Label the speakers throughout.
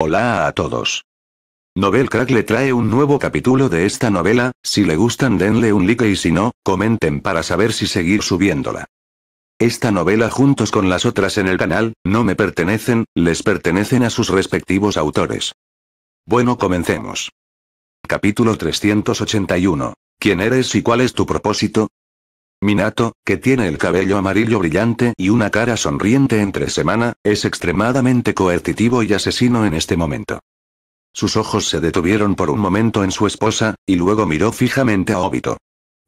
Speaker 1: Hola a todos. Novel Crack le trae un nuevo capítulo de esta novela, si le gustan denle un like y si no, comenten para saber si seguir subiéndola. Esta novela juntos con las otras en el canal, no me pertenecen, les pertenecen a sus respectivos autores. Bueno comencemos. Capítulo 381. ¿Quién eres y cuál es tu propósito? Minato, que tiene el cabello amarillo brillante y una cara sonriente entre semana, es extremadamente coercitivo y asesino en este momento. Sus ojos se detuvieron por un momento en su esposa, y luego miró fijamente a Obito.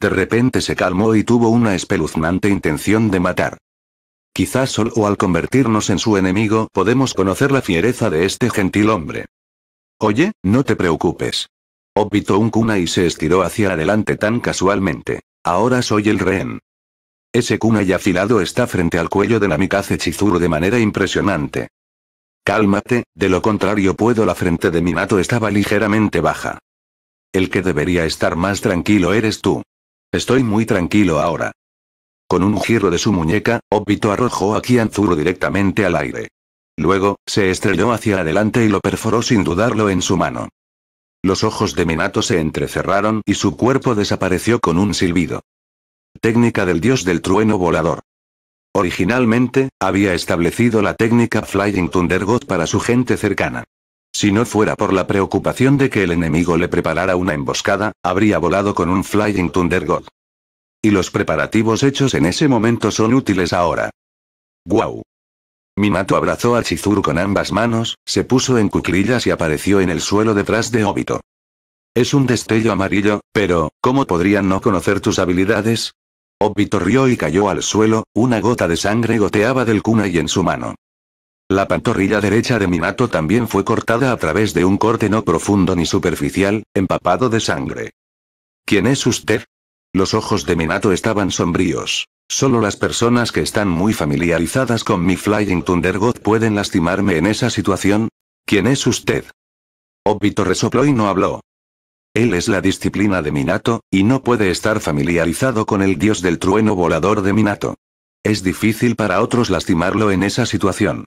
Speaker 1: De repente se calmó y tuvo una espeluznante intención de matar. Quizás solo al convertirnos en su enemigo podemos conocer la fiereza de este gentil hombre. Oye, no te preocupes. Obito cuna y se estiró hacia adelante tan casualmente. Ahora soy el rehén. Ese y afilado está frente al cuello de Namikaze Chizuru de manera impresionante. Cálmate, de lo contrario puedo la frente de Minato estaba ligeramente baja. El que debería estar más tranquilo eres tú. Estoy muy tranquilo ahora. Con un giro de su muñeca, Obito arrojó a Kianzuru directamente al aire. Luego, se estrelló hacia adelante y lo perforó sin dudarlo en su mano. Los ojos de Minato se entrecerraron y su cuerpo desapareció con un silbido. Técnica del dios del trueno volador. Originalmente, había establecido la técnica Flying Thunder God para su gente cercana. Si no fuera por la preocupación de que el enemigo le preparara una emboscada, habría volado con un Flying Thunder God. Y los preparativos hechos en ese momento son útiles ahora. ¡Guau! Minato abrazó a Chizuru con ambas manos, se puso en cuclillas y apareció en el suelo detrás de Obito. Es un destello amarillo, pero, ¿cómo podrían no conocer tus habilidades? Obito rió y cayó al suelo, una gota de sangre goteaba del y en su mano. La pantorrilla derecha de Minato también fue cortada a través de un corte no profundo ni superficial, empapado de sangre. ¿Quién es usted? Los ojos de Minato estaban sombríos. Solo las personas que están muy familiarizadas con mi Flying Thunder God pueden lastimarme en esa situación. ¿Quién es usted? Obito oh, resopló y no habló. Él es la disciplina de Minato, y no puede estar familiarizado con el dios del trueno volador de Minato. Es difícil para otros lastimarlo en esa situación.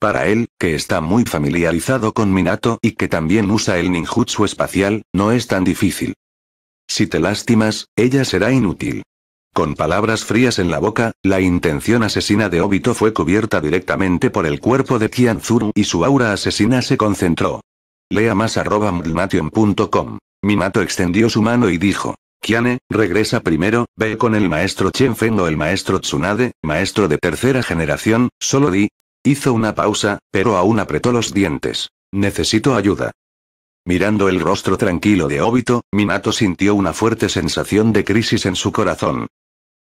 Speaker 1: Para él, que está muy familiarizado con Minato y que también usa el ninjutsu espacial, no es tan difícil. Si te lastimas, ella será inútil. Con palabras frías en la boca, la intención asesina de Obito fue cubierta directamente por el cuerpo de Kianzuru y su aura asesina se concentró. Lea más arroba Minato extendió su mano y dijo. Kiane, regresa primero, ve con el maestro Chenfen o el maestro Tsunade, maestro de tercera generación, solo di. Hizo una pausa, pero aún apretó los dientes. Necesito ayuda. Mirando el rostro tranquilo de Obito, Minato sintió una fuerte sensación de crisis en su corazón.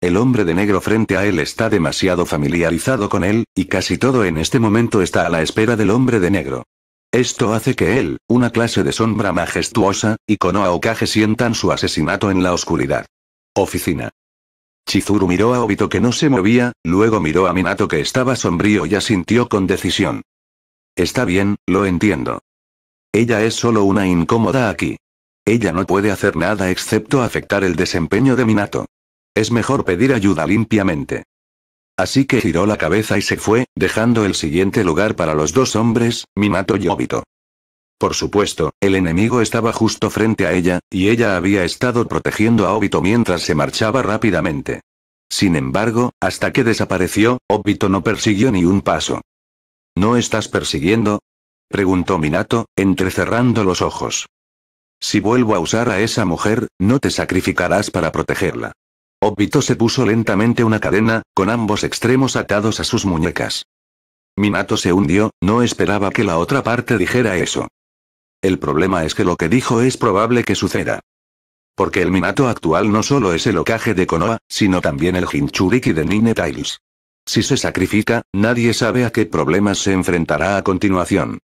Speaker 1: El hombre de negro frente a él está demasiado familiarizado con él, y casi todo en este momento está a la espera del hombre de negro. Esto hace que él, una clase de sombra majestuosa, y Konoha Okage sientan su asesinato en la oscuridad. Oficina. Chizuru miró a Obito que no se movía, luego miró a Minato que estaba sombrío y asintió con decisión. Está bien, lo entiendo. Ella es solo una incómoda aquí. Ella no puede hacer nada excepto afectar el desempeño de Minato. Es mejor pedir ayuda limpiamente. Así que giró la cabeza y se fue, dejando el siguiente lugar para los dos hombres, Minato y Obito. Por supuesto, el enemigo estaba justo frente a ella, y ella había estado protegiendo a Obito mientras se marchaba rápidamente. Sin embargo, hasta que desapareció, Obito no persiguió ni un paso. ¿No estás persiguiendo? preguntó Minato, entrecerrando los ojos. Si vuelvo a usar a esa mujer, no te sacrificarás para protegerla. Obito se puso lentamente una cadena, con ambos extremos atados a sus muñecas. Minato se hundió, no esperaba que la otra parte dijera eso. El problema es que lo que dijo es probable que suceda. Porque el Minato actual no solo es el Okage de Konoha, sino también el Hinchuriki de Nine Tails. Si se sacrifica, nadie sabe a qué problemas se enfrentará a continuación.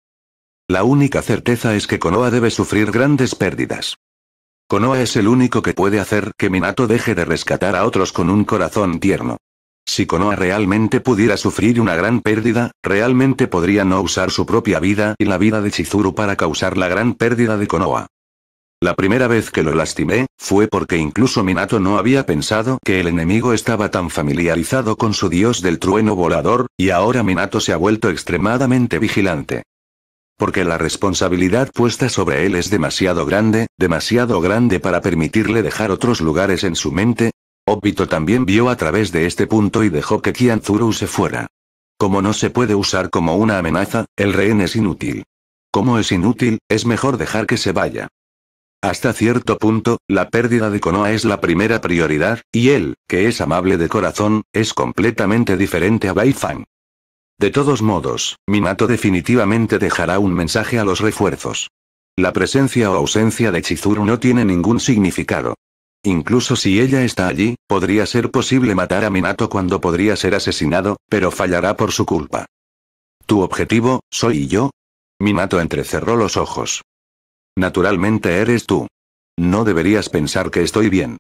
Speaker 1: La única certeza es que Konoha debe sufrir grandes pérdidas. Konoha es el único que puede hacer que Minato deje de rescatar a otros con un corazón tierno. Si Konoha realmente pudiera sufrir una gran pérdida, realmente podría no usar su propia vida y la vida de Chizuru para causar la gran pérdida de Konoha. La primera vez que lo lastimé, fue porque incluso Minato no había pensado que el enemigo estaba tan familiarizado con su dios del trueno volador, y ahora Minato se ha vuelto extremadamente vigilante porque la responsabilidad puesta sobre él es demasiado grande, demasiado grande para permitirle dejar otros lugares en su mente. Obito también vio a través de este punto y dejó que Kianzuru se fuera. Como no se puede usar como una amenaza, el rehén es inútil. Como es inútil, es mejor dejar que se vaya. Hasta cierto punto, la pérdida de Konoha es la primera prioridad, y él, que es amable de corazón, es completamente diferente a Baifang. De todos modos, Minato definitivamente dejará un mensaje a los refuerzos. La presencia o ausencia de Chizuru no tiene ningún significado. Incluso si ella está allí, podría ser posible matar a Minato cuando podría ser asesinado, pero fallará por su culpa. ¿Tu objetivo, soy yo? Minato entrecerró los ojos. Naturalmente eres tú. No deberías pensar que estoy bien.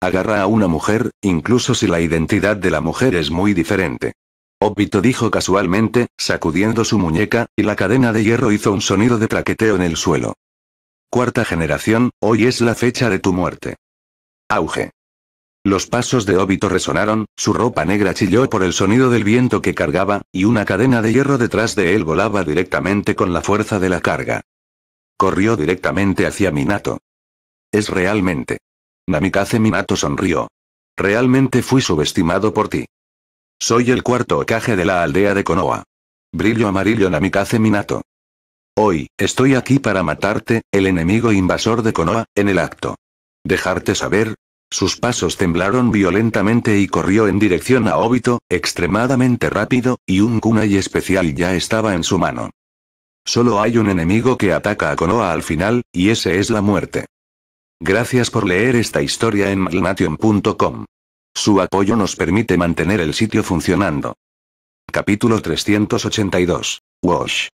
Speaker 1: Agarra a una mujer, incluso si la identidad de la mujer es muy diferente. Obito dijo casualmente, sacudiendo su muñeca, y la cadena de hierro hizo un sonido de traqueteo en el suelo. Cuarta generación, hoy es la fecha de tu muerte. Auge. Los pasos de Obito resonaron, su ropa negra chilló por el sonido del viento que cargaba, y una cadena de hierro detrás de él volaba directamente con la fuerza de la carga. Corrió directamente hacia Minato. Es realmente. Namikaze Minato sonrió. Realmente fui subestimado por ti. Soy el cuarto ocaje de la aldea de Konoha. Brillo amarillo Namikaze Minato. Hoy, estoy aquí para matarte, el enemigo invasor de Konoha, en el acto. Dejarte saber. Sus pasos temblaron violentamente y corrió en dirección a Obito, extremadamente rápido, y un kunai especial ya estaba en su mano. Solo hay un enemigo que ataca a Konoha al final, y ese es la muerte. Gracias por leer esta historia en Malmation.com. Su apoyo nos permite mantener el sitio funcionando. Capítulo 382. Wash.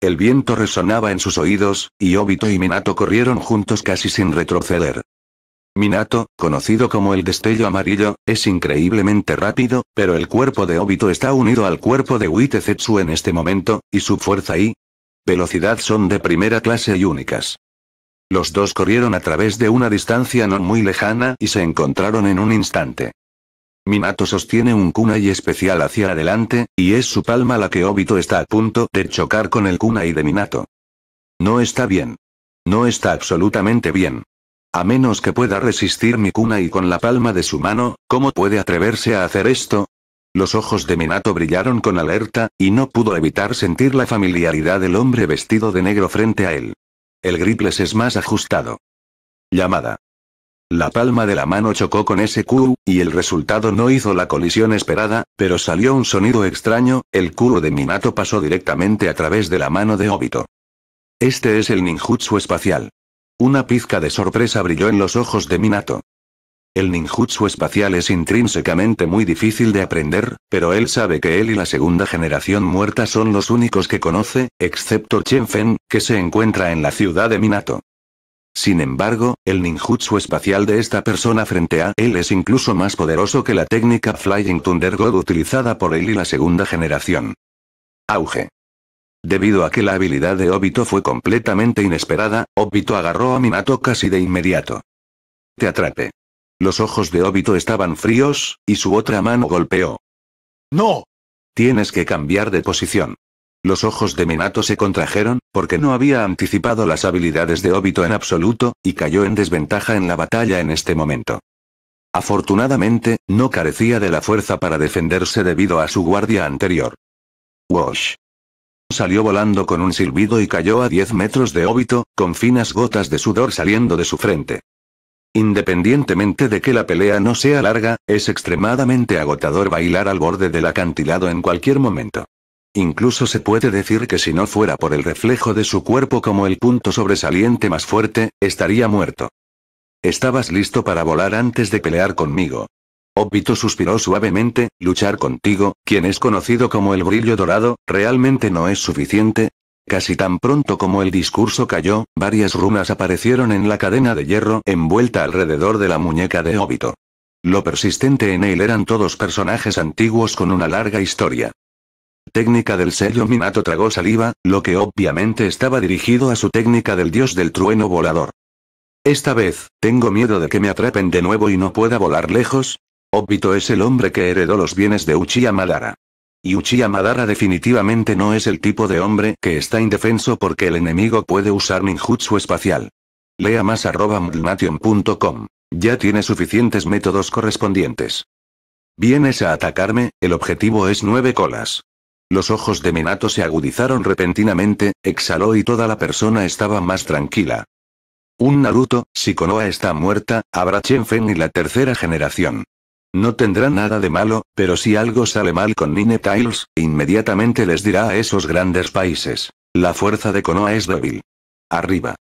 Speaker 1: El viento resonaba en sus oídos, y Obito y Minato corrieron juntos casi sin retroceder. Minato, conocido como el destello amarillo, es increíblemente rápido, pero el cuerpo de Obito está unido al cuerpo de Witezetsu en este momento, y su fuerza y velocidad son de primera clase y únicas. Los dos corrieron a través de una distancia no muy lejana y se encontraron en un instante. Minato sostiene un kunai especial hacia adelante, y es su palma la que Obito está a punto de chocar con el kunai de Minato. No está bien. No está absolutamente bien. A menos que pueda resistir mi kunai con la palma de su mano, ¿cómo puede atreverse a hacer esto? Los ojos de Minato brillaron con alerta, y no pudo evitar sentir la familiaridad del hombre vestido de negro frente a él. El Griples es más ajustado. Llamada. La palma de la mano chocó con ese Q, y el resultado no hizo la colisión esperada, pero salió un sonido extraño, el Q de Minato pasó directamente a través de la mano de Obito. Este es el ninjutsu espacial. Una pizca de sorpresa brilló en los ojos de Minato. El ninjutsu espacial es intrínsecamente muy difícil de aprender, pero él sabe que él y la segunda generación muerta son los únicos que conoce, excepto Chen que se encuentra en la ciudad de Minato. Sin embargo, el ninjutsu espacial de esta persona frente a él es incluso más poderoso que la técnica Flying Thunder God utilizada por él y la segunda generación. Auge. Debido a que la habilidad de Obito fue completamente inesperada, Obito agarró a Minato casi de inmediato. Te atrape. Los ojos de Obito estaban fríos, y su otra mano golpeó. ¡No! Tienes que cambiar de posición. Los ojos de Minato se contrajeron, porque no había anticipado las habilidades de Obito en absoluto, y cayó en desventaja en la batalla en este momento. Afortunadamente, no carecía de la fuerza para defenderse debido a su guardia anterior. Wash. Salió volando con un silbido y cayó a 10 metros de Obito, con finas gotas de sudor saliendo de su frente. Independientemente de que la pelea no sea larga, es extremadamente agotador bailar al borde del acantilado en cualquier momento. Incluso se puede decir que si no fuera por el reflejo de su cuerpo como el punto sobresaliente más fuerte, estaría muerto. Estabas listo para volar antes de pelear conmigo. Obito suspiró suavemente, luchar contigo, quien es conocido como el brillo dorado, realmente no es suficiente, Casi tan pronto como el discurso cayó, varias runas aparecieron en la cadena de hierro envuelta alrededor de la muñeca de Obito. Lo persistente en él eran todos personajes antiguos con una larga historia. Técnica del sello Minato tragó saliva, lo que obviamente estaba dirigido a su técnica del dios del trueno volador. Esta vez, tengo miedo de que me atrapen de nuevo y no pueda volar lejos. Obito es el hombre que heredó los bienes de Uchiha Madara. Y Uchiha Madara definitivamente no es el tipo de hombre que está indefenso porque el enemigo puede usar ninjutsu espacial. Lea más arroba Ya tiene suficientes métodos correspondientes. Vienes a atacarme, el objetivo es nueve colas. Los ojos de Minato se agudizaron repentinamente, exhaló y toda la persona estaba más tranquila. Un Naruto, si Konoha está muerta, habrá Chenfen y la tercera generación. No tendrá nada de malo, pero si algo sale mal con Nine Tiles, inmediatamente les dirá a esos grandes países. La fuerza de Konoha es débil. Arriba.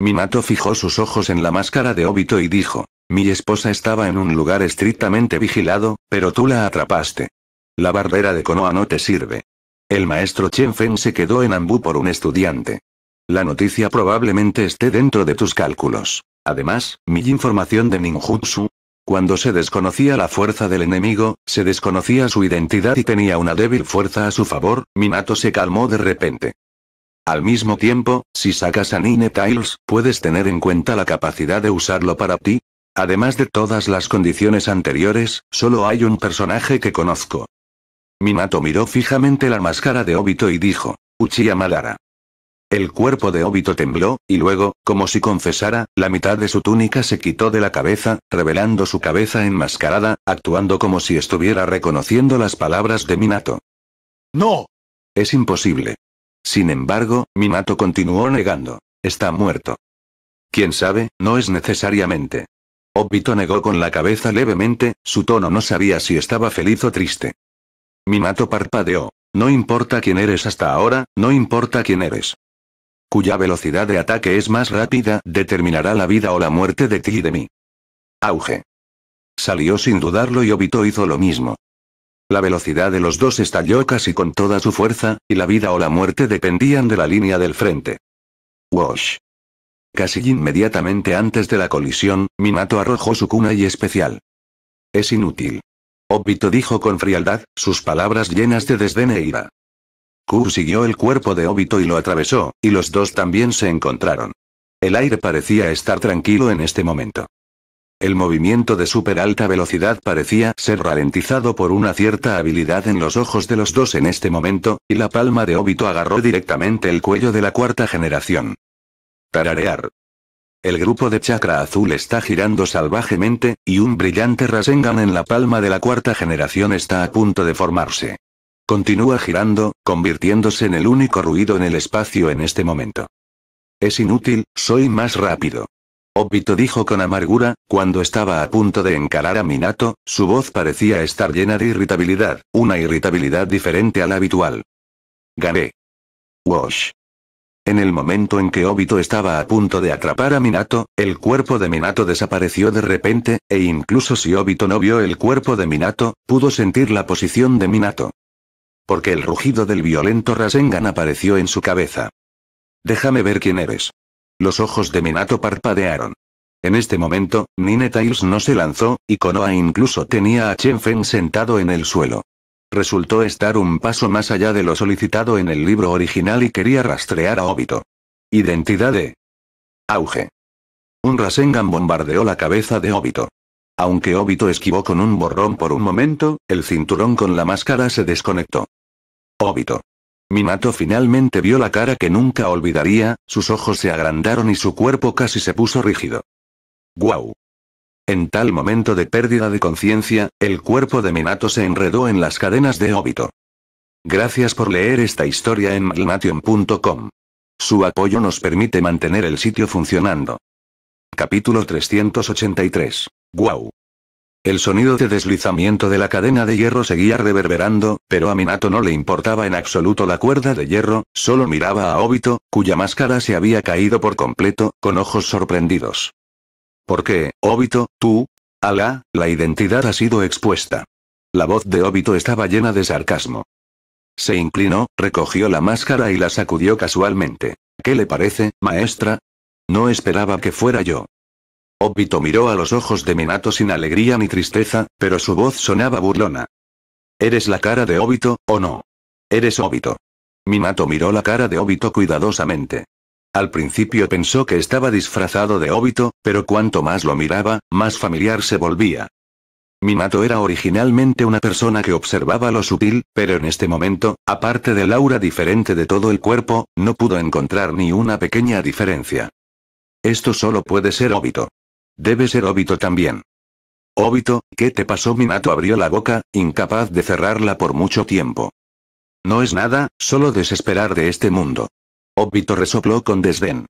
Speaker 1: Minato fijó sus ojos en la máscara de Obito y dijo, mi esposa estaba en un lugar estrictamente vigilado, pero tú la atrapaste. La barrera de Konoha no te sirve. El maestro Chen se quedó en Ambu por un estudiante. La noticia probablemente esté dentro de tus cálculos. Además, mi información de ninjutsu, cuando se desconocía la fuerza del enemigo, se desconocía su identidad y tenía una débil fuerza a su favor, Minato se calmó de repente. Al mismo tiempo, si sacas a Nine Tiles, puedes tener en cuenta la capacidad de usarlo para ti. Además de todas las condiciones anteriores, solo hay un personaje que conozco. Minato miró fijamente la máscara de Obito y dijo, Uchiha Madara. El cuerpo de Obito tembló, y luego, como si confesara, la mitad de su túnica se quitó de la cabeza, revelando su cabeza enmascarada, actuando como si estuviera reconociendo las palabras de Minato. ¡No! Es imposible. Sin embargo, Minato continuó negando. Está muerto. Quién sabe, no es necesariamente. Obito negó con la cabeza levemente, su tono no sabía si estaba feliz o triste. Minato parpadeó. No importa quién eres hasta ahora, no importa quién eres cuya velocidad de ataque es más rápida, determinará la vida o la muerte de ti y de mí. Auge. Salió sin dudarlo y Obito hizo lo mismo. La velocidad de los dos estalló casi con toda su fuerza, y la vida o la muerte dependían de la línea del frente. Wash. Casi inmediatamente antes de la colisión, Minato arrojó su cuna y especial. Es inútil. Obito dijo con frialdad, sus palabras llenas de desdén e ira. Kur siguió el cuerpo de Obito y lo atravesó, y los dos también se encontraron. El aire parecía estar tranquilo en este momento. El movimiento de super alta velocidad parecía ser ralentizado por una cierta habilidad en los ojos de los dos en este momento, y la palma de Obito agarró directamente el cuello de la cuarta generación. Tararear. El grupo de chakra azul está girando salvajemente, y un brillante Rasengan en la palma de la cuarta generación está a punto de formarse. Continúa girando, convirtiéndose en el único ruido en el espacio en este momento. Es inútil, soy más rápido. Obito dijo con amargura, cuando estaba a punto de encarar a Minato, su voz parecía estar llena de irritabilidad, una irritabilidad diferente a la habitual. Gané. Wash. En el momento en que Obito estaba a punto de atrapar a Minato, el cuerpo de Minato desapareció de repente, e incluso si Obito no vio el cuerpo de Minato, pudo sentir la posición de Minato porque el rugido del violento Rasengan apareció en su cabeza. Déjame ver quién eres. Los ojos de Minato parpadearon. En este momento, Nine no se lanzó, y Konoha incluso tenía a Chen Feng sentado en el suelo. Resultó estar un paso más allá de lo solicitado en el libro original y quería rastrear a Obito. Identidad de... Auge. Un Rasengan bombardeó la cabeza de Obito. Aunque Obito esquivó con un borrón por un momento, el cinturón con la máscara se desconectó óbito. Minato finalmente vio la cara que nunca olvidaría, sus ojos se agrandaron y su cuerpo casi se puso rígido. ¡Guau! En tal momento de pérdida de conciencia, el cuerpo de Minato se enredó en las cadenas de óbito. Gracias por leer esta historia en Malmation.com. Su apoyo nos permite mantener el sitio funcionando. Capítulo 383. ¡Guau! El sonido de deslizamiento de la cadena de hierro seguía reverberando, pero a Minato no le importaba en absoluto la cuerda de hierro, solo miraba a Obito, cuya máscara se había caído por completo, con ojos sorprendidos. ¿Por qué, Obito, tú? Alá, la identidad ha sido expuesta. La voz de Obito estaba llena de sarcasmo. Se inclinó, recogió la máscara y la sacudió casualmente. ¿Qué le parece, maestra? No esperaba que fuera yo. Obito miró a los ojos de Minato sin alegría ni tristeza, pero su voz sonaba burlona. ¿Eres la cara de Obito, o no? Eres Obito. Minato miró la cara de Obito cuidadosamente. Al principio pensó que estaba disfrazado de Obito, pero cuanto más lo miraba, más familiar se volvía. Minato era originalmente una persona que observaba lo sutil, pero en este momento, aparte del aura diferente de todo el cuerpo, no pudo encontrar ni una pequeña diferencia. Esto solo puede ser Obito. Debe ser Óbito también. Óbito, ¿qué te pasó? Minato abrió la boca, incapaz de cerrarla por mucho tiempo. No es nada, solo desesperar de este mundo. Óbito resopló con desdén.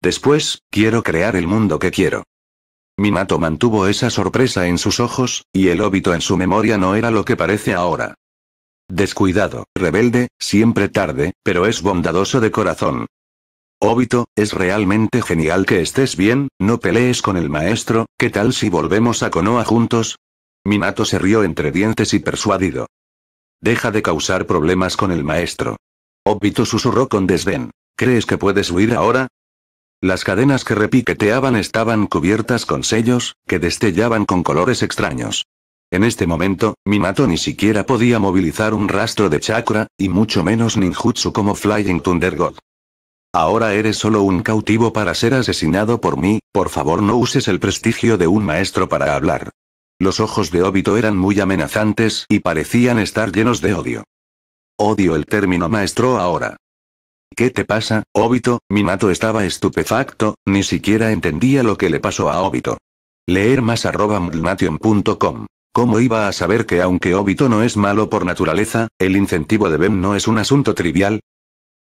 Speaker 1: Después, quiero crear el mundo que quiero. Minato mantuvo esa sorpresa en sus ojos, y el óbito en su memoria no era lo que parece ahora. Descuidado, rebelde, siempre tarde, pero es bondadoso de corazón. Obito, es realmente genial que estés bien, no pelees con el maestro, ¿qué tal si volvemos a Konoha juntos? Minato se rió entre dientes y persuadido. Deja de causar problemas con el maestro. Obito susurró con desdén. ¿Crees que puedes huir ahora? Las cadenas que repiqueteaban estaban cubiertas con sellos, que destellaban con colores extraños. En este momento, Minato ni siquiera podía movilizar un rastro de chakra, y mucho menos ninjutsu como Flying Thunder God. Ahora eres solo un cautivo para ser asesinado por mí, por favor no uses el prestigio de un maestro para hablar. Los ojos de Obito eran muy amenazantes y parecían estar llenos de odio. Odio el término maestro ahora. ¿Qué te pasa, Obito? Minato estaba estupefacto, ni siquiera entendía lo que le pasó a Obito. Leer más arroba mlnation.com. ¿Cómo iba a saber que aunque Obito no es malo por naturaleza, el incentivo de Ben no es un asunto trivial?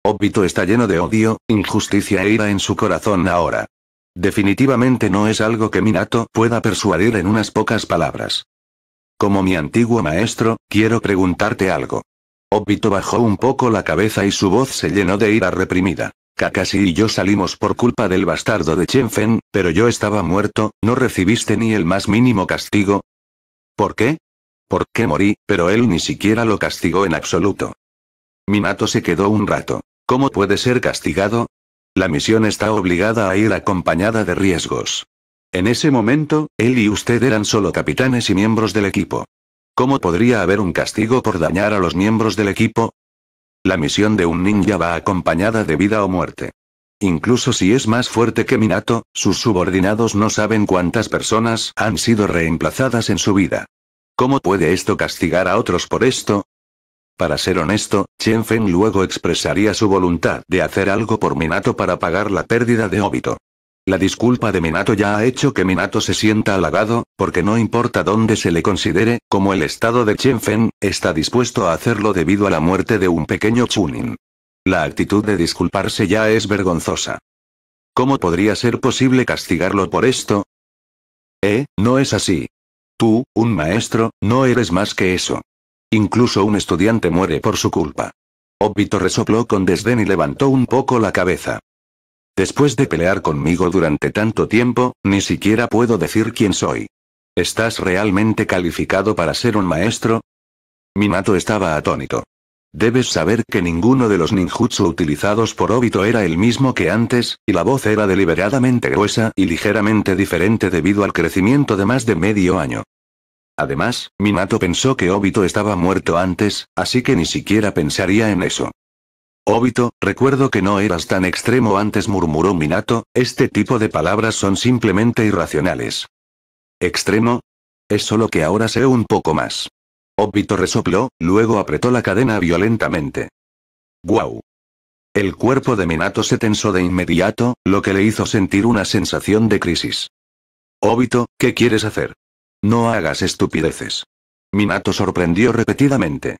Speaker 1: Obito está lleno de odio, injusticia e ira en su corazón ahora. Definitivamente no es algo que Minato pueda persuadir en unas pocas palabras. Como mi antiguo maestro, quiero preguntarte algo. Obito bajó un poco la cabeza y su voz se llenó de ira reprimida. Kakashi y yo salimos por culpa del bastardo de Chenfen, pero yo estaba muerto, no recibiste ni el más mínimo castigo. ¿Por qué? ¿Por qué morí? Pero él ni siquiera lo castigó en absoluto. Minato se quedó un rato. ¿Cómo puede ser castigado? La misión está obligada a ir acompañada de riesgos. En ese momento, él y usted eran solo capitanes y miembros del equipo. ¿Cómo podría haber un castigo por dañar a los miembros del equipo? La misión de un ninja va acompañada de vida o muerte. Incluso si es más fuerte que Minato, sus subordinados no saben cuántas personas han sido reemplazadas en su vida. ¿Cómo puede esto castigar a otros por esto? Para ser honesto, Chen Feng luego expresaría su voluntad de hacer algo por Minato para pagar la pérdida de Obito. La disculpa de Minato ya ha hecho que Minato se sienta halagado, porque no importa dónde se le considere, como el estado de Feng, está dispuesto a hacerlo debido a la muerte de un pequeño Chunin. La actitud de disculparse ya es vergonzosa. ¿Cómo podría ser posible castigarlo por esto? Eh, no es así. Tú, un maestro, no eres más que eso. Incluso un estudiante muere por su culpa. Obito resopló con desdén y levantó un poco la cabeza. Después de pelear conmigo durante tanto tiempo, ni siquiera puedo decir quién soy. ¿Estás realmente calificado para ser un maestro? Minato estaba atónito. Debes saber que ninguno de los ninjutsu utilizados por Obito era el mismo que antes, y la voz era deliberadamente gruesa y ligeramente diferente debido al crecimiento de más de medio año. Además, Minato pensó que Obito estaba muerto antes, así que ni siquiera pensaría en eso. Obito, recuerdo que no eras tan extremo antes murmuró Minato, este tipo de palabras son simplemente irracionales. ¿Extremo? Es solo que ahora sé un poco más. Obito resopló, luego apretó la cadena violentamente. ¡Guau! El cuerpo de Minato se tensó de inmediato, lo que le hizo sentir una sensación de crisis. Obito, ¿qué quieres hacer? No hagas estupideces. Minato sorprendió repetidamente.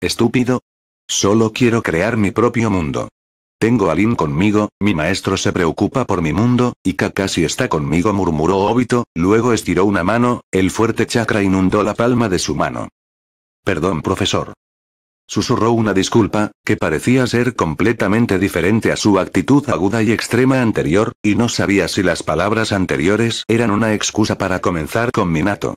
Speaker 1: ¿Estúpido? Solo quiero crear mi propio mundo. Tengo a Lin conmigo, mi maestro se preocupa por mi mundo, y Kakashi está conmigo murmuró Obito, luego estiró una mano, el fuerte chakra inundó la palma de su mano. Perdón profesor. Susurró una disculpa, que parecía ser completamente diferente a su actitud aguda y extrema anterior, y no sabía si las palabras anteriores eran una excusa para comenzar con Minato.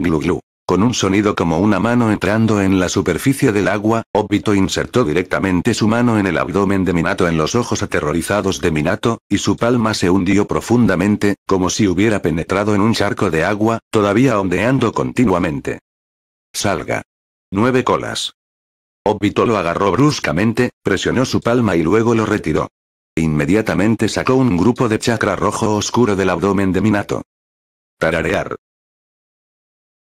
Speaker 1: Glu Con un sonido como una mano entrando en la superficie del agua, Obito insertó directamente su mano en el abdomen de Minato en los ojos aterrorizados de Minato, y su palma se hundió profundamente, como si hubiera penetrado en un charco de agua, todavía ondeando continuamente. Salga. Nueve colas. Obito lo agarró bruscamente, presionó su palma y luego lo retiró. Inmediatamente sacó un grupo de chakra rojo oscuro del abdomen de Minato. Tararear.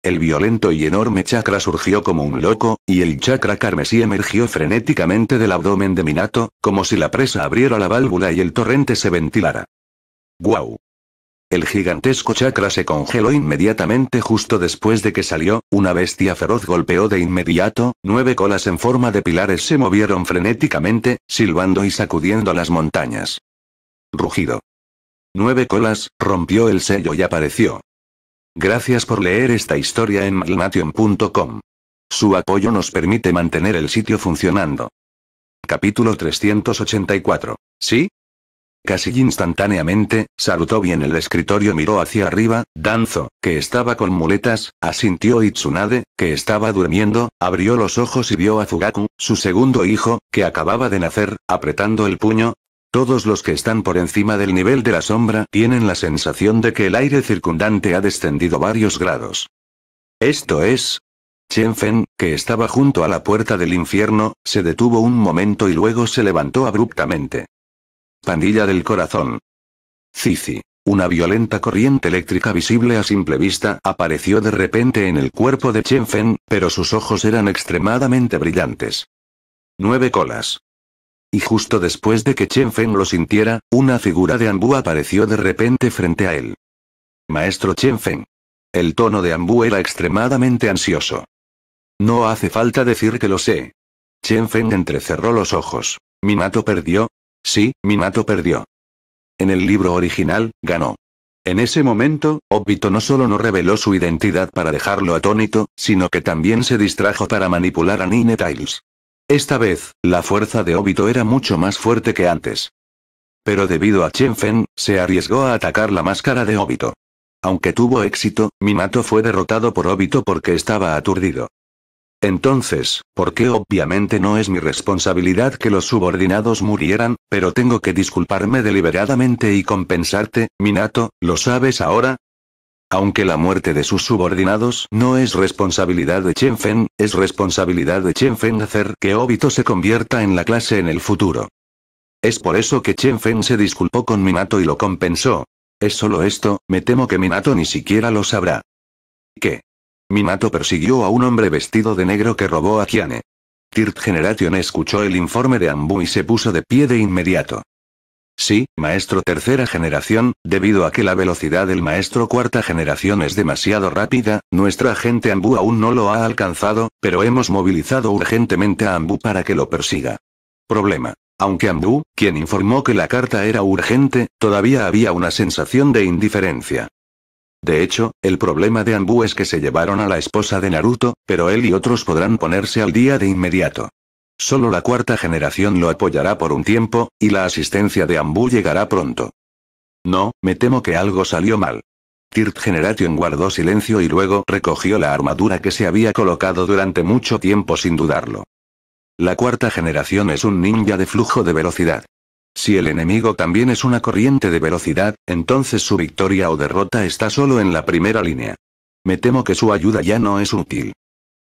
Speaker 1: El violento y enorme chakra surgió como un loco, y el chakra carmesí emergió frenéticamente del abdomen de Minato, como si la presa abriera la válvula y el torrente se ventilara. ¡Guau! El gigantesco chakra se congeló inmediatamente justo después de que salió, una bestia feroz golpeó de inmediato, nueve colas en forma de pilares se movieron frenéticamente, silbando y sacudiendo las montañas. Rugido. Nueve colas, rompió el sello y apareció. Gracias por leer esta historia en malmation.com. Su apoyo nos permite mantener el sitio funcionando. Capítulo 384. ¿Sí? Casi instantáneamente, saludó bien el escritorio miró hacia arriba, Danzo, que estaba con muletas, asintió Itsunade, que estaba durmiendo, abrió los ojos y vio a Fugaku, su segundo hijo, que acababa de nacer, apretando el puño. Todos los que están por encima del nivel de la sombra tienen la sensación de que el aire circundante ha descendido varios grados. Esto es, Chen Fen, que estaba junto a la puerta del infierno, se detuvo un momento y luego se levantó abruptamente. Pandilla del corazón. Cici. Una violenta corriente eléctrica visible a simple vista apareció de repente en el cuerpo de Chen Fen, pero sus ojos eran extremadamente brillantes. Nueve colas. Y justo después de que Chen Fen lo sintiera, una figura de Ambú apareció de repente frente a él. Maestro Chen Fen. El tono de Ambú era extremadamente ansioso. No hace falta decir que lo sé. Chen Fen entrecerró los ojos. Minato perdió, Sí, Minato perdió. En el libro original, ganó. En ese momento, Obito no solo no reveló su identidad para dejarlo atónito, sino que también se distrajo para manipular a Nine Tails. Esta vez, la fuerza de Obito era mucho más fuerte que antes. Pero debido a Chen Fen, se arriesgó a atacar la máscara de Obito. Aunque tuvo éxito, Minato fue derrotado por Obito porque estaba aturdido. Entonces, qué obviamente no es mi responsabilidad que los subordinados murieran, pero tengo que disculparme deliberadamente y compensarte, Minato, ¿lo sabes ahora? Aunque la muerte de sus subordinados no es responsabilidad de Chenfen, es responsabilidad de Chenfen hacer que Obito se convierta en la clase en el futuro. Es por eso que Chenfen se disculpó con Minato y lo compensó. Es solo esto, me temo que Minato ni siquiera lo sabrá. ¿Qué? Minato persiguió a un hombre vestido de negro que robó a Kiane. Tirt Generation escuchó el informe de Ambu y se puso de pie de inmediato. Sí, maestro tercera generación, debido a que la velocidad del maestro cuarta generación es demasiado rápida, nuestra agente Ambu aún no lo ha alcanzado, pero hemos movilizado urgentemente a Ambu para que lo persiga. Problema. Aunque Ambu, quien informó que la carta era urgente, todavía había una sensación de indiferencia. De hecho, el problema de Anbu es que se llevaron a la esposa de Naruto, pero él y otros podrán ponerse al día de inmediato. Solo la cuarta generación lo apoyará por un tiempo, y la asistencia de Ambu llegará pronto. No, me temo que algo salió mal. Tirt Generation guardó silencio y luego recogió la armadura que se había colocado durante mucho tiempo sin dudarlo. La cuarta generación es un ninja de flujo de velocidad. Si el enemigo también es una corriente de velocidad, entonces su victoria o derrota está solo en la primera línea. Me temo que su ayuda ya no es útil.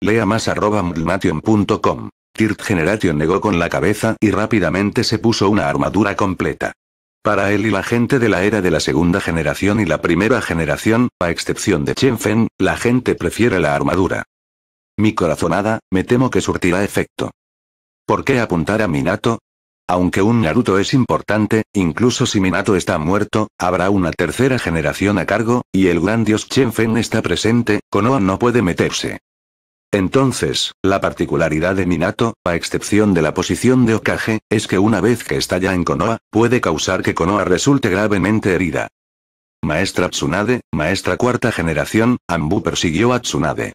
Speaker 1: Lea más arroba mdlmation.com. Tirt Generation negó con la cabeza y rápidamente se puso una armadura completa. Para él y la gente de la era de la segunda generación y la primera generación, a excepción de Chen Feng, la gente prefiere la armadura. Mi corazonada, me temo que surtirá efecto. ¿Por qué apuntar a Minato? Aunque un Naruto es importante, incluso si Minato está muerto, habrá una tercera generación a cargo, y el gran dios Chenfen está presente, Konoha no puede meterse. Entonces, la particularidad de Minato, a excepción de la posición de Okage, es que una vez que está ya en Konoha, puede causar que Konoha resulte gravemente herida. Maestra Tsunade, maestra cuarta generación, Anbu persiguió a Tsunade.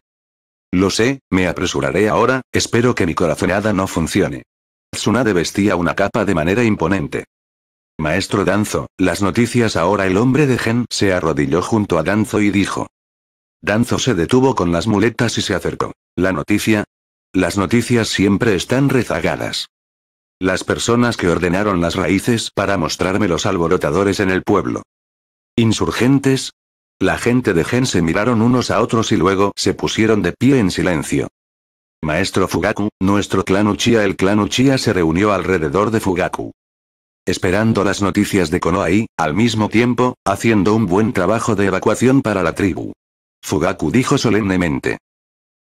Speaker 1: Lo sé, me apresuraré ahora, espero que mi corazonada no funcione. Tsunade vestía una capa de manera imponente. Maestro Danzo, las noticias ahora el hombre de Gen se arrodilló junto a Danzo y dijo. Danzo se detuvo con las muletas y se acercó. ¿La noticia? Las noticias siempre están rezagadas. Las personas que ordenaron las raíces para mostrarme los alborotadores en el pueblo. ¿Insurgentes? La gente de Gen se miraron unos a otros y luego se pusieron de pie en silencio. Maestro Fugaku, nuestro clan Uchiha El clan Uchiha se reunió alrededor de Fugaku. Esperando las noticias de Konoha al mismo tiempo, haciendo un buen trabajo de evacuación para la tribu. Fugaku dijo solemnemente.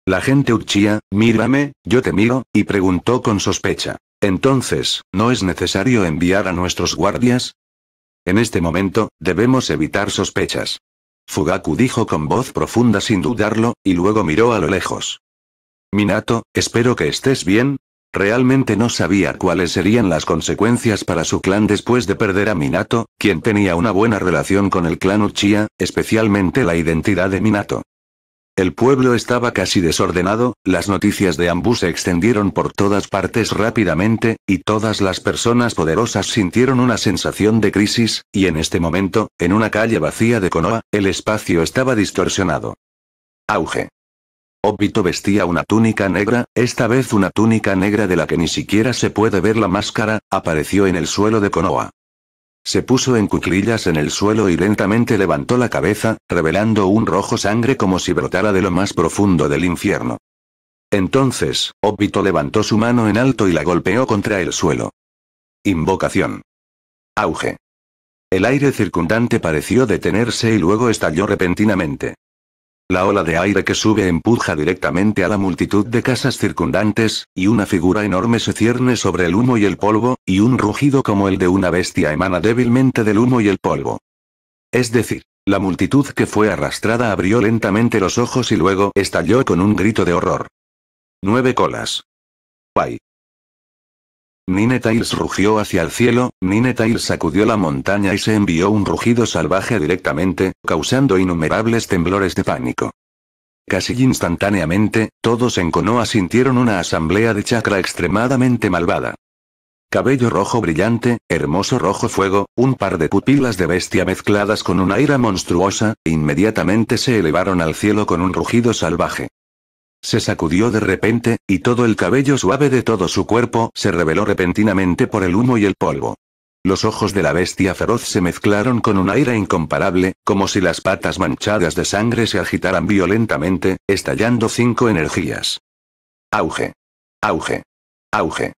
Speaker 1: La gente Uchiha, mírame, yo te miro, y preguntó con sospecha. Entonces, ¿no es necesario enviar a nuestros guardias? En este momento, debemos evitar sospechas. Fugaku dijo con voz profunda sin dudarlo, y luego miró a lo lejos. Minato, espero que estés bien. Realmente no sabía cuáles serían las consecuencias para su clan después de perder a Minato, quien tenía una buena relación con el clan Uchiha, especialmente la identidad de Minato. El pueblo estaba casi desordenado, las noticias de Ambu se extendieron por todas partes rápidamente, y todas las personas poderosas sintieron una sensación de crisis, y en este momento, en una calle vacía de Konoha, el espacio estaba distorsionado. Auge. Obito vestía una túnica negra, esta vez una túnica negra de la que ni siquiera se puede ver la máscara, apareció en el suelo de Konoha. Se puso en cuclillas en el suelo y lentamente levantó la cabeza, revelando un rojo sangre como si brotara de lo más profundo del infierno. Entonces, Obito levantó su mano en alto y la golpeó contra el suelo. Invocación. Auge. El aire circundante pareció detenerse y luego estalló repentinamente. La ola de aire que sube empuja directamente a la multitud de casas circundantes, y una figura enorme se cierne sobre el humo y el polvo, y un rugido como el de una bestia emana débilmente del humo y el polvo. Es decir, la multitud que fue arrastrada abrió lentamente los ojos y luego estalló con un grito de horror. Nueve colas. Bye. Nine rugió hacia el cielo, Nine sacudió la montaña y se envió un rugido salvaje directamente, causando innumerables temblores de pánico. Casi instantáneamente, todos en Konoha sintieron una asamblea de chakra extremadamente malvada. Cabello rojo brillante, hermoso rojo fuego, un par de pupilas de bestia mezcladas con una ira monstruosa, inmediatamente se elevaron al cielo con un rugido salvaje. Se sacudió de repente, y todo el cabello suave de todo su cuerpo se reveló repentinamente por el humo y el polvo. Los ojos de la bestia feroz se mezclaron con un aire incomparable, como si las patas manchadas de sangre se agitaran violentamente, estallando cinco energías. Auge. Auge. Auge.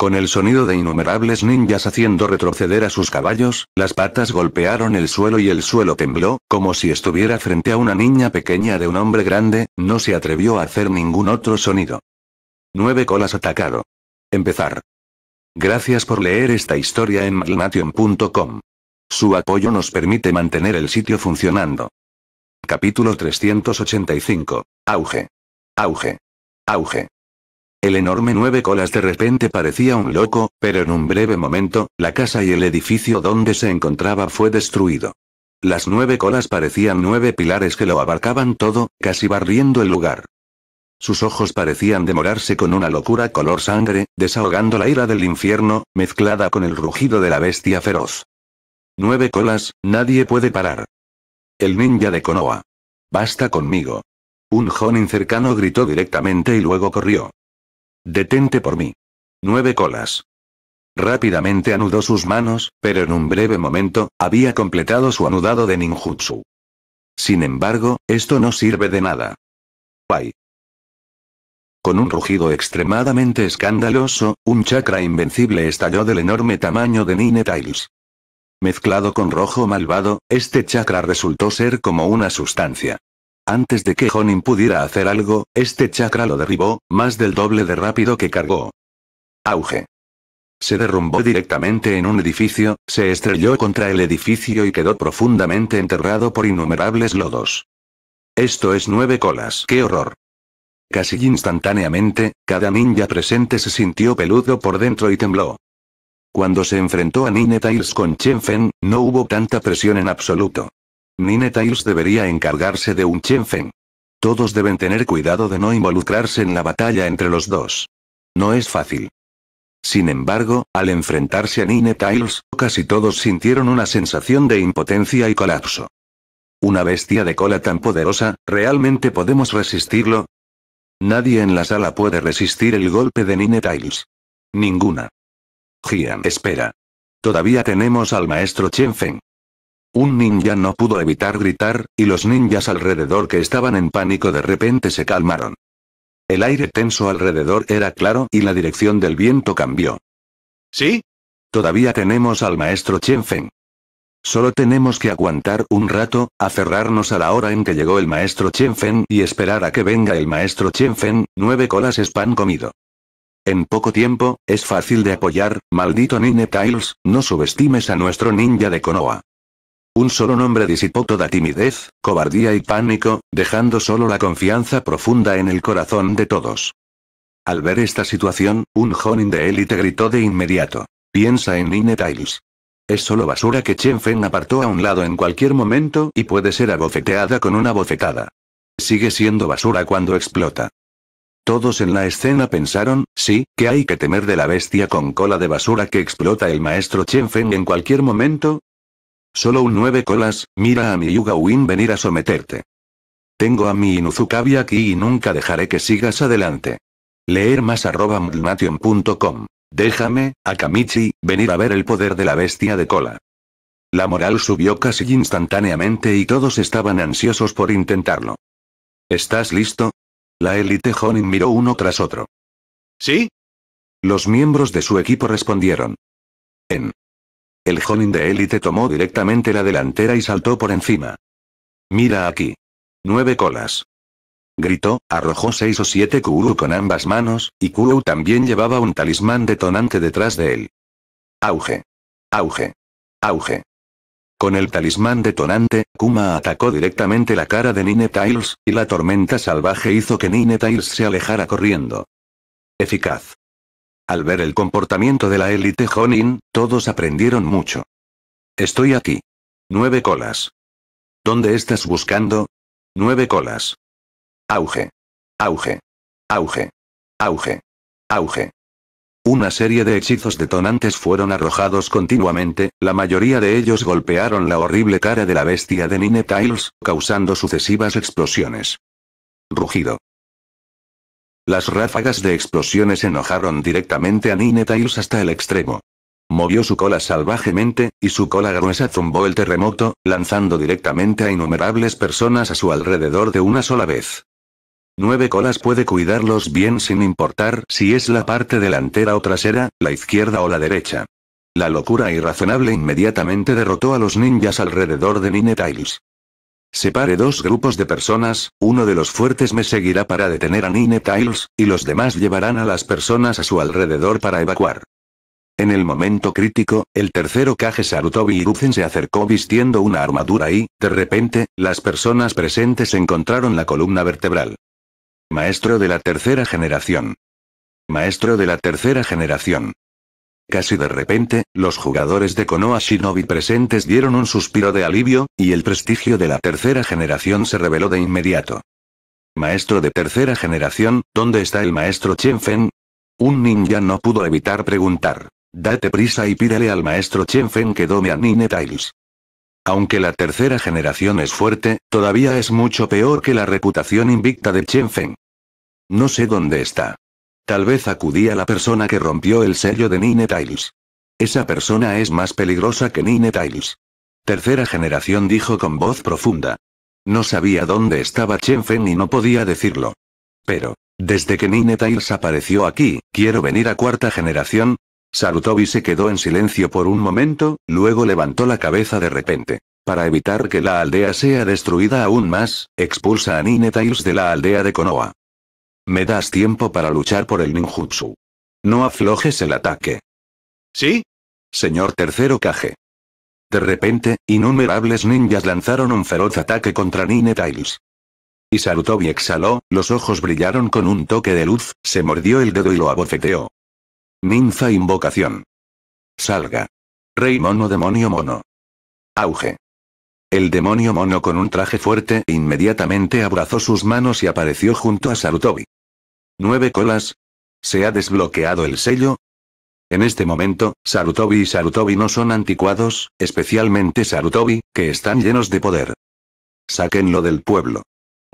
Speaker 1: Con el sonido de innumerables ninjas haciendo retroceder a sus caballos, las patas golpearon el suelo y el suelo tembló, como si estuviera frente a una niña pequeña de un hombre grande, no se atrevió a hacer ningún otro sonido. 9 colas atacado. Empezar. Gracias por leer esta historia en Malmation.com. Su apoyo nos permite mantener el sitio funcionando. Capítulo 385. Auge. Auge. Auge. El enorme nueve colas de repente parecía un loco, pero en un breve momento, la casa y el edificio donde se encontraba fue destruido. Las nueve colas parecían nueve pilares que lo abarcaban todo, casi barriendo el lugar. Sus ojos parecían demorarse con una locura color sangre, desahogando la ira del infierno, mezclada con el rugido de la bestia feroz. Nueve colas, nadie puede parar. El ninja de Konoha. Basta conmigo. Un jonin cercano gritó directamente y luego corrió. Detente por mí. Nueve colas. Rápidamente anudó sus manos, pero en un breve momento, había completado su anudado de ninjutsu. Sin embargo, esto no sirve de nada. Pai. Con un rugido extremadamente escandaloso, un chakra invencible estalló del enorme tamaño de Nine Tiles. Mezclado con rojo malvado, este chakra resultó ser como una sustancia antes de que Honin pudiera hacer algo, este chakra lo derribó, más del doble de rápido que cargó. Auge. Se derrumbó directamente en un edificio, se estrelló contra el edificio y quedó profundamente enterrado por innumerables lodos. Esto es nueve colas. ¡Qué horror! Casi instantáneamente, cada ninja presente se sintió peludo por dentro y tembló. Cuando se enfrentó a Nine Tails con Chen no hubo tanta presión en absoluto. Nine debería encargarse de un Chenfen. Todos deben tener cuidado de no involucrarse en la batalla entre los dos. No es fácil. Sin embargo, al enfrentarse a Nine casi todos sintieron una sensación de impotencia y colapso. ¿Una bestia de cola tan poderosa, realmente podemos resistirlo? Nadie en la sala puede resistir el golpe de Nine Ninguna. Gian, espera. Todavía tenemos al maestro Chen Feng. Un ninja no pudo evitar gritar, y los ninjas alrededor que estaban en pánico de repente se calmaron. El aire tenso alrededor era claro y la dirección del viento cambió. ¿Sí? Todavía tenemos al maestro Chen Solo tenemos que aguantar un rato, aferrarnos a la hora en que llegó el maestro Chen y esperar a que venga el maestro Chen nueve colas es pan comido. En poco tiempo, es fácil de apoyar, maldito Nine Tiles, no subestimes a nuestro ninja de Konoha. Un solo nombre disipó toda timidez, cobardía y pánico, dejando solo la confianza profunda en el corazón de todos. Al ver esta situación, un Jonin de élite gritó de inmediato. Piensa en Nine Tiles. Es solo basura que Chen Feng apartó a un lado en cualquier momento y puede ser abofeteada con una bofetada. Sigue siendo basura cuando explota. Todos en la escena pensaron, sí, que hay que temer de la bestia con cola de basura que explota el maestro Chen Feng en cualquier momento, Solo un nueve colas, mira a mi Yuga Win venir a someterte. Tengo a mi Inuzukabi aquí y nunca dejaré que sigas adelante. Leer más arroba déjame Déjame, Akamichi, venir a ver el poder de la bestia de cola. La moral subió casi instantáneamente y todos estaban ansiosos por intentarlo. ¿Estás listo? La élite Honin miró uno tras otro. ¿Sí? Los miembros de su equipo respondieron. En el Jonin de élite tomó directamente la delantera y saltó por encima. Mira aquí. Nueve colas. Gritó, arrojó seis o siete Kuru con ambas manos, y Kuru también llevaba un talismán detonante detrás de él. Auge. Auge. Auge. Con el talismán detonante, Kuma atacó directamente la cara de Nine y la tormenta salvaje hizo que Nine se alejara corriendo. Eficaz. Al ver el comportamiento de la élite Honin, todos aprendieron mucho. Estoy aquí. Nueve colas. ¿Dónde estás buscando? Nueve colas. Auge. Auge. Auge. Auge. Auge. Una serie de hechizos detonantes fueron arrojados continuamente, la mayoría de ellos golpearon la horrible cara de la bestia de Nine Tiles, causando sucesivas explosiones. Rugido. Las ráfagas de explosiones enojaron directamente a Nine hasta el extremo. Movió su cola salvajemente, y su cola gruesa zumbó el terremoto, lanzando directamente a innumerables personas a su alrededor de una sola vez. Nueve colas puede cuidarlos bien sin importar si es la parte delantera o trasera, la izquierda o la derecha. La locura irrazonable inmediatamente derrotó a los ninjas alrededor de Nine Separe dos grupos de personas, uno de los fuertes me seguirá para detener a Nine Tiles, y los demás llevarán a las personas a su alrededor para evacuar. En el momento crítico, el tercero Kage Sarutobi se acercó vistiendo una armadura y, de repente, las personas presentes encontraron la columna vertebral. Maestro de la tercera generación. Maestro de la tercera generación. Casi de repente, los jugadores de Konoha Shinobi presentes dieron un suspiro de alivio, y el prestigio de la tercera generación se reveló de inmediato. Maestro de tercera generación, ¿dónde está el maestro Feng? Un ninja no pudo evitar preguntar. Date prisa y pídele al maestro Feng que dome a Nine Tiles. Aunque la tercera generación es fuerte, todavía es mucho peor que la reputación invicta de Feng. No sé dónde está. Tal vez acudía a la persona que rompió el sello de Nine Tiles. Esa persona es más peligrosa que Nine Tiles. Tercera generación dijo con voz profunda. No sabía dónde estaba Chenfen y no podía decirlo. Pero, desde que Nine Tiles apareció aquí, quiero venir a cuarta generación. Sarutobi se quedó en silencio por un momento, luego levantó la cabeza de repente. Para evitar que la aldea sea destruida aún más, expulsa a Nine Tiles de la aldea de Konoha. Me das tiempo para luchar por el ninjutsu. No aflojes el ataque. ¿Sí? Señor tercero Kage. De repente, innumerables ninjas lanzaron un feroz ataque contra Nine Tails. Y Sarutobi exhaló, los ojos brillaron con un toque de luz, se mordió el dedo y lo abofeteó. Ninfa invocación. Salga. Rey mono demonio mono. Auge. El demonio mono con un traje fuerte inmediatamente abrazó sus manos y apareció junto a Sarutobi. ¿Nueve colas? ¿Se ha desbloqueado el sello? En este momento, Sarutobi y Sarutobi no son anticuados, especialmente Sarutobi, que están llenos de poder. Sáquenlo del pueblo.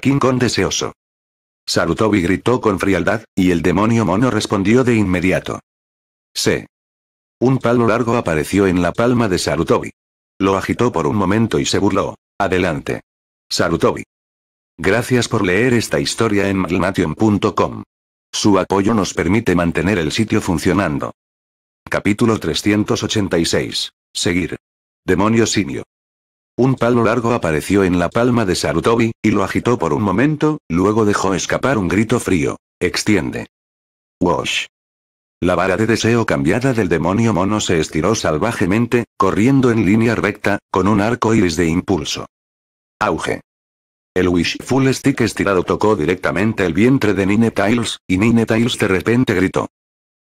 Speaker 1: King Kong deseoso. Sarutobi gritó con frialdad, y el demonio mono respondió de inmediato. Sí. Un palo largo apareció en la palma de Sarutobi. Lo agitó por un momento y se burló. Adelante. Sarutobi. Gracias por leer esta historia en Maglnation.com. Su apoyo nos permite mantener el sitio funcionando. Capítulo 386. Seguir. Demonio simio. Un palo largo apareció en la palma de Sarutobi, y lo agitó por un momento, luego dejó escapar un grito frío. Extiende. Wash. La vara de deseo cambiada del demonio mono se estiró salvajemente, corriendo en línea recta, con un arco iris de impulso. Auge. El Wishful Stick estirado tocó directamente el vientre de Nine y Nine de repente gritó.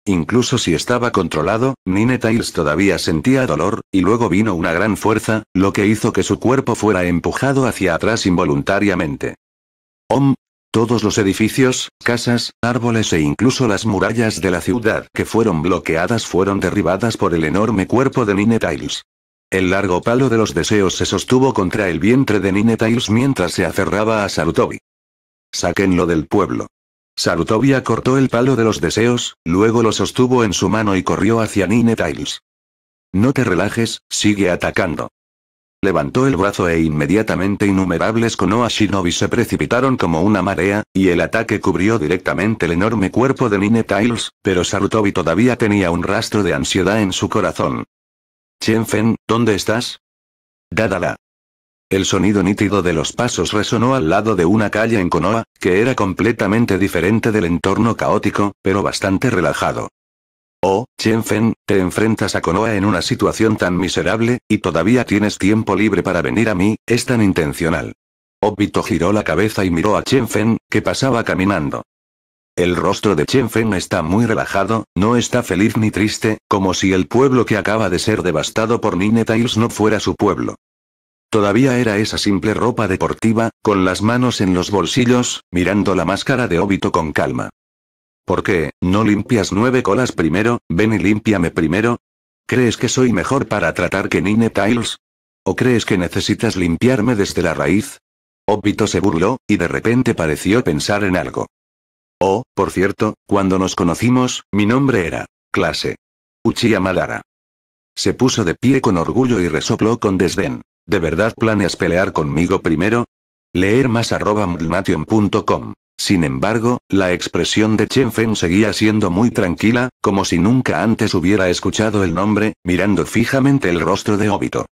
Speaker 1: Incluso si estaba controlado, Nine todavía sentía dolor, y luego vino una gran fuerza, lo que hizo que su cuerpo fuera empujado hacia atrás involuntariamente. Om, todos los edificios, casas, árboles e incluso las murallas de la ciudad que fueron bloqueadas fueron derribadas por el enorme cuerpo de Ninetiles. El largo palo de los deseos se sostuvo contra el vientre de Ninetiles mientras se aferraba a Sarutobi. Sáquenlo del pueblo. Sarutobi acortó el palo de los deseos, luego lo sostuvo en su mano y corrió hacia Ninetiles. No te relajes, sigue atacando. Levantó el brazo e inmediatamente innumerables Konoha Shinobi se precipitaron como una marea, y el ataque cubrió directamente el enorme cuerpo de Nine pero Sarutobi todavía tenía un rastro de ansiedad en su corazón. Chen Fen, ¿dónde estás? Dadala. El sonido nítido de los pasos resonó al lado de una calle en Konoha, que era completamente diferente del entorno caótico, pero bastante relajado. Oh, Chen Fen, te enfrentas a Konoha en una situación tan miserable, y todavía tienes tiempo libre para venir a mí, es tan intencional. Obito giró la cabeza y miró a Chen Fen, que pasaba caminando. El rostro de Chen Feng está muy relajado, no está feliz ni triste, como si el pueblo que acaba de ser devastado por Nine Tails no fuera su pueblo. Todavía era esa simple ropa deportiva, con las manos en los bolsillos, mirando la máscara de Obito con calma. ¿Por qué, no limpias nueve colas primero, ven y límpiame primero? ¿Crees que soy mejor para tratar que Nine Tiles? ¿O crees que necesitas limpiarme desde la raíz? Obito se burló, y de repente pareció pensar en algo. Oh, por cierto, cuando nos conocimos, mi nombre era. Clase. Uchiha Madara. Se puso de pie con orgullo y resopló con desdén. ¿De verdad planeas pelear conmigo primero? Leer más arroba Sin embargo, la expresión de Chen Feng seguía siendo muy tranquila, como si nunca antes hubiera escuchado el nombre, mirando fijamente el rostro de Obito.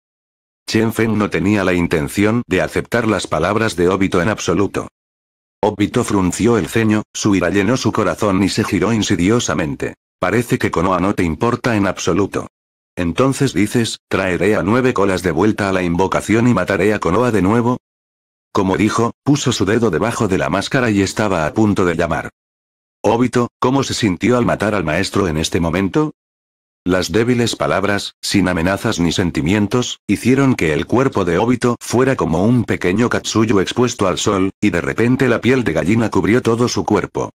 Speaker 1: Chen Feng no tenía la intención de aceptar las palabras de Obito en absoluto. Obito frunció el ceño, su ira llenó su corazón y se giró insidiosamente. Parece que Konoha no te importa en absoluto. Entonces dices, traeré a nueve colas de vuelta a la invocación y mataré a Konoha de nuevo. Como dijo, puso su dedo debajo de la máscara y estaba a punto de llamar. Obito, ¿cómo se sintió al matar al maestro en este momento? Las débiles palabras, sin amenazas ni sentimientos, hicieron que el cuerpo de Obito fuera como un pequeño Katsuyo expuesto al sol, y de repente la piel de gallina cubrió todo su cuerpo.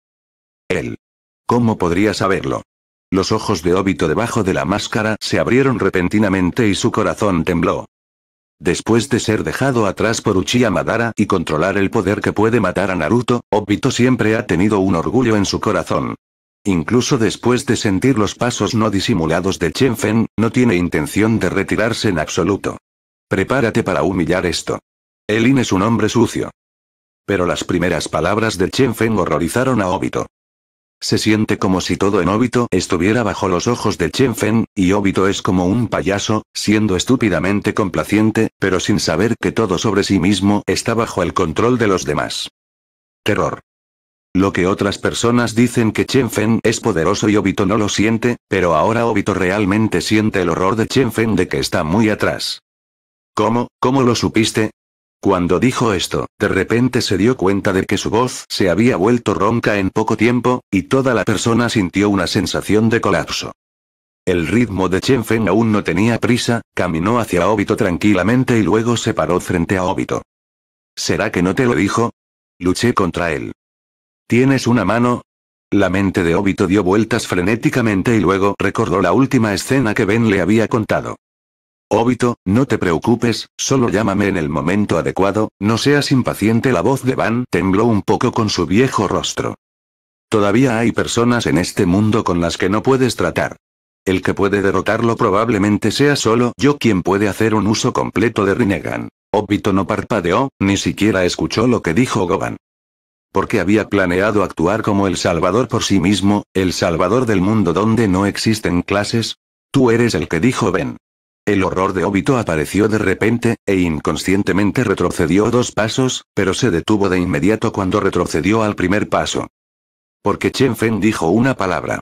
Speaker 1: Él. ¿Cómo podría saberlo? Los ojos de Obito debajo de la máscara se abrieron repentinamente y su corazón tembló. Después de ser dejado atrás por Uchiha Madara y controlar el poder que puede matar a Naruto, Obito siempre ha tenido un orgullo en su corazón. Incluso después de sentir los pasos no disimulados de Chen Fen, no tiene intención de retirarse en absoluto. Prepárate para humillar esto. Elin es un hombre sucio. Pero las primeras palabras de Chen Fen horrorizaron a Obito. Se siente como si todo en Obito estuviera bajo los ojos de Chen Fen, y Obito es como un payaso, siendo estúpidamente complaciente, pero sin saber que todo sobre sí mismo está bajo el control de los demás. Terror. Lo que otras personas dicen que Chen Feng es poderoso y Obito no lo siente, pero ahora Obito realmente siente el horror de Chen Feng de que está muy atrás. ¿Cómo, cómo lo supiste? Cuando dijo esto, de repente se dio cuenta de que su voz se había vuelto ronca en poco tiempo, y toda la persona sintió una sensación de colapso. El ritmo de Chen Feng aún no tenía prisa, caminó hacia Obito tranquilamente y luego se paró frente a Obito. ¿Será que no te lo dijo? Luché contra él. ¿Tienes una mano? La mente de Obito dio vueltas frenéticamente y luego recordó la última escena que Ben le había contado. Obito, no te preocupes, solo llámame en el momento adecuado, no seas impaciente. La voz de Van tembló un poco con su viejo rostro. Todavía hay personas en este mundo con las que no puedes tratar. El que puede derrotarlo probablemente sea solo yo quien puede hacer un uso completo de Rinnegan. Obito no parpadeó, ni siquiera escuchó lo que dijo Goban. Porque había planeado actuar como el Salvador por sí mismo, el Salvador del mundo donde no existen clases. Tú eres el que dijo Ben. El horror de Obito apareció de repente, e inconscientemente retrocedió dos pasos, pero se detuvo de inmediato cuando retrocedió al primer paso. Porque Chen Fen dijo una palabra.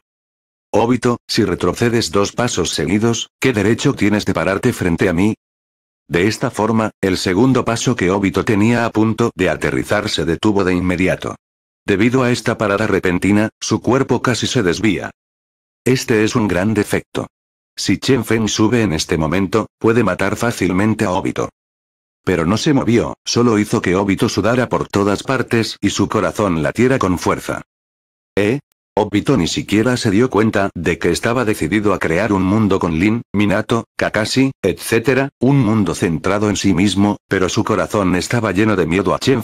Speaker 1: Obito, si retrocedes dos pasos seguidos, ¿qué derecho tienes de pararte frente a mí? De esta forma, el segundo paso que Obito tenía a punto de aterrizar se detuvo de inmediato. Debido a esta parada repentina, su cuerpo casi se desvía. Este es un gran defecto. Si Chen Feng sube en este momento, puede matar fácilmente a Obito. Pero no se movió, solo hizo que Obito sudara por todas partes y su corazón latiera con fuerza. ¿Eh? Obito ni siquiera se dio cuenta de que estaba decidido a crear un mundo con Lin, Minato, Kakashi, etc., un mundo centrado en sí mismo, pero su corazón estaba lleno de miedo a Chen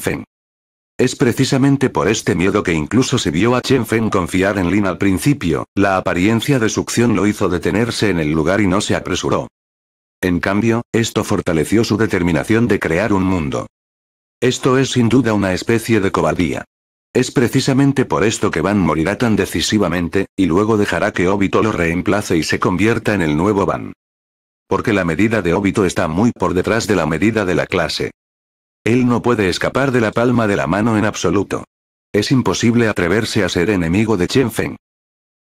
Speaker 1: Es precisamente por este miedo que incluso se vio a Chen confiar en Lin al principio, la apariencia de succión lo hizo detenerse en el lugar y no se apresuró. En cambio, esto fortaleció su determinación de crear un mundo. Esto es sin duda una especie de cobardía. Es precisamente por esto que Van morirá tan decisivamente, y luego dejará que Obito lo reemplace y se convierta en el nuevo Van. Porque la medida de Obito está muy por detrás de la medida de la clase. Él no puede escapar de la palma de la mano en absoluto. Es imposible atreverse a ser enemigo de Chen Feng.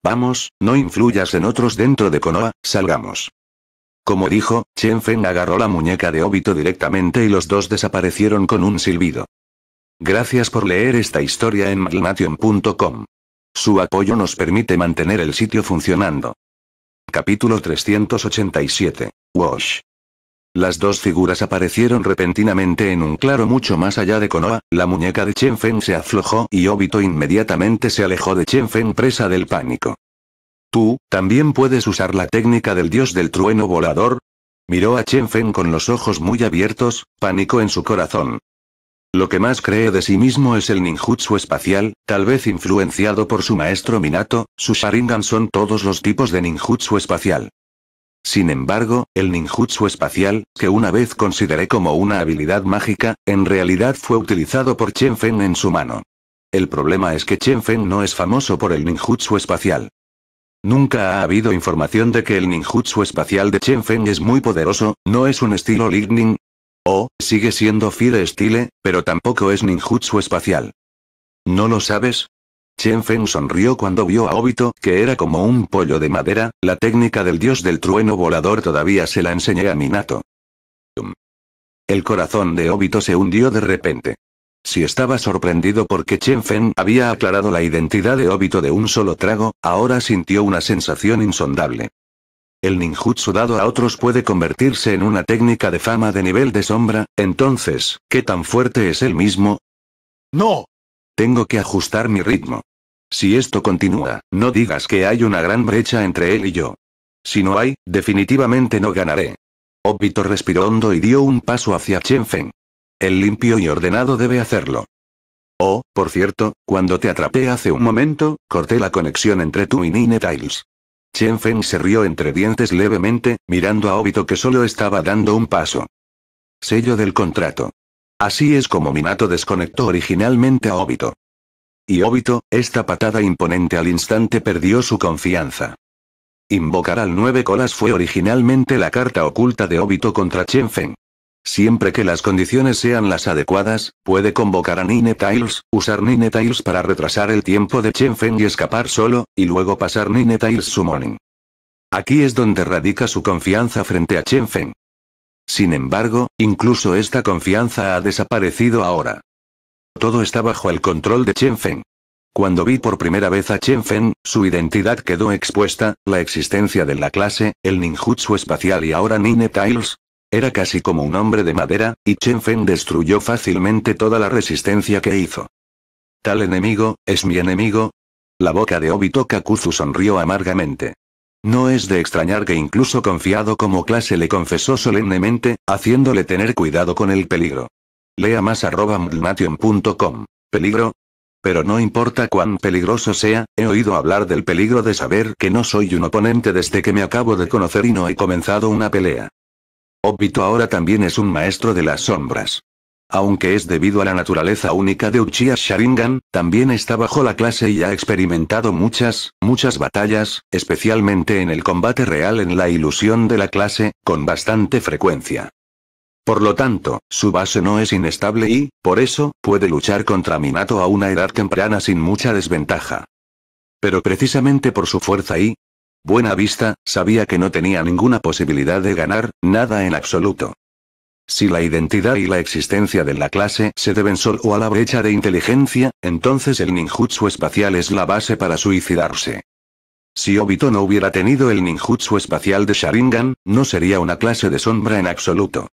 Speaker 1: Vamos, no influyas en otros dentro de Konoha, salgamos. Como dijo, Chen Feng agarró la muñeca de Obito directamente y los dos desaparecieron con un silbido. Gracias por leer esta historia en malmation.com. Su apoyo nos permite mantener el sitio funcionando. Capítulo 387. Wash. Las dos figuras aparecieron repentinamente en un claro mucho más allá de Konoha, la muñeca de Feng se aflojó y Obito inmediatamente se alejó de Feng presa del pánico. ¿Tú, también puedes usar la técnica del dios del trueno volador? Miró a Feng con los ojos muy abiertos, pánico en su corazón. Lo que más cree de sí mismo es el ninjutsu espacial, tal vez influenciado por su maestro Minato, su Sharingan son todos los tipos de ninjutsu espacial. Sin embargo, el ninjutsu espacial, que una vez consideré como una habilidad mágica, en realidad fue utilizado por Chen Feng en su mano. El problema es que Chen Feng no es famoso por el ninjutsu espacial. Nunca ha habido información de que el ninjutsu espacial de Chen Feng es muy poderoso, no es un estilo Lightning, Oh, sigue siendo Fire Style, pero tampoco es ninjutsu espacial. ¿No lo sabes? Chen Feng sonrió cuando vio a Obito, que era como un pollo de madera, la técnica del dios del trueno volador todavía se la enseñé a Minato. El corazón de Obito se hundió de repente. Si estaba sorprendido porque Chen Feng había aclarado la identidad de Obito de un solo trago, ahora sintió una sensación insondable el ninjutsu dado a otros puede convertirse en una técnica de fama de nivel de sombra, entonces, ¿qué tan fuerte es el mismo? ¡No! Tengo que ajustar mi ritmo. Si esto continúa, no digas que hay una gran brecha entre él y yo. Si no hay, definitivamente no ganaré. Obito respiró hondo y dio un paso hacia Feng. El limpio y ordenado debe hacerlo. Oh, por cierto, cuando te atrapé hace un momento, corté la conexión entre tú y Nine Tiles. Chen Feng se rió entre dientes levemente, mirando a Obito que solo estaba dando un paso. Sello del contrato. Así es como Minato desconectó originalmente a Obito. Y Obito, esta patada imponente al instante perdió su confianza. Invocar al nueve colas fue originalmente la carta oculta de Obito contra Chen Feng. Siempre que las condiciones sean las adecuadas, puede convocar a Tiles, usar Nine Tails para retrasar el tiempo de Feng y escapar solo, y luego pasar Tails Summoning. Aquí es donde radica su confianza frente a Feng. Sin embargo, incluso esta confianza ha desaparecido ahora. Todo está bajo el control de Feng. Cuando vi por primera vez a Feng, su identidad quedó expuesta, la existencia de la clase, el ninjutsu espacial y ahora Tails. Era casi como un hombre de madera, y Chen Fen destruyó fácilmente toda la resistencia que hizo. Tal enemigo, es mi enemigo. La boca de Obito Kakuzu sonrió amargamente. No es de extrañar que incluso confiado como clase le confesó solemnemente, haciéndole tener cuidado con el peligro. Lea más arroba Peligro. Pero no importa cuán peligroso sea, he oído hablar del peligro de saber que no soy un oponente desde que me acabo de conocer y no he comenzado una pelea. Obito ahora también es un maestro de las sombras. Aunque es debido a la naturaleza única de Uchiha Sharingan, también está bajo la clase y ha experimentado muchas, muchas batallas, especialmente en el combate real en la ilusión de la clase, con bastante frecuencia. Por lo tanto, su base no es inestable y, por eso, puede luchar contra Minato a una edad temprana sin mucha desventaja. Pero precisamente por su fuerza y, Buena vista, sabía que no tenía ninguna posibilidad de ganar, nada en absoluto. Si la identidad y la existencia de la clase se deben solo a la brecha de inteligencia, entonces el ninjutsu espacial es la base para suicidarse. Si Obito no hubiera tenido el ninjutsu espacial de Sharingan, no sería una clase de sombra en absoluto.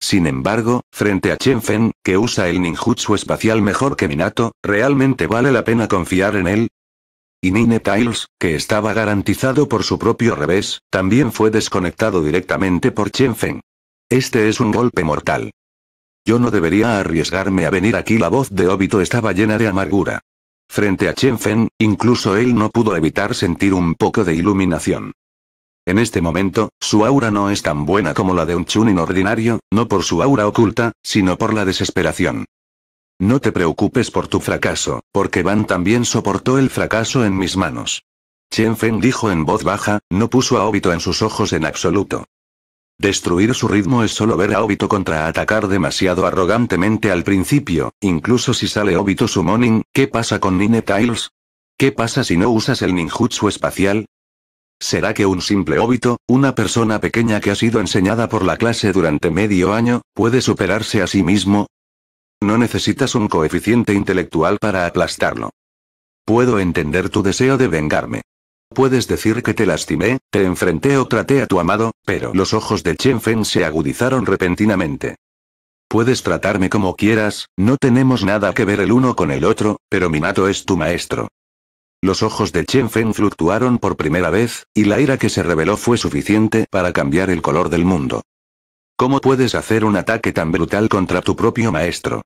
Speaker 1: Sin embargo, frente a Chen que usa el ninjutsu espacial mejor que Minato, ¿realmente vale la pena confiar en él? y Nine Tiles, que estaba garantizado por su propio revés, también fue desconectado directamente por Chen Feng. Este es un golpe mortal. Yo no debería arriesgarme a venir aquí. La voz de Obito estaba llena de amargura. Frente a Chen Feng, incluso él no pudo evitar sentir un poco de iluminación. En este momento, su aura no es tan buena como la de un Chunin ordinario, no por su aura oculta, sino por la desesperación. No te preocupes por tu fracaso, porque Van también soportó el fracaso en mis manos. Chen Feng dijo en voz baja, no puso a Obito en sus ojos en absoluto. Destruir su ritmo es solo ver a Obito contraatacar demasiado arrogantemente al principio, incluso si sale Obito Summoning, ¿qué pasa con Nine Tiles? ¿Qué pasa si no usas el ninjutsu espacial? ¿Será que un simple Obito, una persona pequeña que ha sido enseñada por la clase durante medio año, puede superarse a sí mismo? No necesitas un coeficiente intelectual para aplastarlo. Puedo entender tu deseo de vengarme. Puedes decir que te lastimé, te enfrenté o traté a tu amado, pero los ojos de Chen Feng se agudizaron repentinamente. Puedes tratarme como quieras, no tenemos nada que ver el uno con el otro, pero mi Minato es tu maestro. Los ojos de Chen Fen fluctuaron por primera vez, y la ira que se reveló fue suficiente para cambiar el color del mundo. ¿Cómo puedes hacer un ataque tan brutal contra tu propio maestro?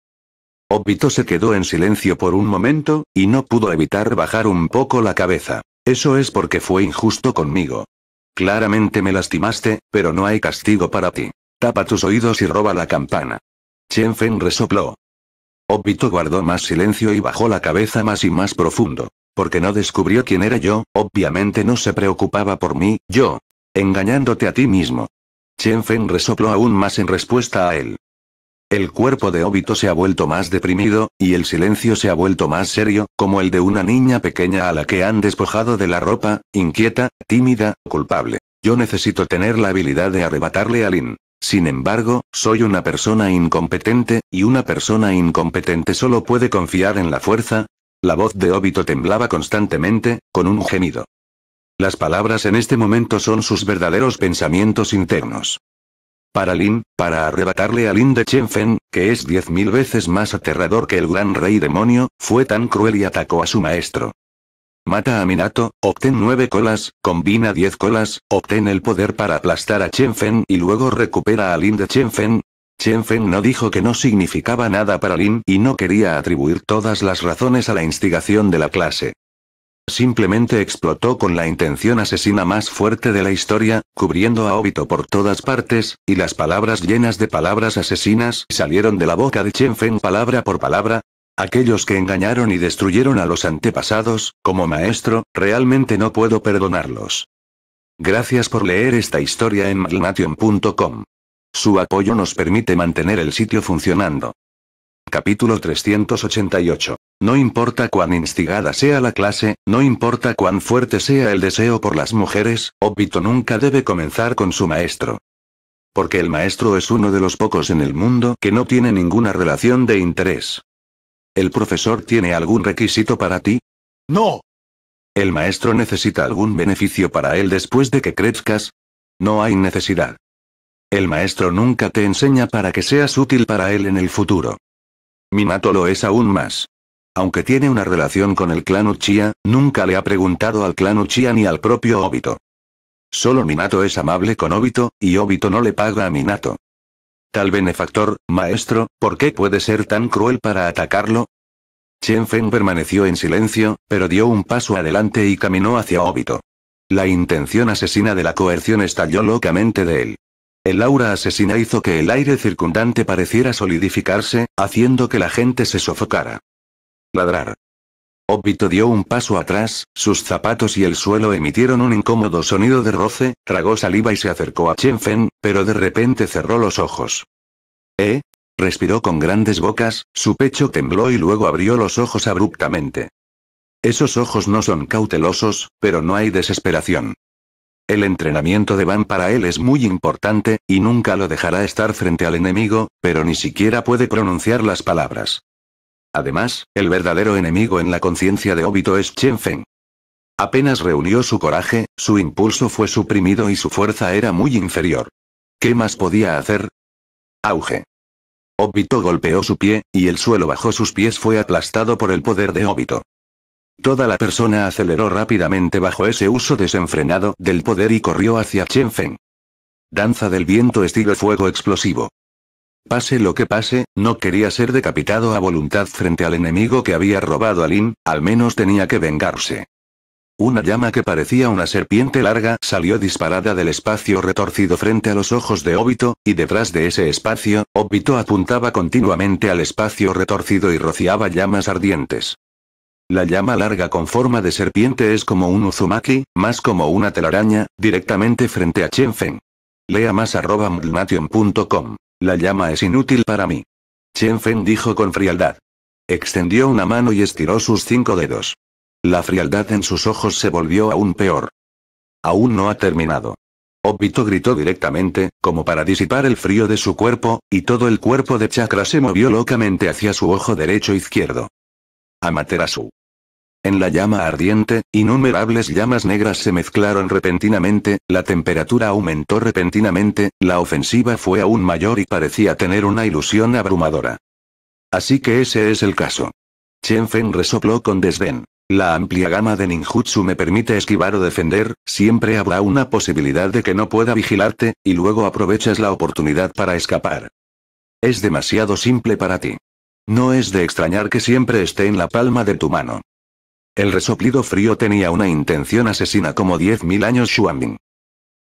Speaker 1: Obito se quedó en silencio por un momento, y no pudo evitar bajar un poco la cabeza. Eso es porque fue injusto conmigo. Claramente me lastimaste, pero no hay castigo para ti. Tapa tus oídos y roba la campana. Chen resopló. Obito guardó más silencio y bajó la cabeza más y más profundo. Porque no descubrió quién era yo, obviamente no se preocupaba por mí, yo. Engañándote a ti mismo. Chen resopló aún más en respuesta a él. El cuerpo de Obito se ha vuelto más deprimido, y el silencio se ha vuelto más serio, como el de una niña pequeña a la que han despojado de la ropa, inquieta, tímida, culpable. Yo necesito tener la habilidad de arrebatarle a Lin. Sin embargo, soy una persona incompetente, y una persona incompetente solo puede confiar en la fuerza. La voz de Obito temblaba constantemente, con un gemido. Las palabras en este momento son sus verdaderos pensamientos internos para Lin, para arrebatarle a Lin de Chenfen, que es diez mil veces más aterrador que el gran rey demonio, fue tan cruel y atacó a su maestro. Mata a Minato, obtén nueve colas, combina diez colas, obtén el poder para aplastar a Fen y luego recupera a Lin de Chenfen. Fen no dijo que no significaba nada para Lin y no quería atribuir todas las razones a la instigación de la clase. Simplemente explotó con la intención asesina más fuerte de la historia, cubriendo a óbito por todas partes, y las palabras llenas de palabras asesinas salieron de la boca de Chen Feng palabra por palabra, Aquellos que engañaron y destruyeron a los antepasados, como maestro, realmente no puedo perdonarlos. Gracias por leer esta historia en malnation.com. Su apoyo nos permite mantener el sitio funcionando. Capítulo 388 no importa cuán instigada sea la clase, no importa cuán fuerte sea el deseo por las mujeres, Obito nunca debe comenzar con su maestro. Porque el maestro es uno de los pocos en el mundo que no tiene ninguna relación de interés. ¿El profesor tiene algún requisito para ti? No. ¿El maestro necesita algún beneficio para él después de que crezcas? No hay necesidad. El maestro nunca te enseña para que seas útil para él en el futuro. Minato lo es aún más. Aunque tiene una relación con el clan Uchiha, nunca le ha preguntado al clan Uchiha ni al propio Obito. Solo Minato es amable con Obito, y Obito no le paga a Minato. Tal benefactor, maestro, ¿por qué puede ser tan cruel para atacarlo? Chen Feng permaneció en silencio, pero dio un paso adelante y caminó hacia Obito. La intención asesina de la coerción estalló locamente de él. El aura asesina hizo que el aire circundante pareciera solidificarse, haciendo que la gente se sofocara. Ladrar. Obito dio un paso atrás, sus zapatos y el suelo emitieron un incómodo sonido de roce, tragó saliva y se acercó a Chen Fen, pero de repente cerró los ojos. ¿Eh? Respiró con grandes bocas, su pecho tembló y luego abrió los ojos abruptamente. Esos ojos no son cautelosos, pero no hay desesperación. El entrenamiento de Van para él es muy importante, y nunca lo dejará estar frente al enemigo, pero ni siquiera puede pronunciar las palabras. Además, el verdadero enemigo en la conciencia de Obito es Feng. Apenas reunió su coraje, su impulso fue suprimido y su fuerza era muy inferior. ¿Qué más podía hacer? Auge. Obito golpeó su pie, y el suelo bajo sus pies fue aplastado por el poder de Obito. Toda la persona aceleró rápidamente bajo ese uso desenfrenado del poder y corrió hacia Feng. Danza del viento estilo fuego explosivo. Pase lo que pase, no quería ser decapitado a voluntad frente al enemigo que había robado a Lin, al menos tenía que vengarse. Una llama que parecía una serpiente larga salió disparada del espacio retorcido frente a los ojos de Obito, y detrás de ese espacio, Obito apuntaba continuamente al espacio retorcido y rociaba llamas ardientes. La llama larga con forma de serpiente es como un Uzumaki, más como una telaraña, directamente frente a Chenfeng. Lea más arroba la llama es inútil para mí. Chen Fen dijo con frialdad. Extendió una mano y estiró sus cinco dedos. La frialdad en sus ojos se volvió aún peor. Aún no ha terminado. Obito gritó directamente, como para disipar el frío de su cuerpo, y todo el cuerpo de Chakra se movió locamente hacia su ojo derecho izquierdo. Amaterasu. En la llama ardiente, innumerables llamas negras se mezclaron repentinamente, la temperatura aumentó repentinamente, la ofensiva fue aún mayor y parecía tener una ilusión abrumadora. Así que ese es el caso. Chen Feng resopló con desdén. La amplia gama de ninjutsu me permite esquivar o defender, siempre habrá una posibilidad de que no pueda vigilarte, y luego aprovechas la oportunidad para escapar. Es demasiado simple para ti. No es de extrañar que siempre esté en la palma de tu mano. El resoplido frío tenía una intención asesina como 10.000 años Xuanming.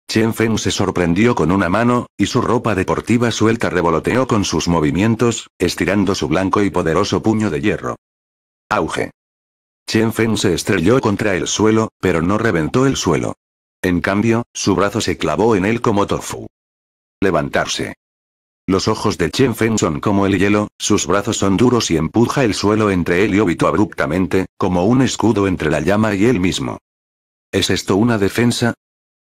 Speaker 1: Chen Feng se sorprendió con una mano, y su ropa deportiva suelta revoloteó con sus movimientos, estirando su blanco y poderoso puño de hierro. Auge. Chen Feng se estrelló contra el suelo, pero no reventó el suelo. En cambio, su brazo se clavó en él como tofu. Levantarse. Los ojos de Chen Feng son como el hielo, sus brazos son duros y empuja el suelo entre él y Obito abruptamente, como un escudo entre la llama y él mismo. ¿Es esto una defensa?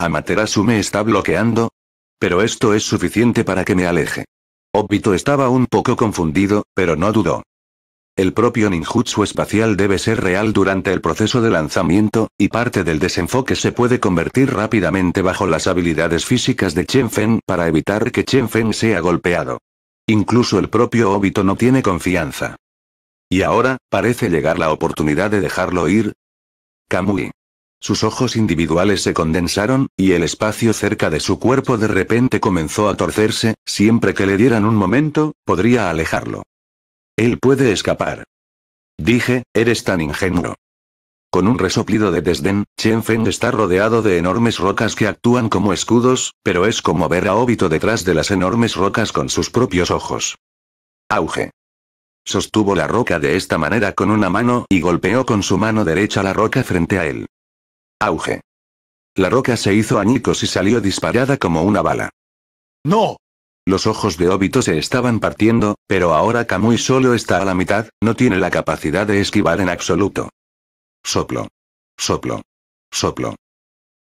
Speaker 1: ¿Amaterasu me está bloqueando? Pero esto es suficiente para que me aleje. Obito estaba un poco confundido, pero no dudó. El propio ninjutsu espacial debe ser real durante el proceso de lanzamiento, y parte del desenfoque se puede convertir rápidamente bajo las habilidades físicas de Chen Feng para evitar que Chen Feng sea golpeado. Incluso el propio Obito no tiene confianza. Y ahora, parece llegar la oportunidad de dejarlo ir. Kamui. Sus ojos individuales se condensaron, y el espacio cerca de su cuerpo de repente comenzó a torcerse, siempre que le dieran un momento, podría alejarlo. Él puede escapar. Dije, eres tan ingenuo. Con un resoplido de desdén, Feng está rodeado de enormes rocas que actúan como escudos, pero es como ver a Obito detrás de las enormes rocas con sus propios ojos. Auge. Sostuvo la roca de esta manera con una mano y golpeó con su mano derecha la roca frente a él. Auge. La roca se hizo añicos y salió disparada como una bala. ¡No! Los ojos de Obito se estaban partiendo, pero ahora Kamui solo está a la mitad, no tiene la capacidad de esquivar en absoluto. Soplo. Soplo. Soplo.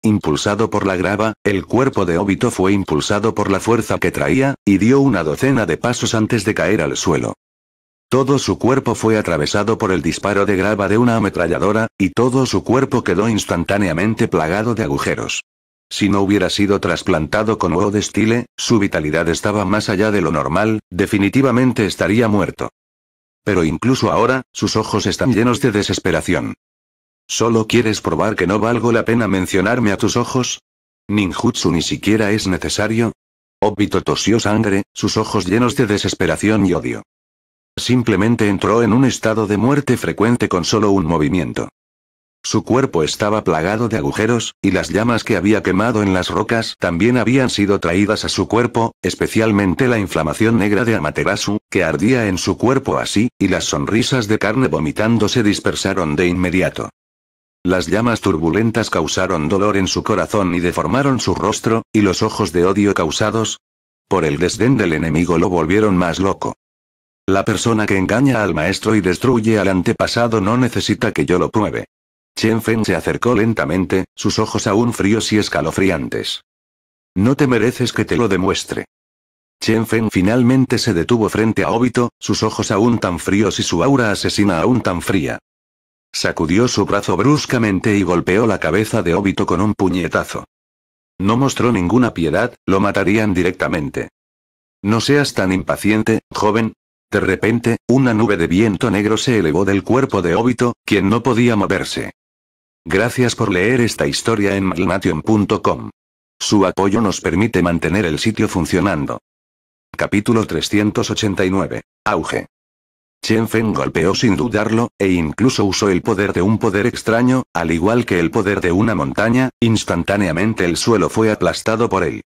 Speaker 1: Impulsado por la grava, el cuerpo de Obito fue impulsado por la fuerza que traía, y dio una docena de pasos antes de caer al suelo. Todo su cuerpo fue atravesado por el disparo de grava de una ametralladora, y todo su cuerpo quedó instantáneamente plagado de agujeros. Si no hubiera sido trasplantado con o de Stile, su vitalidad estaba más allá de lo normal, definitivamente estaría muerto. Pero incluso ahora, sus ojos están llenos de desesperación. ¿Solo quieres probar que no valgo la pena mencionarme a tus ojos? ¿Ninjutsu ni siquiera es necesario? Obito tosió sangre, sus ojos llenos de desesperación y odio. Simplemente entró en un estado de muerte frecuente con solo un movimiento. Su cuerpo estaba plagado de agujeros, y las llamas que había quemado en las rocas también habían sido traídas a su cuerpo, especialmente la inflamación negra de Amaterasu, que ardía en su cuerpo así, y las sonrisas de carne vomitando se dispersaron de inmediato. Las llamas turbulentas causaron dolor en su corazón y deformaron su rostro, y los ojos de odio causados por el desdén del enemigo lo volvieron más loco. La persona que engaña al maestro y destruye al antepasado no necesita que yo lo pruebe. Chen Feng se acercó lentamente, sus ojos aún fríos y escalofriantes. No te mereces que te lo demuestre. Chen Feng finalmente se detuvo frente a Obito, sus ojos aún tan fríos y su aura asesina aún tan fría. Sacudió su brazo bruscamente y golpeó la cabeza de Obito con un puñetazo. No mostró ninguna piedad, lo matarían directamente. No seas tan impaciente, joven. De repente, una nube de viento negro se elevó del cuerpo de Obito, quien no podía moverse. Gracias por leer esta historia en malmation.com. Su apoyo nos permite mantener el sitio funcionando. Capítulo 389. Auge. Chen Feng golpeó sin dudarlo, e incluso usó el poder de un poder extraño, al igual que el poder de una montaña, instantáneamente el suelo fue aplastado por él.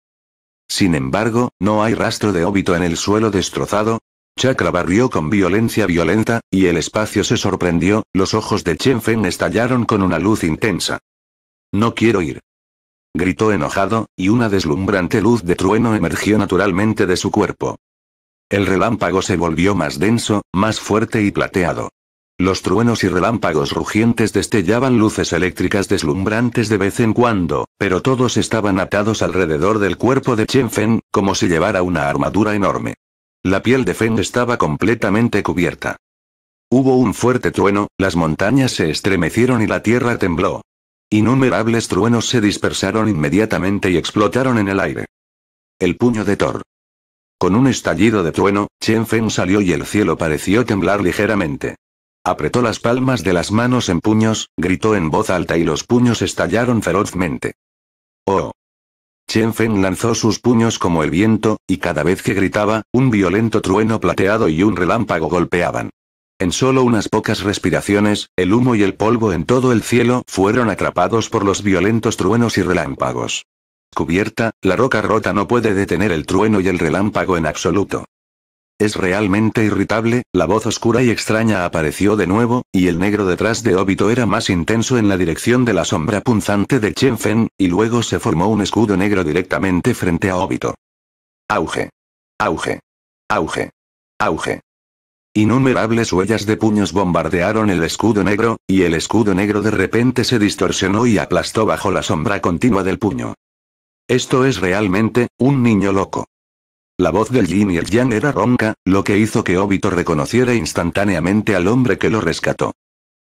Speaker 1: Sin embargo, no hay rastro de óbito en el suelo destrozado, Chakra barrió con violencia violenta, y el espacio se sorprendió, los ojos de Chen Fen estallaron con una luz intensa. No quiero ir. Gritó enojado, y una deslumbrante luz de trueno emergió naturalmente de su cuerpo. El relámpago se volvió más denso, más fuerte y plateado. Los truenos y relámpagos rugientes destellaban luces eléctricas deslumbrantes de vez en cuando, pero todos estaban atados alrededor del cuerpo de Chen Fen, como si llevara una armadura enorme. La piel de Feng estaba completamente cubierta. Hubo un fuerte trueno, las montañas se estremecieron y la tierra tembló. Innumerables truenos se dispersaron inmediatamente y explotaron en el aire. El puño de Thor. Con un estallido de trueno, Chen Feng salió y el cielo pareció temblar ligeramente. Apretó las palmas de las manos en puños, gritó en voz alta y los puños estallaron ferozmente. ¡Oh! Chen Feng lanzó sus puños como el viento, y cada vez que gritaba, un violento trueno plateado y un relámpago golpeaban. En solo unas pocas respiraciones, el humo y el polvo en todo el cielo fueron atrapados por los violentos truenos y relámpagos. Cubierta, la roca rota no puede detener el trueno y el relámpago en absoluto. Es realmente irritable, la voz oscura y extraña apareció de nuevo, y el negro detrás de Obito era más intenso en la dirección de la sombra punzante de Chen Fen, y luego se formó un escudo negro directamente frente a Obito. Auge. Auge. Auge. Auge. Innumerables huellas de puños bombardearon el escudo negro, y el escudo negro de repente se distorsionó y aplastó bajo la sombra continua del puño. Esto es realmente, un niño loco. La voz del Jin y el Yang era ronca, lo que hizo que Obito reconociera instantáneamente al hombre que lo rescató.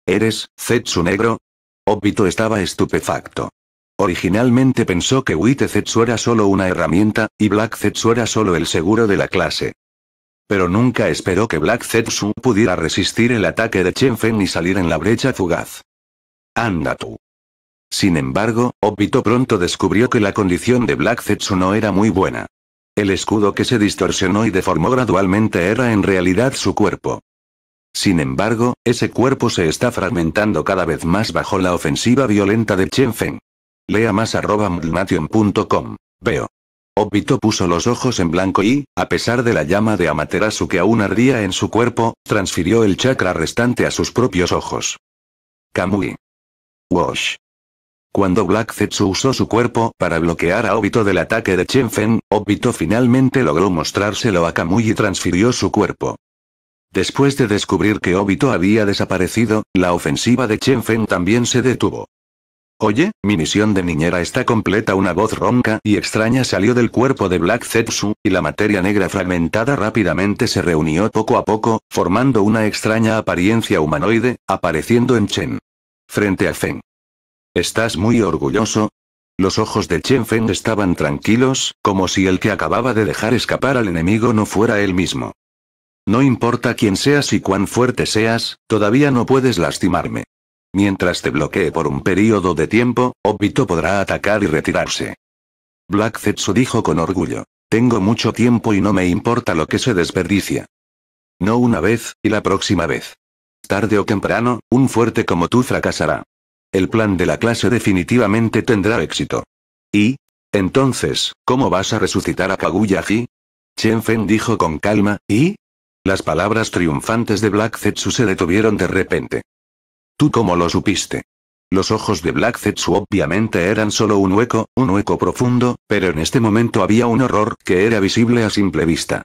Speaker 1: ¿Eres, Zetsu negro? Obito estaba estupefacto. Originalmente pensó que Wite Zetsu era solo una herramienta, y Black Zetsu era solo el seguro de la clase. Pero nunca esperó que Black Zetsu pudiera resistir el ataque de Chen Fen y salir en la brecha fugaz. Anda tú. Sin embargo, Obito pronto descubrió que la condición de Black Zetsu no era muy buena. El escudo que se distorsionó y deformó gradualmente era en realidad su cuerpo. Sin embargo, ese cuerpo se está fragmentando cada vez más bajo la ofensiva violenta de Chen Feng. Lea más arroba mdlmation.com. Veo. Obito puso los ojos en blanco y, a pesar de la llama de Amaterasu que aún ardía en su cuerpo, transfirió el chakra restante a sus propios ojos. Kamui. Wash. Cuando Black Zetsu usó su cuerpo para bloquear a Obito del ataque de Feng, Obito finalmente logró mostrárselo a Kamui y transfirió su cuerpo. Después de descubrir que Obito había desaparecido, la ofensiva de Feng también se detuvo. Oye, mi misión de niñera está completa. Una voz ronca y extraña salió del cuerpo de Black Zetsu, y la materia negra fragmentada rápidamente se reunió poco a poco, formando una extraña apariencia humanoide, apareciendo en Chen. Frente a Feng. ¿Estás muy orgulloso? Los ojos de Chen Feng estaban tranquilos, como si el que acababa de dejar escapar al enemigo no fuera él mismo. No importa quién seas y cuán fuerte seas, todavía no puedes lastimarme. Mientras te bloquee por un periodo de tiempo, Obito podrá atacar y retirarse. Black Zetsu dijo con orgullo. Tengo mucho tiempo y no me importa lo que se desperdicia. No una vez, y la próxima vez. Tarde o temprano, un fuerte como tú fracasará el plan de la clase definitivamente tendrá éxito. ¿Y? Entonces, ¿cómo vas a resucitar a Kaguya-ji? Chen Fen dijo con calma, ¿y? Las palabras triunfantes de Black Zetsu se detuvieron de repente. ¿Tú cómo lo supiste? Los ojos de Black Zetsu obviamente eran solo un hueco, un hueco profundo, pero en este momento había un horror que era visible a simple vista.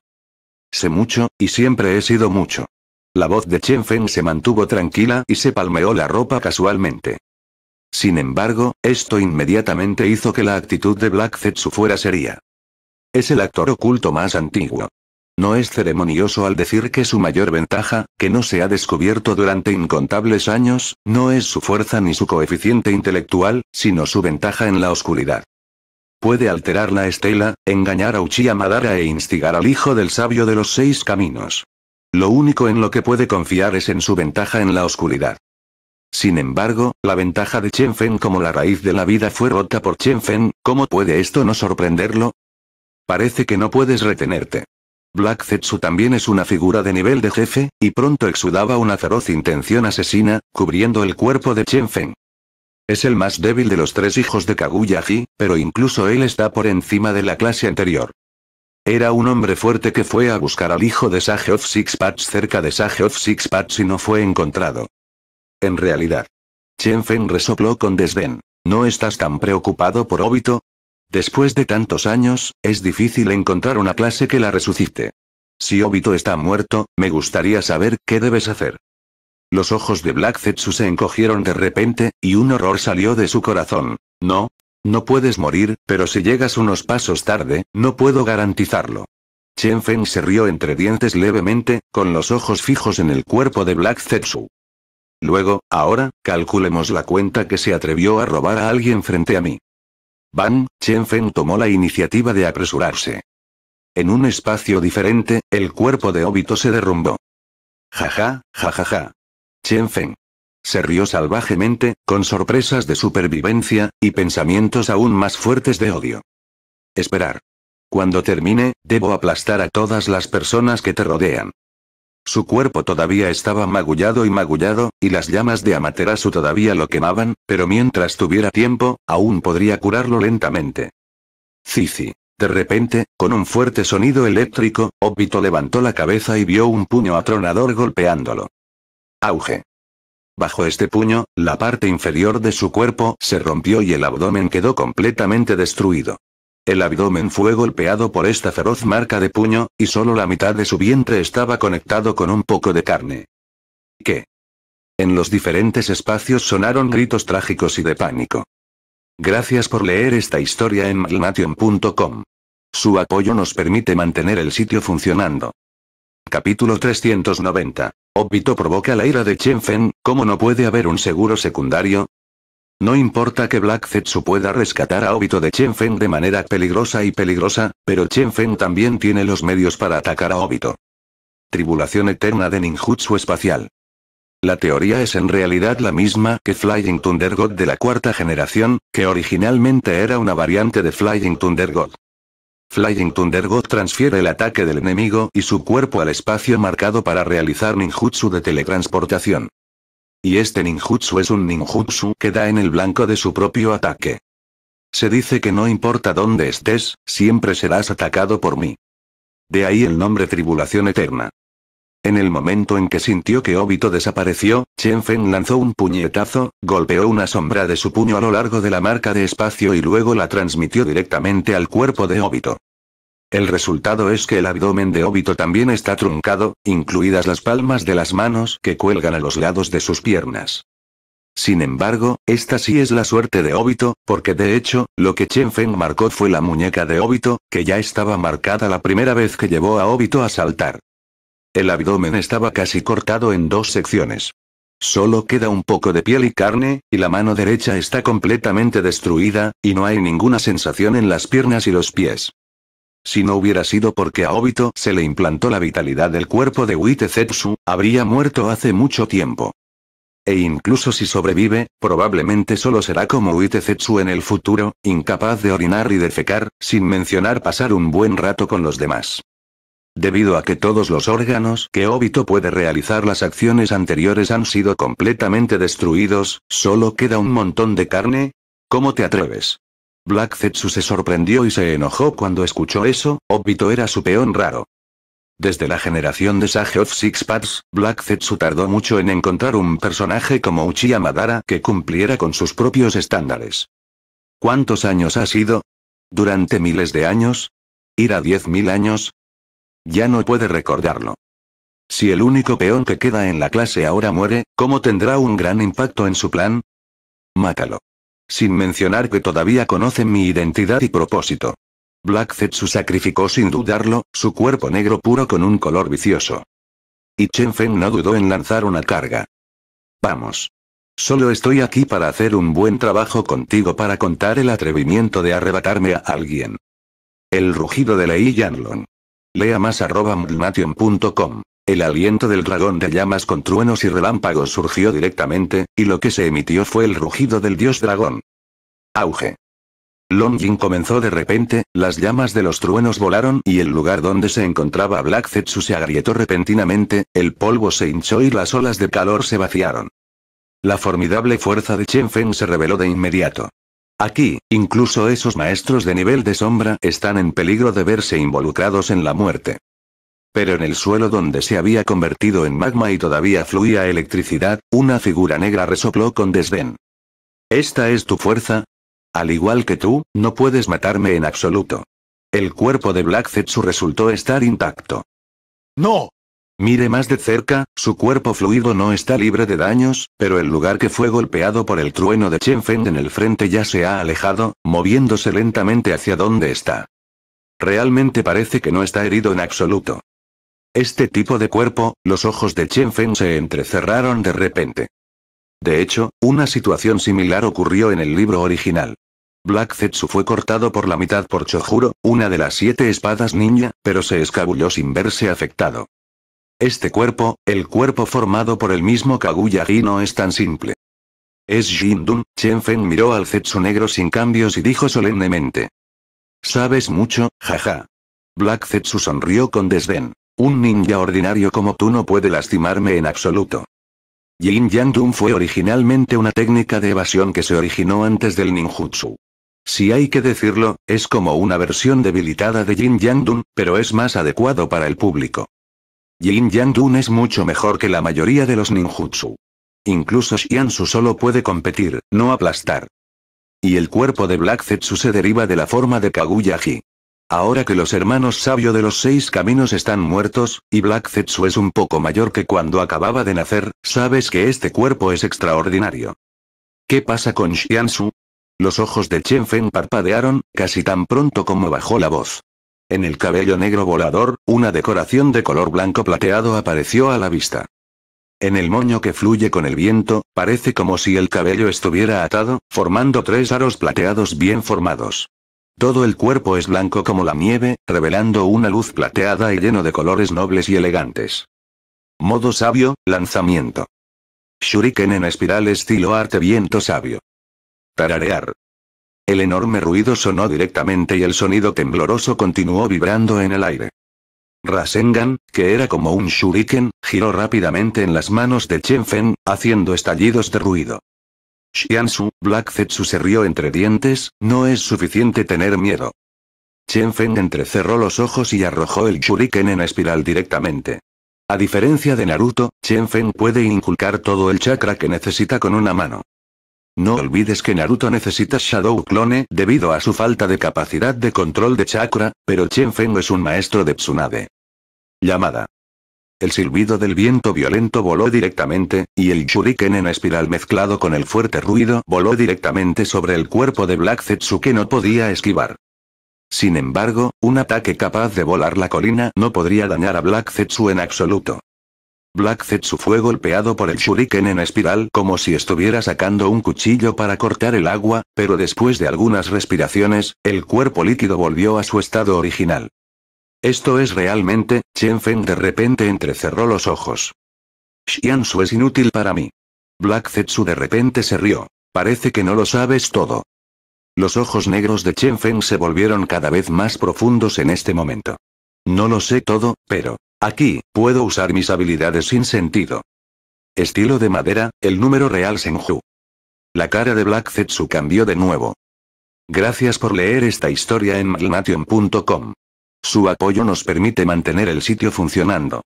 Speaker 1: Sé mucho, y siempre he sido mucho. La voz de Chen Feng se mantuvo tranquila y se palmeó la ropa casualmente. Sin embargo, esto inmediatamente hizo que la actitud de Black Zetsu fuera seria. Es el actor oculto más antiguo. No es ceremonioso al decir que su mayor ventaja, que no se ha descubierto durante incontables años, no es su fuerza ni su coeficiente intelectual, sino su ventaja en la oscuridad. Puede alterar la estela, engañar a Uchiha Madara e instigar al hijo del sabio de los seis caminos. Lo único en lo que puede confiar es en su ventaja en la oscuridad. Sin embargo, la ventaja de Chen Feng como la raíz de la vida fue rota por Chen Feng, ¿cómo puede esto no sorprenderlo? Parece que no puedes retenerte. Black Zetsu también es una figura de nivel de jefe, y pronto exudaba una feroz intención asesina, cubriendo el cuerpo de Chen Feng. Es el más débil de los tres hijos de Kaguya-ji, pero incluso él está por encima de la clase anterior. Era un hombre fuerte que fue a buscar al hijo de Sage of Six Pats cerca de Sage of Six Pats y no fue encontrado. En realidad. Chen Feng resopló con desdén. ¿No estás tan preocupado por Obito? Después de tantos años, es difícil encontrar una clase que la resucite. Si Obito está muerto, me gustaría saber qué debes hacer. Los ojos de Black Zetsu se encogieron de repente, y un horror salió de su corazón. No. No puedes morir, pero si llegas unos pasos tarde, no puedo garantizarlo. Chen Feng se rió entre dientes levemente, con los ojos fijos en el cuerpo de Black Zetsu. Luego, ahora, calculemos la cuenta que se atrevió a robar a alguien frente a mí. Bang, Chen Fen tomó la iniciativa de apresurarse. En un espacio diferente, el cuerpo de Obito se derrumbó. Jaja, jajaja. Ja, ja. Chen Feng. Se rió salvajemente, con sorpresas de supervivencia, y pensamientos aún más fuertes de odio. Esperar. Cuando termine, debo aplastar a todas las personas que te rodean. Su cuerpo todavía estaba magullado y magullado, y las llamas de Amaterasu todavía lo quemaban, pero mientras tuviera tiempo, aún podría curarlo lentamente. Cici. De repente, con un fuerte sonido eléctrico, Obito levantó la cabeza y vio un puño atronador golpeándolo. Auge. Bajo este puño, la parte inferior de su cuerpo se rompió y el abdomen quedó completamente destruido. El abdomen fue golpeado por esta feroz marca de puño, y solo la mitad de su vientre estaba conectado con un poco de carne. ¿Qué? En los diferentes espacios sonaron gritos trágicos y de pánico. Gracias por leer esta historia en malnation.com. Su apoyo nos permite mantener el sitio funcionando. Capítulo 390. Obito provoca la ira de Chen Feng, ¿cómo no puede haber un seguro secundario? No importa que Black Zetsu pueda rescatar a Obito de Chen Feng de manera peligrosa y peligrosa, pero Chen Feng también tiene los medios para atacar a Obito. Tribulación eterna de ninjutsu espacial. La teoría es en realidad la misma que Flying Thunder God de la cuarta generación, que originalmente era una variante de Flying Thunder God. Flying Thunder God transfiere el ataque del enemigo y su cuerpo al espacio marcado para realizar ninjutsu de teletransportación. Y este ninjutsu es un ninjutsu que da en el blanco de su propio ataque. Se dice que no importa dónde estés, siempre serás atacado por mí. De ahí el nombre Tribulación Eterna. En el momento en que sintió que Obito desapareció, Chen Feng lanzó un puñetazo, golpeó una sombra de su puño a lo largo de la marca de espacio y luego la transmitió directamente al cuerpo de Obito. El resultado es que el abdomen de óbito también está truncado, incluidas las palmas de las manos que cuelgan a los lados de sus piernas. Sin embargo, esta sí es la suerte de óbito, porque de hecho, lo que Chen Feng marcó fue la muñeca de Óbito, que ya estaba marcada la primera vez que llevó a óbito a saltar. El abdomen estaba casi cortado en dos secciones. Solo queda un poco de piel y carne, y la mano derecha está completamente destruida, y no hay ninguna sensación en las piernas y los pies. Si no hubiera sido porque a Obito se le implantó la vitalidad del cuerpo de Zetsu, habría muerto hace mucho tiempo. E incluso si sobrevive, probablemente solo será como Zetsu en el futuro, incapaz de orinar y defecar, sin mencionar pasar un buen rato con los demás. Debido a que todos los órganos que Obito puede realizar las acciones anteriores han sido completamente destruidos, solo queda un montón de carne. ¿Cómo te atreves? Black Zetsu se sorprendió y se enojó cuando escuchó eso, Obito era su peón raro. Desde la generación de Sage of Six Paths, Black Zetsu tardó mucho en encontrar un personaje como Uchiha Madara que cumpliera con sus propios estándares. ¿Cuántos años ha sido? ¿Durante miles de años? ¿Ir a diez años? Ya no puede recordarlo. Si el único peón que queda en la clase ahora muere, ¿cómo tendrá un gran impacto en su plan? Mátalo. Sin mencionar que todavía conocen mi identidad y propósito. Black Zetsu sacrificó sin dudarlo, su cuerpo negro puro con un color vicioso. Y Chen Feng no dudó en lanzar una carga. Vamos. Solo estoy aquí para hacer un buen trabajo contigo para contar el atrevimiento de arrebatarme a alguien. El rugido de Lei Yanlong. Lea más arroba el aliento del dragón de llamas con truenos y relámpagos surgió directamente, y lo que se emitió fue el rugido del dios dragón. Auge. Yin comenzó de repente, las llamas de los truenos volaron y el lugar donde se encontraba Black Zetsu se agrietó repentinamente, el polvo se hinchó y las olas de calor se vaciaron. La formidable fuerza de Chen Feng se reveló de inmediato. Aquí, incluso esos maestros de nivel de sombra están en peligro de verse involucrados en la muerte. Pero en el suelo donde se había convertido en magma y todavía fluía electricidad, una figura negra resopló con desdén. ¿Esta es tu fuerza? Al igual que tú, no puedes matarme en absoluto. El cuerpo de Black Zetsu resultó estar intacto. ¡No! Mire más de cerca, su cuerpo fluido no está libre de daños, pero el lugar que fue golpeado por el trueno de Chen Feng en el frente ya se ha alejado, moviéndose lentamente hacia donde está. Realmente parece que no está herido en absoluto. Este tipo de cuerpo, los ojos de Chen Feng se entrecerraron de repente. De hecho, una situación similar ocurrió en el libro original. Black Zetsu fue cortado por la mitad por Chojuro, una de las siete espadas ninja, pero se escabulló sin verse afectado. Este cuerpo, el cuerpo formado por el mismo Kaguya Gi no es tan simple. Es Jindun, Chen Feng miró al Zetsu negro sin cambios y dijo solemnemente. Sabes mucho, jaja. Black Zetsu sonrió con desdén. Un ninja ordinario como tú no puede lastimarme en absoluto. Yin Yang Dun fue originalmente una técnica de evasión que se originó antes del ninjutsu. Si hay que decirlo, es como una versión debilitada de Yin Yang Dun, pero es más adecuado para el público. Yin Yang Dun es mucho mejor que la mayoría de los ninjutsu. Incluso Xiansu solo puede competir, no aplastar. Y el cuerpo de Black Zetsu se deriva de la forma de Kaguya-ji. Ahora que los hermanos sabio de los seis caminos están muertos, y Black Zetsu es un poco mayor que cuando acababa de nacer, sabes que este cuerpo es extraordinario. ¿Qué pasa con Xiansu? Los ojos de Chen Feng parpadearon, casi tan pronto como bajó la voz. En el cabello negro volador, una decoración de color blanco plateado apareció a la vista. En el moño que fluye con el viento, parece como si el cabello estuviera atado, formando tres aros plateados bien formados. Todo el cuerpo es blanco como la nieve, revelando una luz plateada y lleno de colores nobles y elegantes. Modo sabio, lanzamiento. Shuriken en espiral estilo arte viento sabio. Tararear. El enorme ruido sonó directamente y el sonido tembloroso continuó vibrando en el aire. Rasengan, que era como un shuriken, giró rápidamente en las manos de Chen Fen, haciendo estallidos de ruido. Xiansu, Black Zetsu se rió entre dientes, no es suficiente tener miedo. Chen Feng entrecerró los ojos y arrojó el shuriken en espiral directamente. A diferencia de Naruto, Chen Feng puede inculcar todo el chakra que necesita con una mano. No olvides que Naruto necesita Shadow Clone debido a su falta de capacidad de control de chakra, pero Chen Feng es un maestro de Tsunade. Llamada. El silbido del viento violento voló directamente, y el shuriken en espiral mezclado con el fuerte ruido voló directamente sobre el cuerpo de Black Zetsu que no podía esquivar. Sin embargo, un ataque capaz de volar la colina no podría dañar a Black Zetsu en absoluto. Black Zetsu fue golpeado por el shuriken en espiral como si estuviera sacando un cuchillo para cortar el agua, pero después de algunas respiraciones, el cuerpo líquido volvió a su estado original. Esto es realmente, Chen Feng de repente entrecerró los ojos. Su es inútil para mí. Black Zetsu de repente se rió. Parece que no lo sabes todo. Los ojos negros de Chen Feng se volvieron cada vez más profundos en este momento. No lo sé todo, pero, aquí, puedo usar mis habilidades sin sentido. Estilo de madera, el número real Senju. La cara de Black Zetsu cambió de nuevo. Gracias por leer esta historia en su apoyo nos permite mantener el sitio funcionando.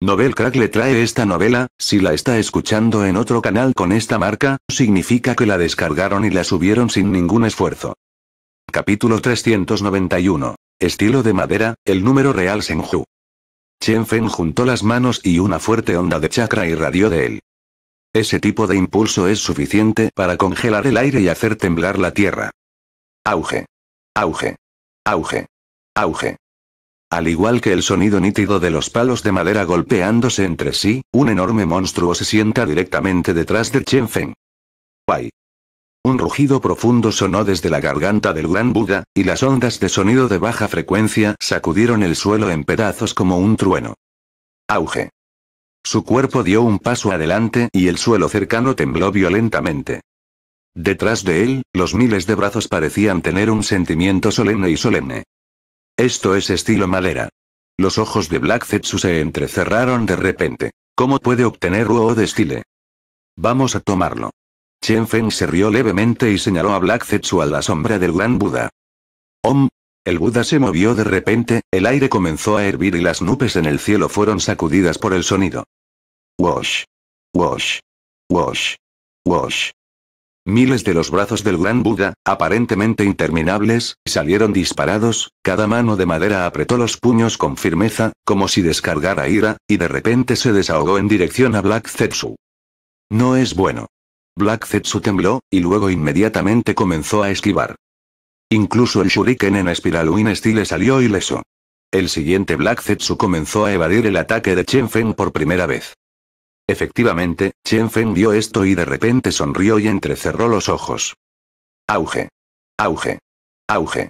Speaker 1: Novel Crack le trae esta novela, si la está escuchando en otro canal con esta marca, significa que la descargaron y la subieron sin ningún esfuerzo. Capítulo 391. Estilo de madera, el número real Senju. Chen Fen juntó las manos y una fuerte onda de chakra irradió de él. Ese tipo de impulso es suficiente para congelar el aire y hacer temblar la tierra. Auge. Auge. Auge. Auge. Al igual que el sonido nítido de los palos de madera golpeándose entre sí, un enorme monstruo se sienta directamente detrás de Chen Feng. ¡Guay! Un rugido profundo sonó desde la garganta del gran Buda, y las ondas de sonido de baja frecuencia sacudieron el suelo en pedazos como un trueno. Auge. Su cuerpo dio un paso adelante y el suelo cercano tembló violentamente. Detrás de él, los miles de brazos parecían tener un sentimiento solemne y solemne. Esto es estilo madera. Los ojos de Black Zetsu se entrecerraron de repente. ¿Cómo puede obtener Ruo de Stile? Vamos a tomarlo. Chen Feng se rió levemente y señaló a Black Zetsu a la sombra del gran Buda. Om. El Buda se movió de repente, el aire comenzó a hervir y las nubes en el cielo fueron sacudidas por el sonido. Wash. Wash. Wash. Wash. Miles de los brazos del gran Buda, aparentemente interminables, salieron disparados, cada mano de madera apretó los puños con firmeza, como si descargara ira, y de repente se desahogó en dirección a Black Zetsu. No es bueno. Black Zetsu tembló, y luego inmediatamente comenzó a esquivar. Incluso el shuriken en espiral Win le salió ileso. El siguiente Black Zetsu comenzó a evadir el ataque de Chen Feng por primera vez. Efectivamente, Chen Feng vio esto y de repente sonrió y entrecerró los ojos. Auge. Auge. Auge.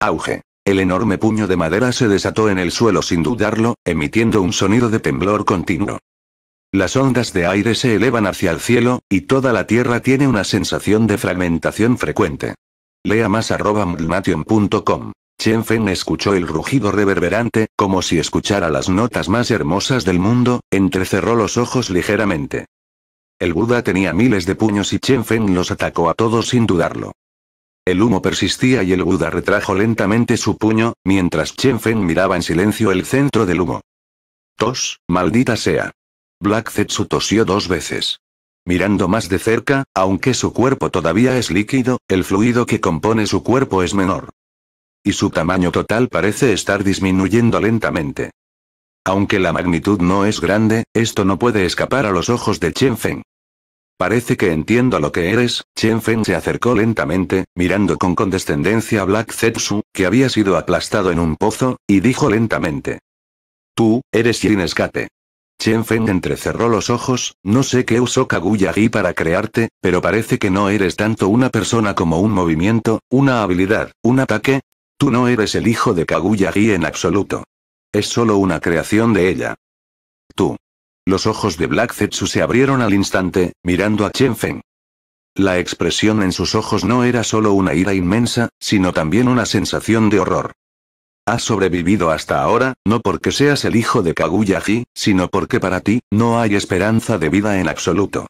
Speaker 1: Auge. El enorme puño de madera se desató en el suelo sin dudarlo, emitiendo un sonido de temblor continuo. Las ondas de aire se elevan hacia el cielo, y toda la tierra tiene una sensación de fragmentación frecuente. Lea más arroba Chen Fen escuchó el rugido reverberante, como si escuchara las notas más hermosas del mundo, entrecerró los ojos ligeramente. El Buda tenía miles de puños y Chen Fen los atacó a todos sin dudarlo. El humo persistía y el Buda retrajo lentamente su puño, mientras Chen Fen miraba en silencio el centro del humo. Tos, maldita sea. Black Zetsu tosió dos veces. Mirando más de cerca, aunque su cuerpo todavía es líquido, el fluido que compone su cuerpo es menor y su tamaño total parece estar disminuyendo lentamente. Aunque la magnitud no es grande, esto no puede escapar a los ojos de Chen Feng. Parece que entiendo lo que eres, Chen Feng se acercó lentamente, mirando con condescendencia a Black Zetsu, que había sido aplastado en un pozo, y dijo lentamente. Tú, eres Yin Escape. Chen Feng entrecerró los ojos, no sé qué usó Kaguya Gi para crearte, pero parece que no eres tanto una persona como un movimiento, una habilidad, un ataque, Tú no eres el hijo de Kaguya-gi en absoluto. Es solo una creación de ella. Tú. Los ojos de Black Zetsu se abrieron al instante, mirando a Chen Feng. La expresión en sus ojos no era solo una ira inmensa, sino también una sensación de horror. Has sobrevivido hasta ahora, no porque seas el hijo de Kaguya-gi, sino porque para ti, no hay esperanza de vida en absoluto.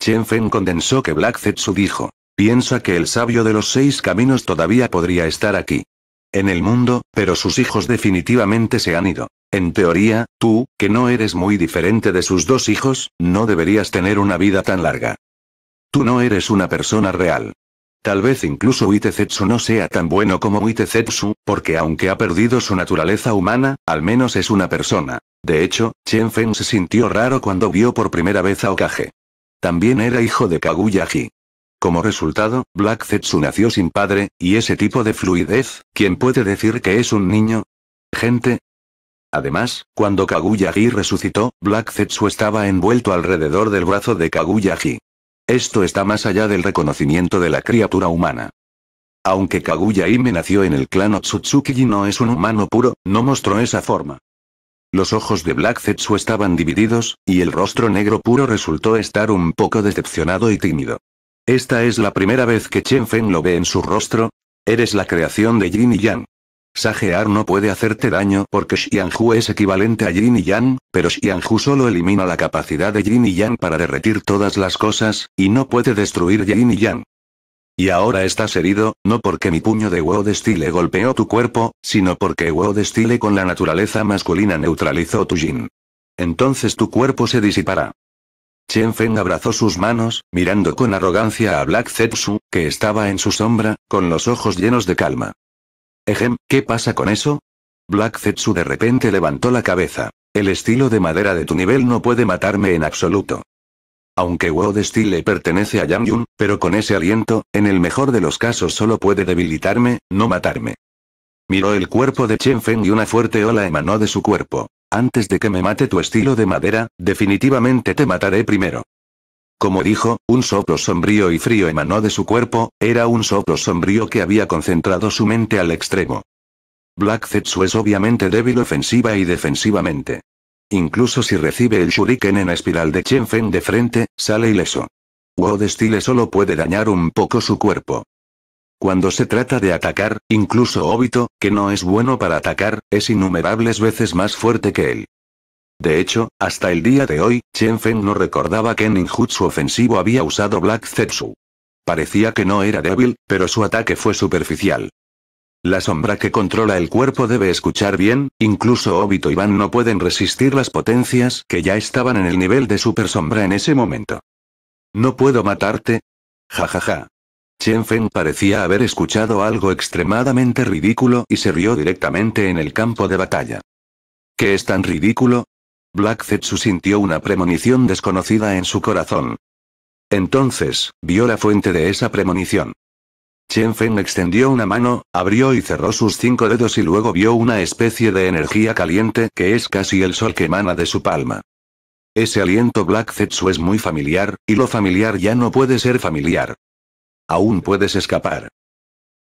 Speaker 1: Chen Feng condensó que Black Zetsu dijo. Piensa que el sabio de los seis caminos todavía podría estar aquí en el mundo, pero sus hijos definitivamente se han ido. En teoría, tú, que no eres muy diferente de sus dos hijos, no deberías tener una vida tan larga. Tú no eres una persona real. Tal vez incluso Uitezetsu no sea tan bueno como Uitezetsu, porque aunque ha perdido su naturaleza humana, al menos es una persona. De hecho, Chen Feng se sintió raro cuando vio por primera vez a Okage. También era hijo de kaguya como resultado, Black Zetsu nació sin padre, y ese tipo de fluidez, ¿quién puede decir que es un niño? Gente. Además, cuando Kaguya-gi resucitó, Black Zetsu estaba envuelto alrededor del brazo de Kaguya-gi. Esto está más allá del reconocimiento de la criatura humana. Aunque Kaguya me nació en el clan Otsutsuki y no es un humano puro, no mostró esa forma. Los ojos de Black Zetsu estaban divididos, y el rostro negro puro resultó estar un poco decepcionado y tímido. Esta es la primera vez que Chen Feng lo ve en su rostro. Eres la creación de Yin y Yang. Sagear no puede hacerte daño porque Xianhu es equivalente a Yin y Yang, pero Xianhu solo elimina la capacidad de Yin y Yang para derretir todas las cosas, y no puede destruir Yin y Yang. Y ahora estás herido, no porque mi puño de huevo de golpeó tu cuerpo, sino porque huevo de con la naturaleza masculina neutralizó tu Yin. Entonces tu cuerpo se disipará. Chen Feng abrazó sus manos, mirando con arrogancia a Black Zetsu, que estaba en su sombra, con los ojos llenos de calma. Ejem, ¿qué pasa con eso? Black Zetsu de repente levantó la cabeza. El estilo de madera de tu nivel no puede matarme en absoluto. Aunque de Steel le pertenece a Yang Yun, pero con ese aliento, en el mejor de los casos solo puede debilitarme, no matarme. Miró el cuerpo de Chen Feng y una fuerte ola emanó de su cuerpo. Antes de que me mate tu estilo de madera, definitivamente te mataré primero. Como dijo, un soplo sombrío y frío emanó de su cuerpo, era un soplo sombrío que había concentrado su mente al extremo. Black Zetsu es obviamente débil ofensiva y defensivamente. Incluso si recibe el shuriken en espiral de Chen de frente, sale ileso. de Style solo puede dañar un poco su cuerpo. Cuando se trata de atacar, incluso Obito, que no es bueno para atacar, es innumerables veces más fuerte que él. De hecho, hasta el día de hoy, Chen Feng no recordaba que en ninjutsu ofensivo había usado Black Zetsu. Parecía que no era débil, pero su ataque fue superficial. La sombra que controla el cuerpo debe escuchar bien, incluso Obito y Van no pueden resistir las potencias que ya estaban en el nivel de super sombra en ese momento. No puedo matarte. Jajaja. ja ja. Chen Feng parecía haber escuchado algo extremadamente ridículo y se rió directamente en el campo de batalla. ¿Qué es tan ridículo? Black Zetsu sintió una premonición desconocida en su corazón. Entonces, vio la fuente de esa premonición. Chen Fen extendió una mano, abrió y cerró sus cinco dedos y luego vio una especie de energía caliente que es casi el sol que emana de su palma. Ese aliento Black Zetsu es muy familiar, y lo familiar ya no puede ser familiar. Aún puedes escapar.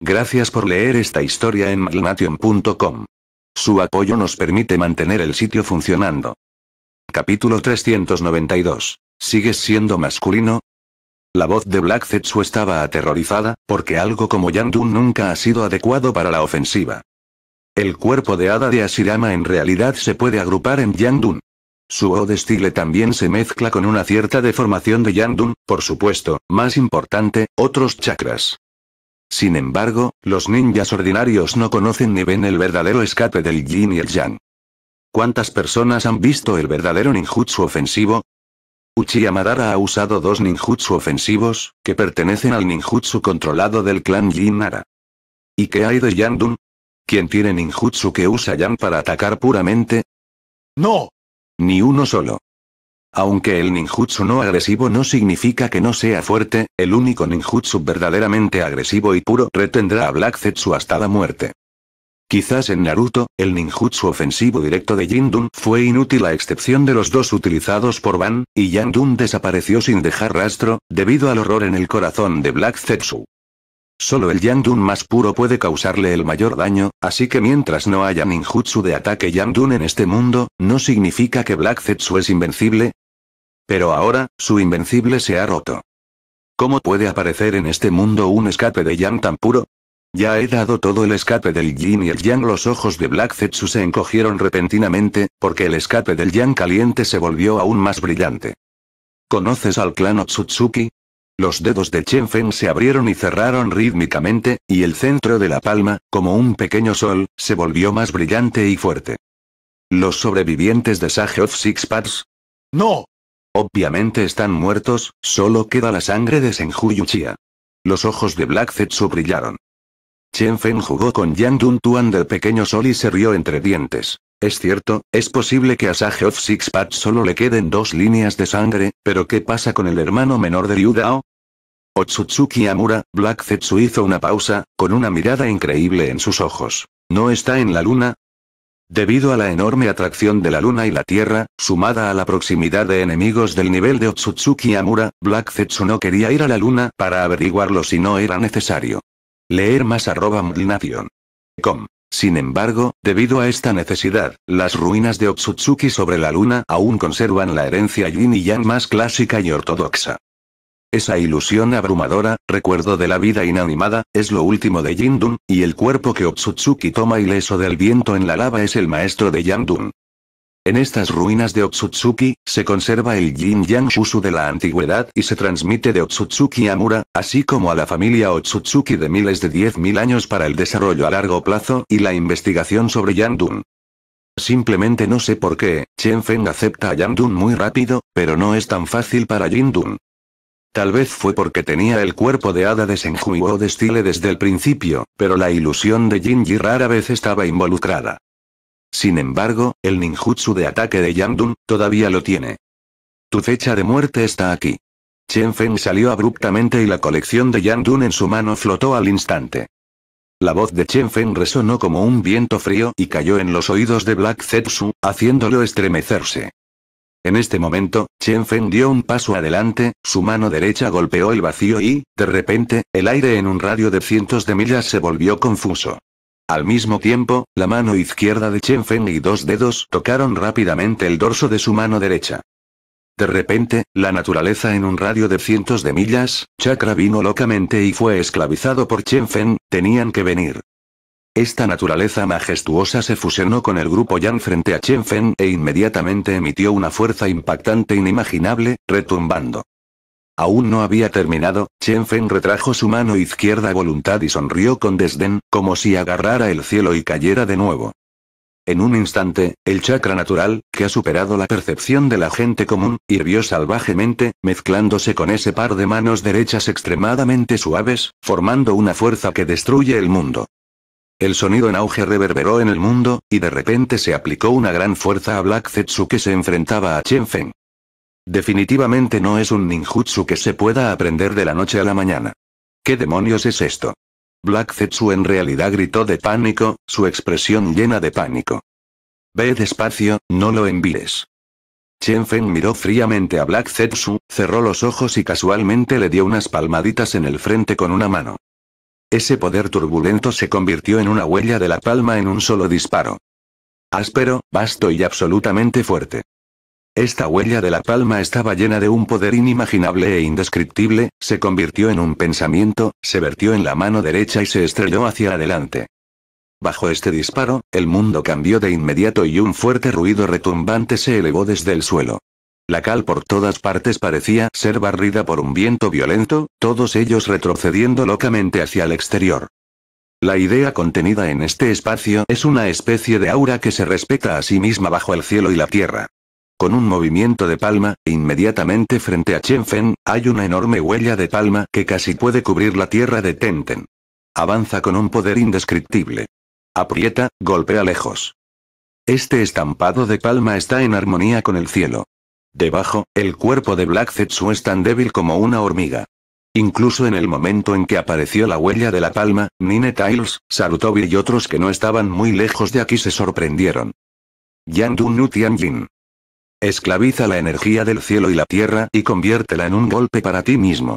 Speaker 1: Gracias por leer esta historia en maglnation.com. Su apoyo nos permite mantener el sitio funcionando. Capítulo 392. ¿Sigues siendo masculino? La voz de Black Zetsu estaba aterrorizada, porque algo como Yandun nunca ha sido adecuado para la ofensiva. El cuerpo de Hada de Asirama en realidad se puede agrupar en Yandun. Su O de también se mezcla con una cierta deformación de Yandun, por supuesto, más importante, otros chakras. Sin embargo, los ninjas ordinarios no conocen ni ven el verdadero escape del yin y el yang. ¿Cuántas personas han visto el verdadero ninjutsu ofensivo? Uchiha Madara ha usado dos ninjutsu ofensivos, que pertenecen al ninjutsu controlado del clan Nara. ¿Y qué hay de Yandun? ¿Quién tiene ninjutsu que usa Yan para atacar puramente? ¡No! Ni uno solo. Aunque el ninjutsu no agresivo no significa que no sea fuerte, el único ninjutsu verdaderamente agresivo y puro retendrá a Black Zetsu hasta la muerte. Quizás en Naruto, el ninjutsu ofensivo directo de Dun fue inútil a excepción de los dos utilizados por Van, y Dun desapareció sin dejar rastro, debido al horror en el corazón de Black Zetsu. Solo el Yangdun más puro puede causarle el mayor daño, así que mientras no haya ninjutsu de ataque Yangdun en este mundo, ¿no significa que Black Zetsu es invencible? Pero ahora, su invencible se ha roto. ¿Cómo puede aparecer en este mundo un escape de Yang tan puro? Ya he dado todo el escape del Yin y el Yang. Los ojos de Black Zetsu se encogieron repentinamente, porque el escape del Yang caliente se volvió aún más brillante. ¿Conoces al clan Otsutsuki? Los dedos de Chen Fen se abrieron y cerraron rítmicamente, y el centro de la palma, como un pequeño sol, se volvió más brillante y fuerte. ¿Los sobrevivientes de Sage of Six Paths? ¡No! Obviamente están muertos, solo queda la sangre de Senju Chia. Los ojos de Black Zetsu brillaron. Chen Fen jugó con Yang Dun Tuan del pequeño sol y se rió entre dientes. Es cierto, es posible que a Sage of Sixpack solo le queden dos líneas de sangre, pero ¿qué pasa con el hermano menor de Ryudao? Otsutsuki Amura, Black Zetsu hizo una pausa, con una mirada increíble en sus ojos. ¿No está en la luna? Debido a la enorme atracción de la luna y la tierra, sumada a la proximidad de enemigos del nivel de Otsutsuki Amura, Black Zetsu no quería ir a la luna para averiguarlo si no era necesario. Leer más arroba sin embargo, debido a esta necesidad, las ruinas de Otsutsuki sobre la luna aún conservan la herencia yin y yang más clásica y ortodoxa. Esa ilusión abrumadora, recuerdo de la vida inanimada, es lo último de Yin-Dun, y el cuerpo que Otsutsuki toma ileso del viento en la lava es el maestro de Yang-Dun. En estas ruinas de Otsutsuki, se conserva el yin-yang shusu de la antigüedad y se transmite de Otsutsuki a Mura, así como a la familia Otsutsuki de miles de 10.000 años para el desarrollo a largo plazo y la investigación sobre Yandun. Simplemente no sé por qué, Chen Feng acepta a Yandun muy rápido, pero no es tan fácil para Dun. Tal vez fue porque tenía el cuerpo de hada de o de Stile desde el principio, pero la ilusión de Jinji rara vez estaba involucrada. Sin embargo, el ninjutsu de ataque de Yandun, todavía lo tiene. Tu fecha de muerte está aquí. Chen Feng salió abruptamente y la colección de Yandun en su mano flotó al instante. La voz de Chen Feng resonó como un viento frío y cayó en los oídos de Black Zetsu, haciéndolo estremecerse. En este momento, Chen Feng dio un paso adelante, su mano derecha golpeó el vacío y, de repente, el aire en un radio de cientos de millas se volvió confuso. Al mismo tiempo, la mano izquierda de Chen Feng y dos dedos tocaron rápidamente el dorso de su mano derecha. De repente, la naturaleza en un radio de cientos de millas, Chakra vino locamente y fue esclavizado por Chen Fen, tenían que venir. Esta naturaleza majestuosa se fusionó con el grupo Yang frente a Chen Feng e inmediatamente emitió una fuerza impactante e inimaginable, retumbando. Aún no había terminado, Chen Feng retrajo su mano izquierda a voluntad y sonrió con desdén, como si agarrara el cielo y cayera de nuevo. En un instante, el chakra natural, que ha superado la percepción de la gente común, hirvió salvajemente, mezclándose con ese par de manos derechas extremadamente suaves, formando una fuerza que destruye el mundo. El sonido en auge reverberó en el mundo, y de repente se aplicó una gran fuerza a Black Zetsu que se enfrentaba a Chen Feng. Definitivamente no es un ninjutsu que se pueda aprender de la noche a la mañana. ¿Qué demonios es esto? Black Zetsu en realidad gritó de pánico, su expresión llena de pánico. Ve despacio, no lo envíes. Chen Feng miró fríamente a Black Zetsu, cerró los ojos y casualmente le dio unas palmaditas en el frente con una mano. Ese poder turbulento se convirtió en una huella de la palma en un solo disparo. Áspero, vasto y absolutamente fuerte. Esta huella de la palma estaba llena de un poder inimaginable e indescriptible, se convirtió en un pensamiento, se vertió en la mano derecha y se estrelló hacia adelante. Bajo este disparo, el mundo cambió de inmediato y un fuerte ruido retumbante se elevó desde el suelo. La cal por todas partes parecía ser barrida por un viento violento, todos ellos retrocediendo locamente hacia el exterior. La idea contenida en este espacio es una especie de aura que se respeta a sí misma bajo el cielo y la tierra. Con un movimiento de palma, e inmediatamente frente a Chen Chenfen, hay una enorme huella de palma que casi puede cubrir la tierra de Tenten. Avanza con un poder indescriptible. Aprieta, golpea lejos. Este estampado de palma está en armonía con el cielo. Debajo, el cuerpo de Black Zetsu es tan débil como una hormiga. Incluso en el momento en que apareció la huella de la palma, Nine Tiles, Sarutobi y otros que no estaban muy lejos de aquí se sorprendieron. Yang Dun Jin. Esclaviza la energía del cielo y la tierra y conviértela en un golpe para ti mismo.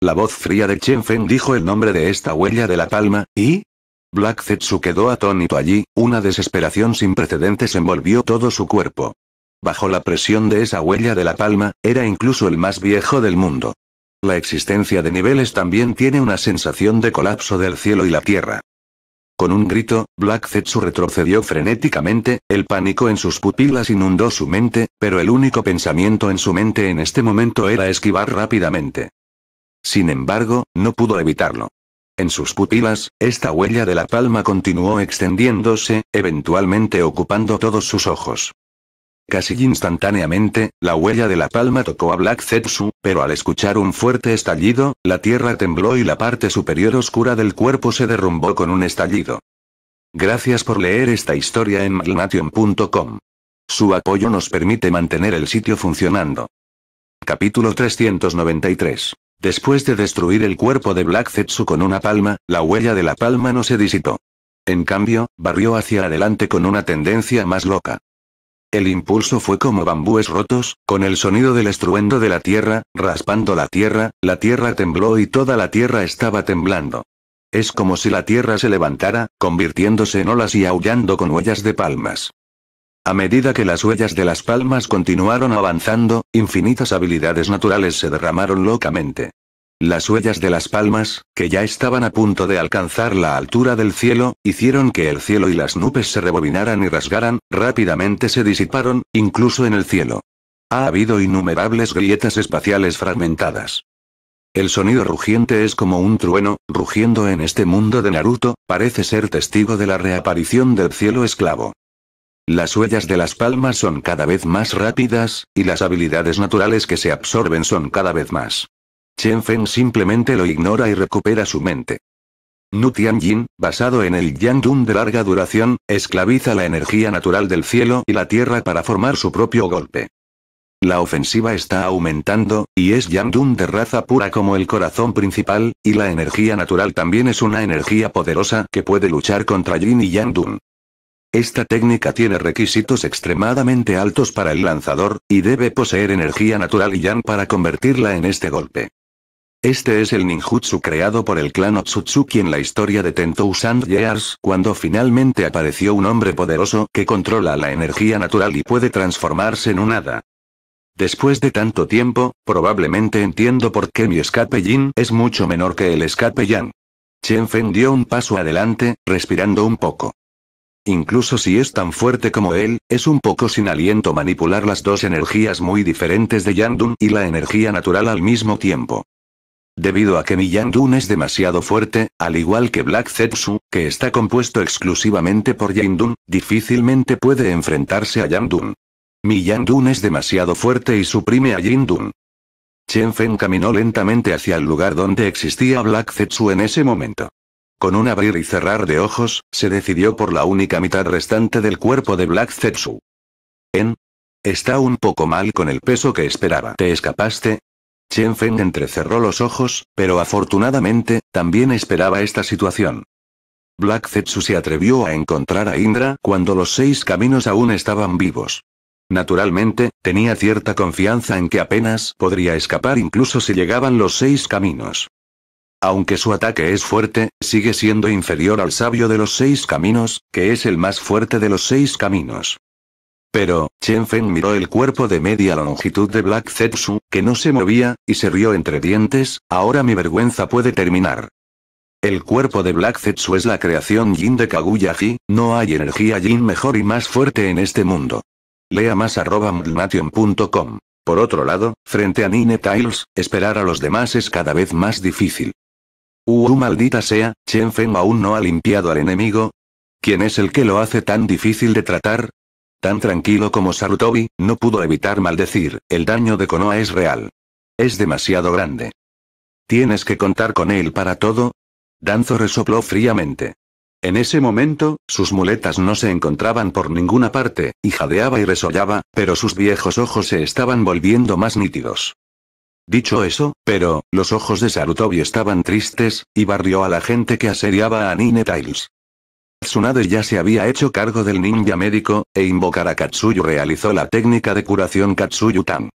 Speaker 1: La voz fría de Chen Feng dijo el nombre de esta huella de la palma, y... Black Zetsu quedó atónito allí, una desesperación sin precedentes envolvió todo su cuerpo. Bajo la presión de esa huella de la palma, era incluso el más viejo del mundo. La existencia de niveles también tiene una sensación de colapso del cielo y la tierra. Con un grito, Black Zetsu retrocedió frenéticamente, el pánico en sus pupilas inundó su mente, pero el único pensamiento en su mente en este momento era esquivar rápidamente. Sin embargo, no pudo evitarlo. En sus pupilas, esta huella de la palma continuó extendiéndose, eventualmente ocupando todos sus ojos. Casi instantáneamente, la huella de la palma tocó a Black Zetsu, pero al escuchar un fuerte estallido, la tierra tembló y la parte superior oscura del cuerpo se derrumbó con un estallido. Gracias por leer esta historia en malnation.com. Su apoyo nos permite mantener el sitio funcionando. Capítulo 393. Después de destruir el cuerpo de Black Zetsu con una palma, la huella de la palma no se disipó. En cambio, barrió hacia adelante con una tendencia más loca. El impulso fue como bambúes rotos, con el sonido del estruendo de la tierra, raspando la tierra, la tierra tembló y toda la tierra estaba temblando. Es como si la tierra se levantara, convirtiéndose en olas y aullando con huellas de palmas. A medida que las huellas de las palmas continuaron avanzando, infinitas habilidades naturales se derramaron locamente. Las huellas de las palmas, que ya estaban a punto de alcanzar la altura del cielo, hicieron que el cielo y las nubes se rebobinaran y rasgaran, rápidamente se disiparon, incluso en el cielo. Ha habido innumerables grietas espaciales fragmentadas. El sonido rugiente es como un trueno, rugiendo en este mundo de Naruto, parece ser testigo de la reaparición del cielo esclavo. Las huellas de las palmas son cada vez más rápidas, y las habilidades naturales que se absorben son cada vez más. Chen Feng simplemente lo ignora y recupera su mente. Nu Tianjin, basado en el Yang Dun de larga duración, esclaviza la energía natural del cielo y la tierra para formar su propio golpe. La ofensiva está aumentando, y es Yang Dun de raza pura como el corazón principal, y la energía natural también es una energía poderosa que puede luchar contra Yin y Yang Dun. Esta técnica tiene requisitos extremadamente altos para el lanzador, y debe poseer energía natural y Yang para convertirla en este golpe. Este es el ninjutsu creado por el clan Otsutsuki en la historia de Tentou Sand Years, cuando finalmente apareció un hombre poderoso que controla la energía natural y puede transformarse en un hada. Después de tanto tiempo, probablemente entiendo por qué mi escape Yin es mucho menor que el escape Yang. Chen Fen dio un paso adelante, respirando un poco. Incluso si es tan fuerte como él, es un poco sin aliento manipular las dos energías muy diferentes de Yandun y la energía natural al mismo tiempo. Debido a que mi Dun es demasiado fuerte, al igual que Black Zetsu, que está compuesto exclusivamente por Dun, difícilmente puede enfrentarse a Yandun. Mi Dun es demasiado fuerte y suprime a Dun. Chen Fen caminó lentamente hacia el lugar donde existía Black Zetsu en ese momento. Con un abrir y cerrar de ojos, se decidió por la única mitad restante del cuerpo de Black Zetsu. En. Está un poco mal con el peso que esperaba. Te escapaste, Chen Feng entrecerró los ojos, pero afortunadamente, también esperaba esta situación. Black Zetsu se atrevió a encontrar a Indra cuando los seis caminos aún estaban vivos. Naturalmente, tenía cierta confianza en que apenas podría escapar incluso si llegaban los seis caminos. Aunque su ataque es fuerte, sigue siendo inferior al sabio de los seis caminos, que es el más fuerte de los seis caminos. Pero, Chen Feng miró el cuerpo de media longitud de Black Zetsu, que no se movía, y se rió entre dientes, ahora mi vergüenza puede terminar. El cuerpo de Black Zetsu es la creación Yin de Kaguya-ji, no hay energía Yin mejor y más fuerte en este mundo. Lea más arroba mdnation.com. Por otro lado, frente a Nine Tiles, esperar a los demás es cada vez más difícil. Uh, maldita sea, Chen Feng aún no ha limpiado al enemigo. ¿Quién es el que lo hace tan difícil de tratar? Tan tranquilo como Sarutobi, no pudo evitar maldecir, el daño de Konoha es real. Es demasiado grande. ¿Tienes que contar con él para todo? Danzo resopló fríamente. En ese momento, sus muletas no se encontraban por ninguna parte, y jadeaba y resollaba, pero sus viejos ojos se estaban volviendo más nítidos. Dicho eso, pero, los ojos de Sarutobi estaban tristes, y barrió a la gente que asediaba a Nine Tiles. Tsunade ya se había hecho cargo del ninja médico, e invocar a Katsuyu realizó la técnica de curación Katsuyu-tan.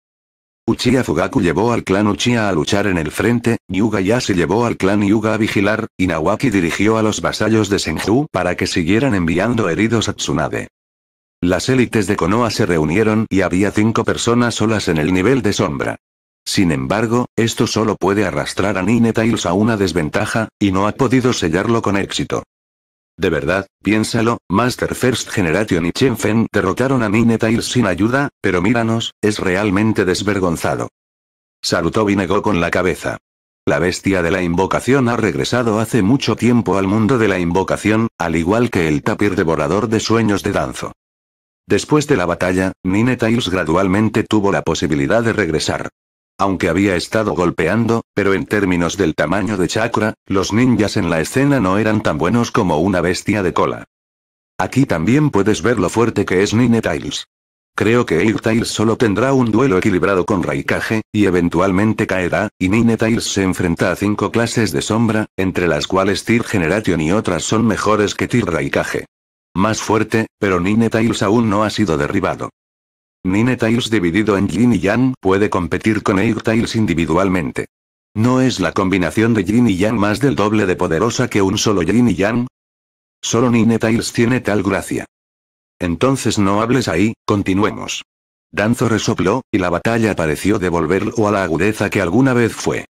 Speaker 1: Uchiha Fugaku llevó al clan Uchiha a luchar en el frente, Yuga ya se llevó al clan Yuga a vigilar, y Nawaki dirigió a los vasallos de Senju para que siguieran enviando heridos a Tsunade. Las élites de Konoha se reunieron y había cinco personas solas en el nivel de sombra. Sin embargo, esto solo puede arrastrar a Nine a una desventaja, y no ha podido sellarlo con éxito. De verdad, piénsalo, Master First Generation y Chen derrotaron a Mine sin ayuda, pero míranos, es realmente desvergonzado. Sarutobi negó con la cabeza. La bestia de la invocación ha regresado hace mucho tiempo al mundo de la invocación, al igual que el tapir devorador de sueños de Danzo. Después de la batalla, Mine gradualmente tuvo la posibilidad de regresar aunque había estado golpeando, pero en términos del tamaño de chakra, los ninjas en la escena no eran tan buenos como una bestia de cola. Aquí también puedes ver lo fuerte que es Nine Creo que Airtails solo tendrá un duelo equilibrado con Raikage, y eventualmente caerá, y Ninetales se enfrenta a cinco clases de sombra, entre las cuales Tyr Generation y otras son mejores que Tyr Raikage. Más fuerte, pero Ninetales aún no ha sido derribado. Nine dividido en Yin y Yang puede competir con Eight individualmente. ¿No es la combinación de Yin y Yang más del doble de poderosa que un solo Yin y Yang? Solo Nine tiene tal gracia. Entonces no hables ahí, continuemos. Danzo resopló, y la batalla pareció devolverlo a la agudeza que alguna vez fue.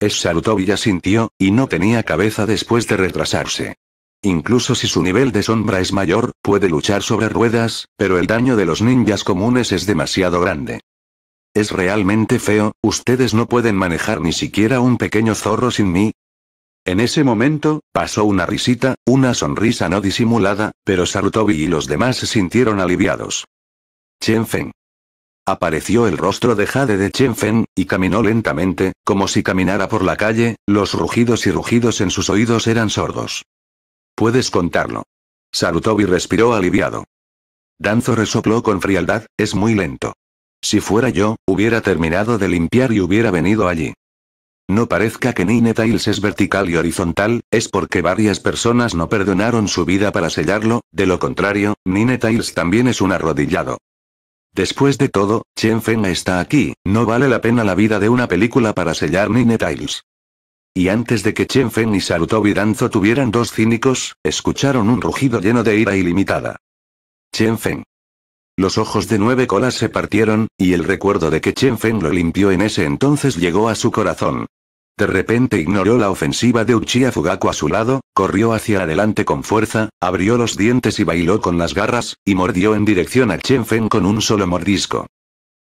Speaker 1: Es Sarutobi ya sintió, y no tenía cabeza después de retrasarse. Incluso si su nivel de sombra es mayor, puede luchar sobre ruedas, pero el daño de los ninjas comunes es demasiado grande. Es realmente feo, ustedes no pueden manejar ni siquiera un pequeño zorro sin mí. En ese momento, pasó una risita, una sonrisa no disimulada, pero Sarutobi y los demás se sintieron aliviados. Chen Feng. Apareció el rostro de Jade de Chen Feng, y caminó lentamente, como si caminara por la calle, los rugidos y rugidos en sus oídos eran sordos. Puedes contarlo. y respiró aliviado. Danzo resopló con frialdad, es muy lento. Si fuera yo, hubiera terminado de limpiar y hubiera venido allí. No parezca que Nine es vertical y horizontal, es porque varias personas no perdonaron su vida para sellarlo, de lo contrario, Nine también es un arrodillado. Después de todo, Chen Feng está aquí, no vale la pena la vida de una película para sellar Nine y antes de que Chen Fen y Sarutobi tuvieran dos cínicos, escucharon un rugido lleno de ira ilimitada. Chen Fen. Los ojos de nueve colas se partieron, y el recuerdo de que Chen Fen lo limpió en ese entonces llegó a su corazón. De repente ignoró la ofensiva de Uchiha Fugaku a su lado, corrió hacia adelante con fuerza, abrió los dientes y bailó con las garras, y mordió en dirección a Chen Fen con un solo mordisco.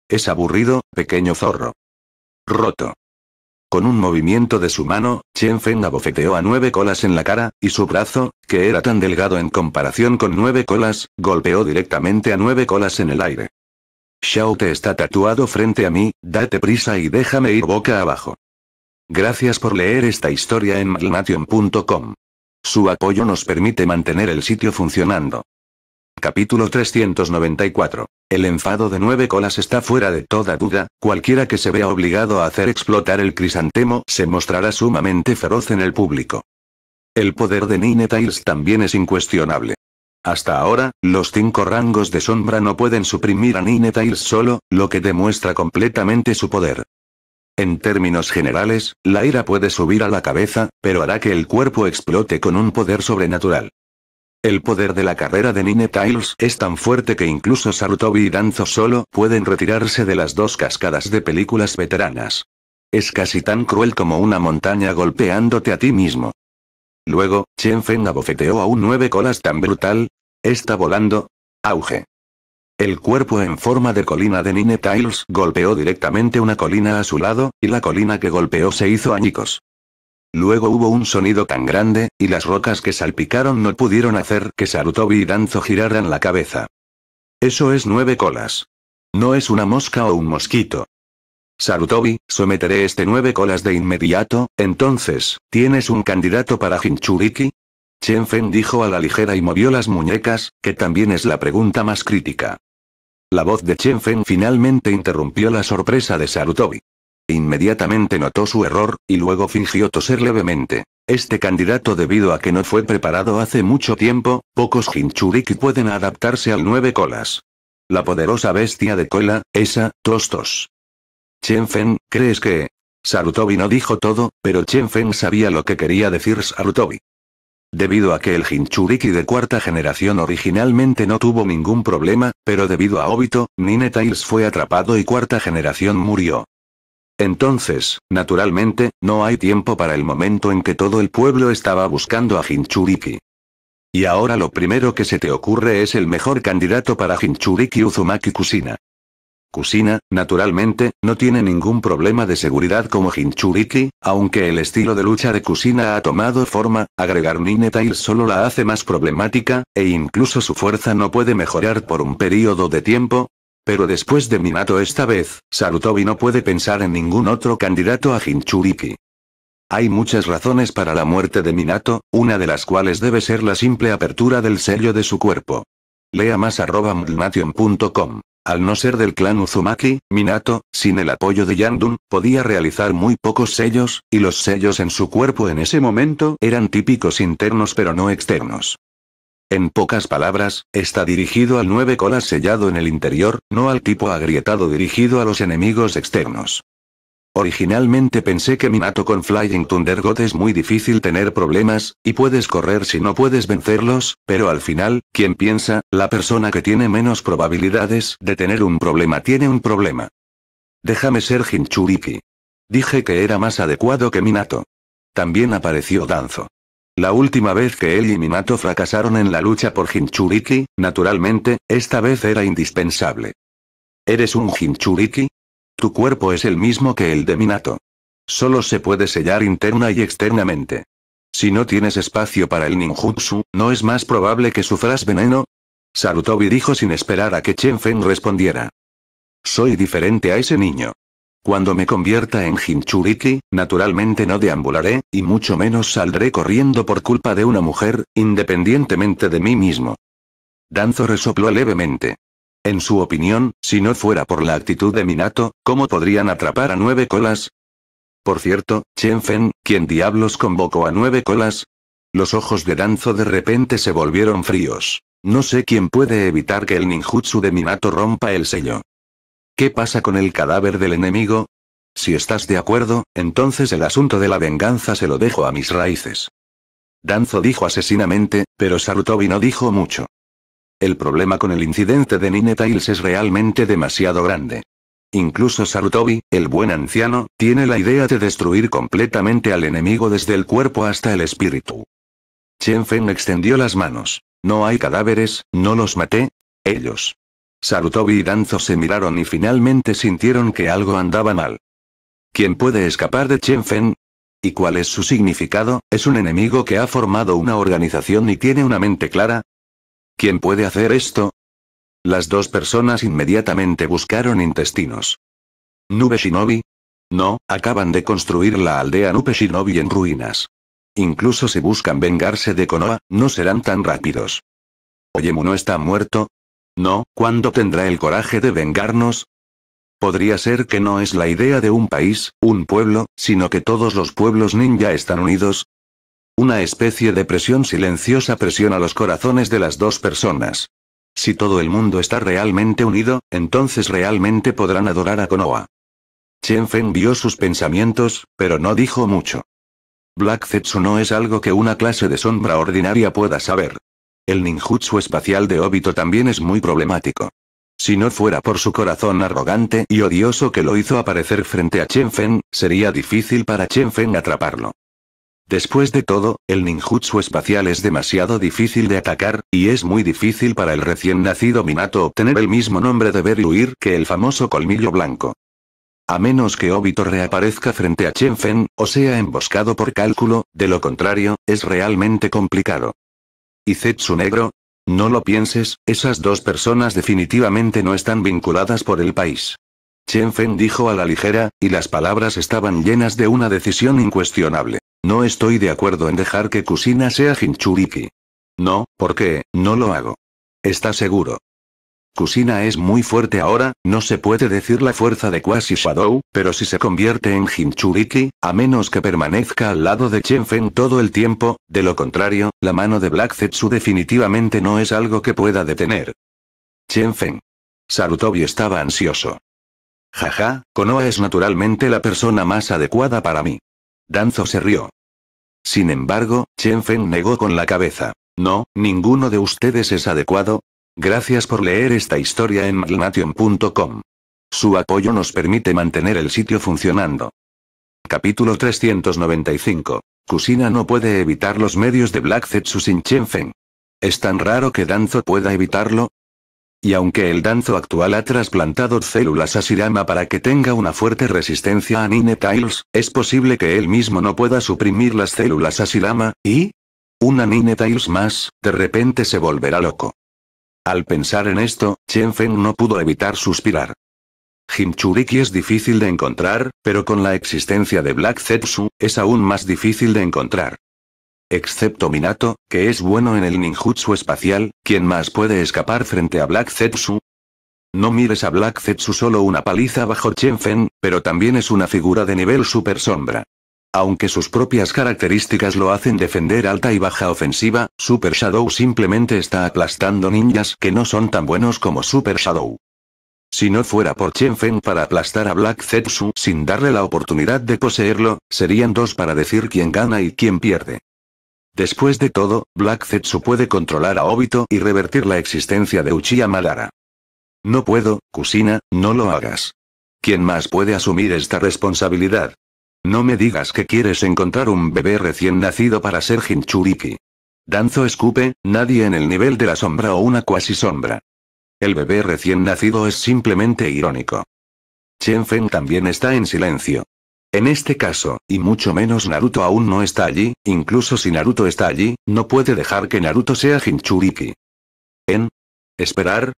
Speaker 1: Es aburrido, pequeño zorro. Roto. Con un movimiento de su mano, Chen Feng abofeteó a nueve colas en la cara, y su brazo, que era tan delgado en comparación con nueve colas, golpeó directamente a nueve colas en el aire. Shao te está tatuado frente a mí, date prisa y déjame ir boca abajo. Gracias por leer esta historia en malnation.com. Su apoyo nos permite mantener el sitio funcionando. Capítulo 394 el enfado de nueve colas está fuera de toda duda, cualquiera que se vea obligado a hacer explotar el crisantemo se mostrará sumamente feroz en el público. El poder de Nine también es incuestionable. Hasta ahora, los cinco rangos de sombra no pueden suprimir a Nine solo, lo que demuestra completamente su poder. En términos generales, la ira puede subir a la cabeza, pero hará que el cuerpo explote con un poder sobrenatural. El poder de la carrera de Nine Tiles es tan fuerte que incluso Sarutobi y Danzo solo pueden retirarse de las dos cascadas de películas veteranas. Es casi tan cruel como una montaña golpeándote a ti mismo. Luego, Chen Feng abofeteó a un nueve colas tan brutal. Está volando. Auge. El cuerpo en forma de colina de Nine Tiles golpeó directamente una colina a su lado, y la colina que golpeó se hizo añicos. Luego hubo un sonido tan grande, y las rocas que salpicaron no pudieron hacer que Sarutobi y Danzo giraran la cabeza. Eso es nueve colas. No es una mosca o un mosquito. Sarutobi, someteré este nueve colas de inmediato, entonces, ¿tienes un candidato para Hinchuriki? Chen Fen dijo a la ligera y movió las muñecas, que también es la pregunta más crítica. La voz de Chen Fen finalmente interrumpió la sorpresa de Sarutobi. Inmediatamente notó su error, y luego fingió toser levemente. Este candidato debido a que no fue preparado hace mucho tiempo, pocos Hinchuriki pueden adaptarse al nueve colas. La poderosa bestia de cola, esa, tostos. Chenfen, ¿crees que...? Sarutobi no dijo todo, pero Chenfen sabía lo que quería decir Sarutobi. Debido a que el Hinchuriki de cuarta generación originalmente no tuvo ningún problema, pero debido a Obito, Ninetales fue atrapado y cuarta generación murió. Entonces, naturalmente, no hay tiempo para el momento en que todo el pueblo estaba buscando a Hinchuriki. Y ahora lo primero que se te ocurre es el mejor candidato para Hinchuriki Uzumaki Kusina. Kusina, naturalmente, no tiene ningún problema de seguridad como Hinchuriki, aunque el estilo de lucha de Kusina ha tomado forma, agregar Ninetail solo la hace más problemática, e incluso su fuerza no puede mejorar por un periodo de tiempo, pero después de Minato esta vez, Sarutobi no puede pensar en ningún otro candidato a Hinchuriki. Hay muchas razones para la muerte de Minato, una de las cuales debe ser la simple apertura del sello de su cuerpo. Lea más arroba Al no ser del clan Uzumaki, Minato, sin el apoyo de Yandun, podía realizar muy pocos sellos, y los sellos en su cuerpo en ese momento eran típicos internos pero no externos. En pocas palabras, está dirigido al nueve colas sellado en el interior, no al tipo agrietado dirigido a los enemigos externos. Originalmente pensé que Minato con Flying Thunder God es muy difícil tener problemas, y puedes correr si no puedes vencerlos, pero al final, quien piensa, la persona que tiene menos probabilidades de tener un problema tiene un problema. Déjame ser Hinchuriki. Dije que era más adecuado que Minato. También apareció Danzo. La última vez que él y Minato fracasaron en la lucha por Hinchuriki, naturalmente, esta vez era indispensable. ¿Eres un Hinchuriki? Tu cuerpo es el mismo que el de Minato. Solo se puede sellar interna y externamente. Si no tienes espacio para el ninjutsu, ¿no es más probable que sufras veneno? Sarutobi dijo sin esperar a que Chen Feng respondiera. Soy diferente a ese niño. Cuando me convierta en Jinchuriki, naturalmente no deambularé, y mucho menos saldré corriendo por culpa de una mujer, independientemente de mí mismo. Danzo resopló levemente. En su opinión, si no fuera por la actitud de Minato, ¿cómo podrían atrapar a nueve colas? Por cierto, Chenfen, Fen, ¿quién diablos convocó a nueve colas? Los ojos de Danzo de repente se volvieron fríos. No sé quién puede evitar que el ninjutsu de Minato rompa el sello. ¿Qué pasa con el cadáver del enemigo? Si estás de acuerdo, entonces el asunto de la venganza se lo dejo a mis raíces. Danzo dijo asesinamente, pero Sarutobi no dijo mucho. El problema con el incidente de Nine es realmente demasiado grande. Incluso Sarutobi, el buen anciano, tiene la idea de destruir completamente al enemigo desde el cuerpo hasta el espíritu. Chen extendió las manos. No hay cadáveres, no los maté. Ellos. Sarutobi y Danzo se miraron y finalmente sintieron que algo andaba mal. ¿Quién puede escapar de Chenfen? ¿Y cuál es su significado? ¿Es un enemigo que ha formado una organización y tiene una mente clara? ¿Quién puede hacer esto? Las dos personas inmediatamente buscaron intestinos. ¿Nube Shinobi? No, acaban de construir la aldea Nube Shinobi en ruinas. Incluso si buscan vengarse de Konoha, no serán tan rápidos. Oyemu no está muerto, no, ¿cuándo tendrá el coraje de vengarnos? Podría ser que no es la idea de un país, un pueblo, sino que todos los pueblos ninja están unidos. Una especie de presión silenciosa presiona los corazones de las dos personas. Si todo el mundo está realmente unido, entonces realmente podrán adorar a Konoha. Chen Feng vio sus pensamientos, pero no dijo mucho. Black Zetsu no es algo que una clase de sombra ordinaria pueda saber. El ninjutsu espacial de Obito también es muy problemático. Si no fuera por su corazón arrogante y odioso que lo hizo aparecer frente a Chenfen, sería difícil para Chenfen atraparlo. Después de todo, el ninjutsu espacial es demasiado difícil de atacar, y es muy difícil para el recién nacido Minato obtener el mismo nombre de ver y huir que el famoso colmillo blanco. A menos que Obito reaparezca frente a Chenfen, o sea emboscado por cálculo, de lo contrario, es realmente complicado. ¿Y Zetsu negro? No lo pienses, esas dos personas definitivamente no están vinculadas por el país. Chen Fen dijo a la ligera, y las palabras estaban llenas de una decisión incuestionable. No estoy de acuerdo en dejar que Kusina sea Hinchuriki. No, porque, no lo hago. Está seguro? Kusina es muy fuerte ahora, no se puede decir la fuerza de Quasi Shadow, pero si se convierte en Jinchuriki, a menos que permanezca al lado de Chen Feng todo el tiempo, de lo contrario, la mano de Black Zetsu definitivamente no es algo que pueda detener. Chen Feng. Sarutobi estaba ansioso. Jaja, Konoha es naturalmente la persona más adecuada para mí. Danzo se rió. Sin embargo, Chen Feng negó con la cabeza. No, ninguno de ustedes es adecuado, Gracias por leer esta historia en malnation.com. Su apoyo nos permite mantener el sitio funcionando. Capítulo 395. Kusina no puede evitar los medios de Black Zetsu sin Chenfen. ¿Es tan raro que Danzo pueda evitarlo? Y aunque el Danzo actual ha trasplantado células a Shirama para que tenga una fuerte resistencia a Nine Tiles, es posible que él mismo no pueda suprimir las células a Shirama, y... Una Nine Tiles más, de repente se volverá loco. Al pensar en esto, Chen Feng no pudo evitar suspirar. Himchuriki es difícil de encontrar, pero con la existencia de Black Zetsu, es aún más difícil de encontrar. Excepto Minato, que es bueno en el ninjutsu espacial, ¿quién más puede escapar frente a Black Zetsu? No mires a Black Zetsu solo una paliza bajo Chen Feng, pero también es una figura de nivel super sombra. Aunque sus propias características lo hacen defender alta y baja ofensiva, Super Shadow simplemente está aplastando ninjas que no son tan buenos como Super Shadow. Si no fuera por Chen Feng para aplastar a Black Zetsu sin darle la oportunidad de poseerlo, serían dos para decir quién gana y quién pierde. Después de todo, Black Zetsu puede controlar a Obito y revertir la existencia de Uchiha Madara. No puedo, Kusina, no lo hagas. ¿Quién más puede asumir esta responsabilidad? No me digas que quieres encontrar un bebé recién nacido para ser Hinchuriki. Danzo escupe, nadie en el nivel de la sombra o una cuasi sombra. El bebé recién nacido es simplemente irónico. Chen Feng también está en silencio. En este caso, y mucho menos Naruto aún no está allí, incluso si Naruto está allí, no puede dejar que Naruto sea Jinchuriki. ¿En? ¿Esperar?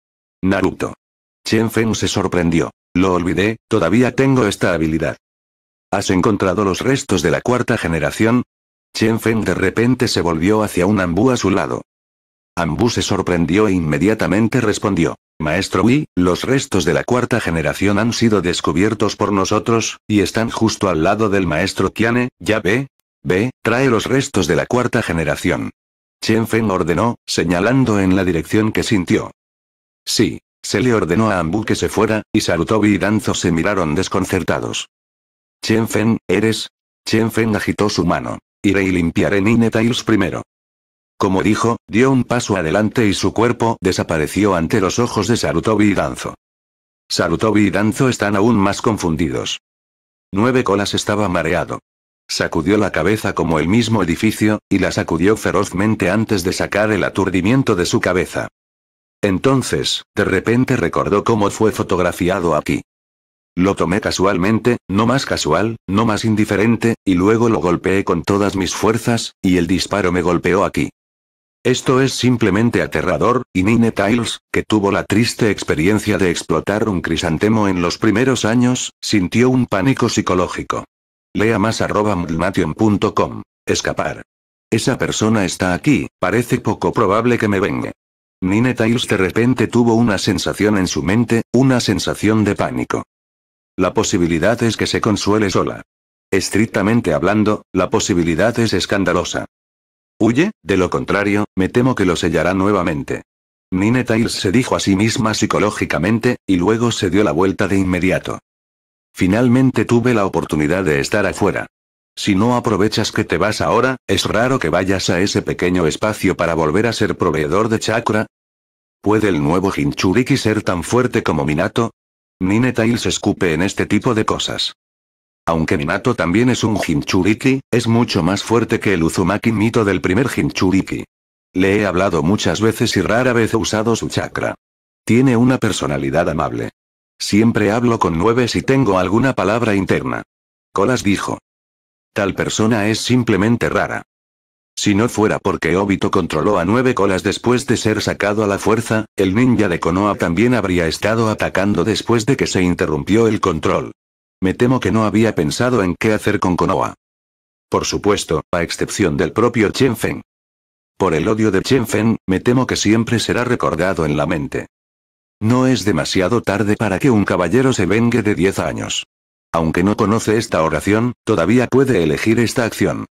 Speaker 1: Naruto. Chen Feng se sorprendió. Lo olvidé, todavía tengo esta habilidad. ¿Has encontrado los restos de la cuarta generación? Chen Feng de repente se volvió hacia un Ambú a su lado. Ambú se sorprendió e inmediatamente respondió. Maestro Wei, los restos de la cuarta generación han sido descubiertos por nosotros, y están justo al lado del maestro Qiane, ya ve. Ve, trae los restos de la cuarta generación. Chen Feng ordenó, señalando en la dirección que sintió. Sí. Se le ordenó a Ambu que se fuera, y Sarutobi y Danzo se miraron desconcertados. Chen ¿eres? Chen agitó su mano. Iré y limpiaré Nine Tails primero. Como dijo, dio un paso adelante y su cuerpo desapareció ante los ojos de Sarutobi y Danzo. Sarutobi y Danzo están aún más confundidos. Nueve Colas estaba mareado. Sacudió la cabeza como el mismo edificio, y la sacudió ferozmente antes de sacar el aturdimiento de su cabeza. Entonces, de repente recordó cómo fue fotografiado aquí. Lo tomé casualmente, no más casual, no más indiferente, y luego lo golpeé con todas mis fuerzas, y el disparo me golpeó aquí. Esto es simplemente aterrador, y Nine Tiles, que tuvo la triste experiencia de explotar un crisantemo en los primeros años, sintió un pánico psicológico. Lea más arroba Escapar. Esa persona está aquí, parece poco probable que me venga. Nine Tiles de repente tuvo una sensación en su mente, una sensación de pánico. La posibilidad es que se consuele sola. Estrictamente hablando, la posibilidad es escandalosa. Huye, de lo contrario, me temo que lo sellará nuevamente. Nine se dijo a sí misma psicológicamente, y luego se dio la vuelta de inmediato. Finalmente tuve la oportunidad de estar afuera. Si no aprovechas que te vas ahora, es raro que vayas a ese pequeño espacio para volver a ser proveedor de chakra. ¿Puede el nuevo Hinchuriki ser tan fuerte como Minato? Ninetail se escupe en este tipo de cosas. Aunque Minato también es un Jinchuriki, es mucho más fuerte que el Uzumaki mito del primer Jinchuriki. Le he hablado muchas veces y rara vez he usado su chakra. Tiene una personalidad amable. Siempre hablo con nueve si tengo alguna palabra interna. Colas dijo. Tal persona es simplemente rara. Si no fuera porque Obito controló a nueve colas después de ser sacado a la fuerza, el ninja de Konoha también habría estado atacando después de que se interrumpió el control. Me temo que no había pensado en qué hacer con Konoha. Por supuesto, a excepción del propio Feng. Por el odio de Chenfen, me temo que siempre será recordado en la mente. No es demasiado tarde para que un caballero se vengue de 10 años. Aunque no conoce esta oración, todavía puede elegir esta acción.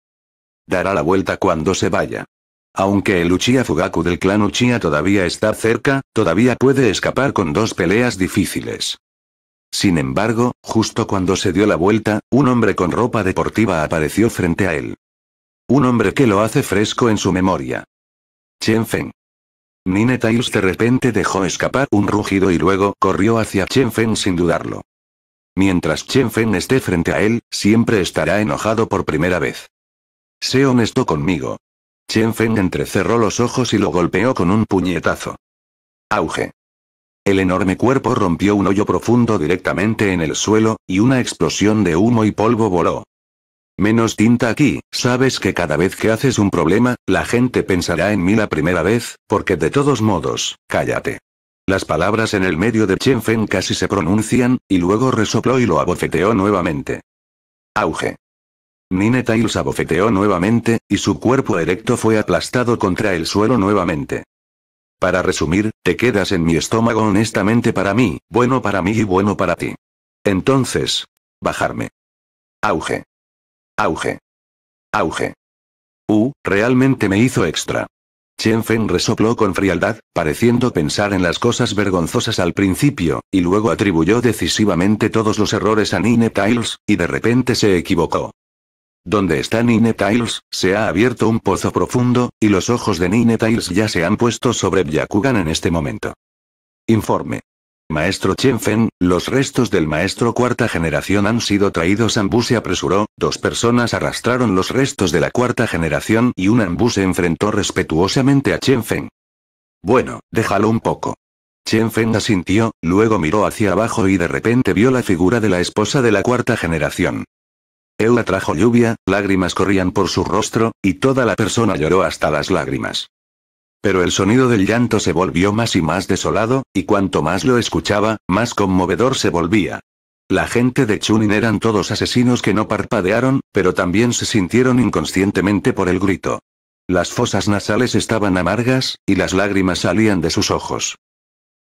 Speaker 1: Dará la vuelta cuando se vaya. Aunque el Uchiha Fugaku del clan Uchiha todavía está cerca, todavía puede escapar con dos peleas difíciles. Sin embargo, justo cuando se dio la vuelta, un hombre con ropa deportiva apareció frente a él. Un hombre que lo hace fresco en su memoria. Chen Feng. Nine de repente dejó escapar un rugido y luego corrió hacia Chen Feng sin dudarlo. Mientras Chen Feng esté frente a él, siempre estará enojado por primera vez. Sé honesto conmigo. Chen Feng entrecerró los ojos y lo golpeó con un puñetazo. Auge. El enorme cuerpo rompió un hoyo profundo directamente en el suelo, y una explosión de humo y polvo voló. Menos tinta aquí, sabes que cada vez que haces un problema, la gente pensará en mí la primera vez, porque de todos modos, cállate. Las palabras en el medio de Chen Feng casi se pronuncian, y luego resopló y lo abofeteó nuevamente. Auge. Nine abofeteó nuevamente, y su cuerpo erecto fue aplastado contra el suelo nuevamente. Para resumir, te quedas en mi estómago honestamente para mí, bueno para mí y bueno para ti. Entonces, bajarme. Auge. Auge. Auge. Uh, realmente me hizo extra. Chen Fen resopló con frialdad, pareciendo pensar en las cosas vergonzosas al principio, y luego atribuyó decisivamente todos los errores a Nine Tiles, y de repente se equivocó. Donde está Nine se ha abierto un pozo profundo, y los ojos de Nine ya se han puesto sobre Byakugan en este momento. Informe. Maestro Feng, los restos del maestro cuarta generación han sido traídos. Ambu se apresuró, dos personas arrastraron los restos de la cuarta generación y un Anbu se enfrentó respetuosamente a Feng. Bueno, déjalo un poco. Feng asintió, luego miró hacia abajo y de repente vio la figura de la esposa de la cuarta generación. Eula trajo lluvia, lágrimas corrían por su rostro, y toda la persona lloró hasta las lágrimas. Pero el sonido del llanto se volvió más y más desolado, y cuanto más lo escuchaba, más conmovedor se volvía. La gente de Chunin eran todos asesinos que no parpadearon, pero también se sintieron inconscientemente por el grito. Las fosas nasales estaban amargas, y las lágrimas salían de sus ojos.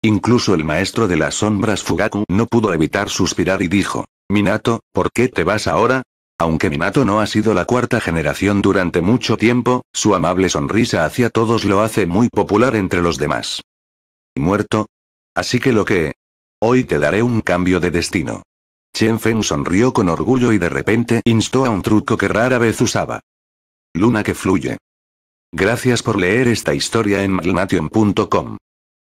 Speaker 1: Incluso el maestro de las sombras Fugaku no pudo evitar suspirar y dijo, Minato, ¿por qué te vas ahora? Aunque Minato no ha sido la cuarta generación durante mucho tiempo, su amable sonrisa hacia todos lo hace muy popular entre los demás. ¿Muerto? Así que lo que... Hoy te daré un cambio de destino. Chen Feng sonrió con orgullo y de repente instó a un truco que rara vez usaba. Luna que fluye. Gracias por leer esta historia en Malmation.com.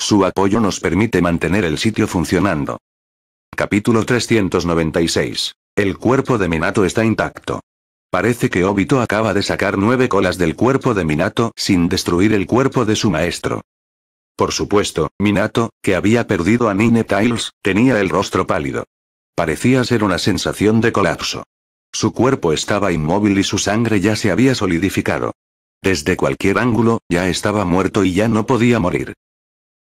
Speaker 1: Su apoyo nos permite mantener el sitio funcionando. Capítulo 396 el cuerpo de Minato está intacto. Parece que Obito acaba de sacar nueve colas del cuerpo de Minato sin destruir el cuerpo de su maestro. Por supuesto, Minato, que había perdido a Nine Tiles, tenía el rostro pálido. Parecía ser una sensación de colapso. Su cuerpo estaba inmóvil y su sangre ya se había solidificado. Desde cualquier ángulo, ya estaba muerto y ya no podía morir.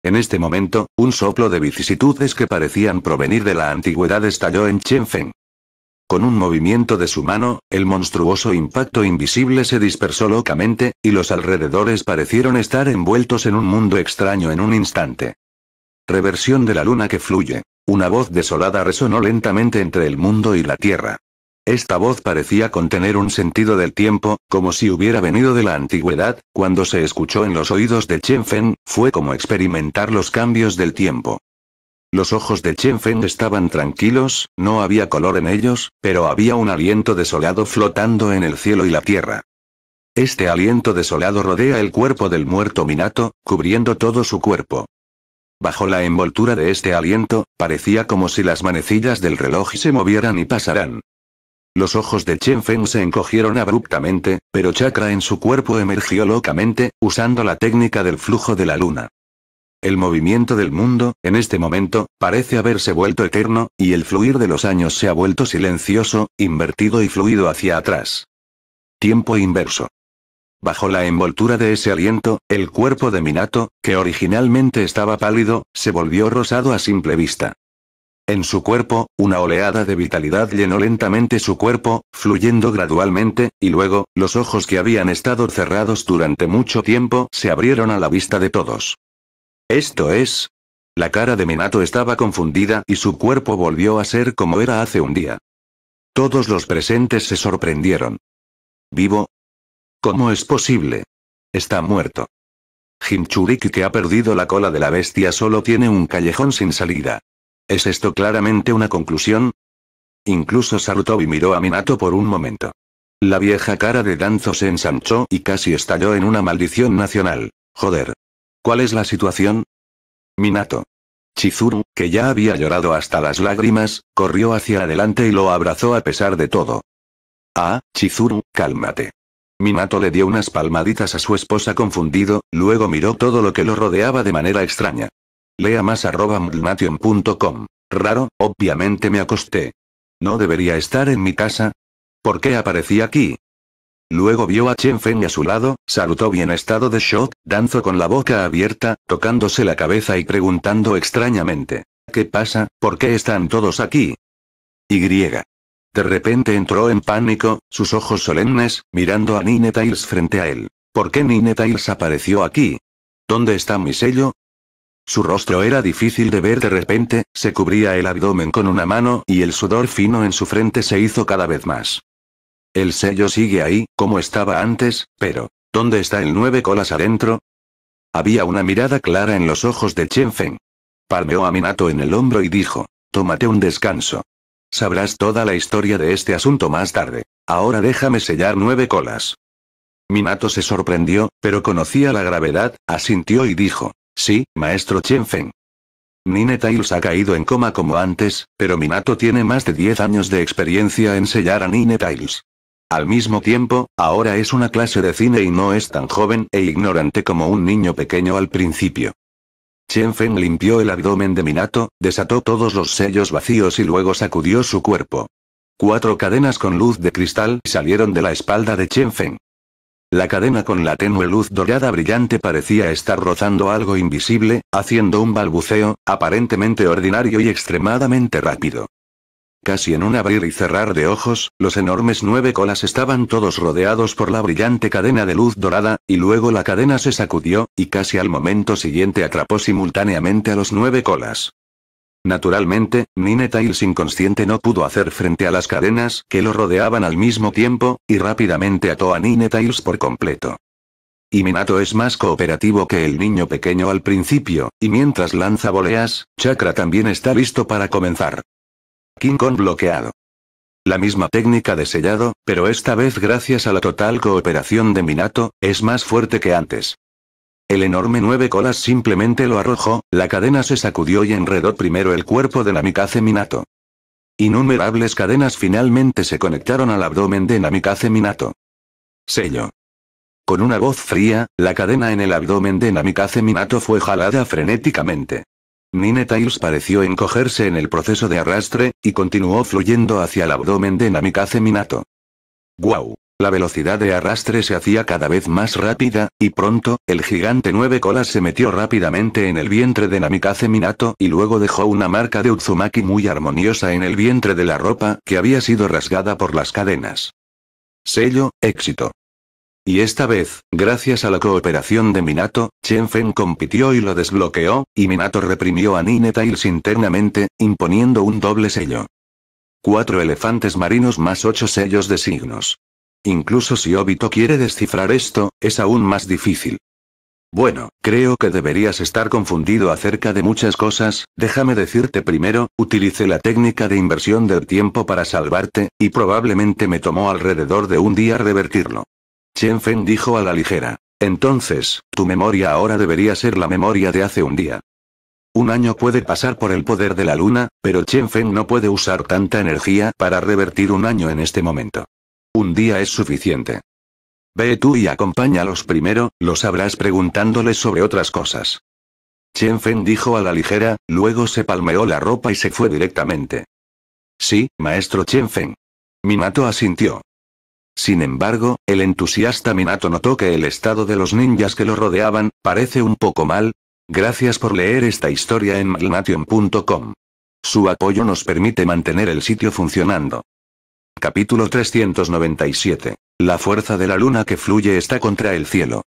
Speaker 1: En este momento, un soplo de vicisitudes que parecían provenir de la antigüedad estalló en Chen con un movimiento de su mano, el monstruoso impacto invisible se dispersó locamente, y los alrededores parecieron estar envueltos en un mundo extraño en un instante. Reversión de la luna que fluye. Una voz desolada resonó lentamente entre el mundo y la tierra. Esta voz parecía contener un sentido del tiempo, como si hubiera venido de la antigüedad, cuando se escuchó en los oídos de Chen Feng, fue como experimentar los cambios del tiempo. Los ojos de Chen Feng estaban tranquilos, no había color en ellos, pero había un aliento desolado flotando en el cielo y la tierra. Este aliento desolado rodea el cuerpo del muerto Minato, cubriendo todo su cuerpo. Bajo la envoltura de este aliento, parecía como si las manecillas del reloj se movieran y pasaran. Los ojos de Chen Feng se encogieron abruptamente, pero Chakra en su cuerpo emergió locamente, usando la técnica del flujo de la luna. El movimiento del mundo, en este momento, parece haberse vuelto eterno, y el fluir de los años se ha vuelto silencioso, invertido y fluido hacia atrás. Tiempo inverso. Bajo la envoltura de ese aliento, el cuerpo de Minato, que originalmente estaba pálido, se volvió rosado a simple vista. En su cuerpo, una oleada de vitalidad llenó lentamente su cuerpo, fluyendo gradualmente, y luego, los ojos que habían estado cerrados durante mucho tiempo se abrieron a la vista de todos. Esto es... La cara de Minato estaba confundida y su cuerpo volvió a ser como era hace un día. Todos los presentes se sorprendieron. ¿Vivo? ¿Cómo es posible? Está muerto. Himchuriki que ha perdido la cola de la bestia solo tiene un callejón sin salida. ¿Es esto claramente una conclusión? Incluso Sarutobi miró a Minato por un momento. La vieja cara de Danzo se ensanchó y casi estalló en una maldición nacional. Joder, ¿Cuál es la situación? Minato. Chizuru, que ya había llorado hasta las lágrimas, corrió hacia adelante y lo abrazó a pesar de todo. Ah, Chizuru, cálmate. Minato le dio unas palmaditas a su esposa confundido, luego miró todo lo que lo rodeaba de manera extraña. Lea más arroba mlnation.com. Raro, obviamente me acosté. No debería estar en mi casa. ¿Por qué aparecí aquí? Luego vio a Chen Feng a su lado, saludó bien estado de shock, danzó con la boca abierta, tocándose la cabeza y preguntando extrañamente. ¿Qué pasa? ¿Por qué están todos aquí? Y. De repente entró en pánico, sus ojos solemnes, mirando a Nine frente a él. ¿Por qué Nine apareció aquí? ¿Dónde está mi sello? Su rostro era difícil de ver de repente, se cubría el abdomen con una mano y el sudor fino en su frente se hizo cada vez más el sello sigue ahí, como estaba antes, pero, ¿dónde está el nueve colas adentro? Había una mirada clara en los ojos de Chen Feng. Palmeó a Minato en el hombro y dijo, tómate un descanso. Sabrás toda la historia de este asunto más tarde. Ahora déjame sellar nueve colas. Minato se sorprendió, pero conocía la gravedad, asintió y dijo, sí, maestro Chen Feng. Nine ha caído en coma como antes, pero Minato tiene más de 10 años de experiencia en sellar a Nine al mismo tiempo, ahora es una clase de cine y no es tan joven e ignorante como un niño pequeño al principio. Chen Feng limpió el abdomen de Minato, desató todos los sellos vacíos y luego sacudió su cuerpo. Cuatro cadenas con luz de cristal salieron de la espalda de Chen Feng. La cadena con la tenue luz dorada brillante parecía estar rozando algo invisible, haciendo un balbuceo, aparentemente ordinario y extremadamente rápido. Casi en un abrir y cerrar de ojos, los enormes nueve colas estaban todos rodeados por la brillante cadena de luz dorada, y luego la cadena se sacudió, y casi al momento siguiente atrapó simultáneamente a los nueve colas. Naturalmente, Nine inconsciente no pudo hacer frente a las cadenas que lo rodeaban al mismo tiempo, y rápidamente ató a Nine por completo. Y Minato es más cooperativo que el niño pequeño al principio, y mientras lanza boleas, Chakra también está listo para comenzar. King Kong bloqueado. La misma técnica de sellado, pero esta vez gracias a la total cooperación de Minato, es más fuerte que antes. El enorme nueve colas simplemente lo arrojó, la cadena se sacudió y enredó primero el cuerpo de Namikaze Minato. Innumerables cadenas finalmente se conectaron al abdomen de Namikaze Minato. Sello. Con una voz fría, la cadena en el abdomen de Namikaze Minato fue jalada frenéticamente. Nine pareció encogerse en el proceso de arrastre, y continuó fluyendo hacia el abdomen de Namikaze Minato. ¡Guau! La velocidad de arrastre se hacía cada vez más rápida, y pronto, el gigante nueve colas se metió rápidamente en el vientre de Namikaze Minato y luego dejó una marca de Uzumaki muy armoniosa en el vientre de la ropa que había sido rasgada por las cadenas. Sello, éxito. Y esta vez, gracias a la cooperación de Minato, Chen Feng compitió y lo desbloqueó, y Minato reprimió a Nine internamente, imponiendo un doble sello. Cuatro elefantes marinos más ocho sellos de signos. Incluso si Obito quiere descifrar esto, es aún más difícil. Bueno, creo que deberías estar confundido acerca de muchas cosas, déjame decirte primero, utilicé la técnica de inversión del tiempo para salvarte, y probablemente me tomó alrededor de un día revertirlo. Chen Feng dijo a la ligera. Entonces, tu memoria ahora debería ser la memoria de hace un día. Un año puede pasar por el poder de la luna, pero Chen Fen no puede usar tanta energía para revertir un año en este momento. Un día es suficiente. Ve tú y acompáñalos primero, los sabrás preguntándoles sobre otras cosas. Chen Fen dijo a la ligera, luego se palmeó la ropa y se fue directamente. Sí, maestro Chen Feng. Minato asintió. Sin embargo, el entusiasta Minato notó que el estado de los ninjas que lo rodeaban, parece un poco mal. Gracias por leer esta historia en Malmation.com. Su apoyo nos permite mantener el sitio funcionando. Capítulo 397. La fuerza de la luna que fluye está contra el cielo.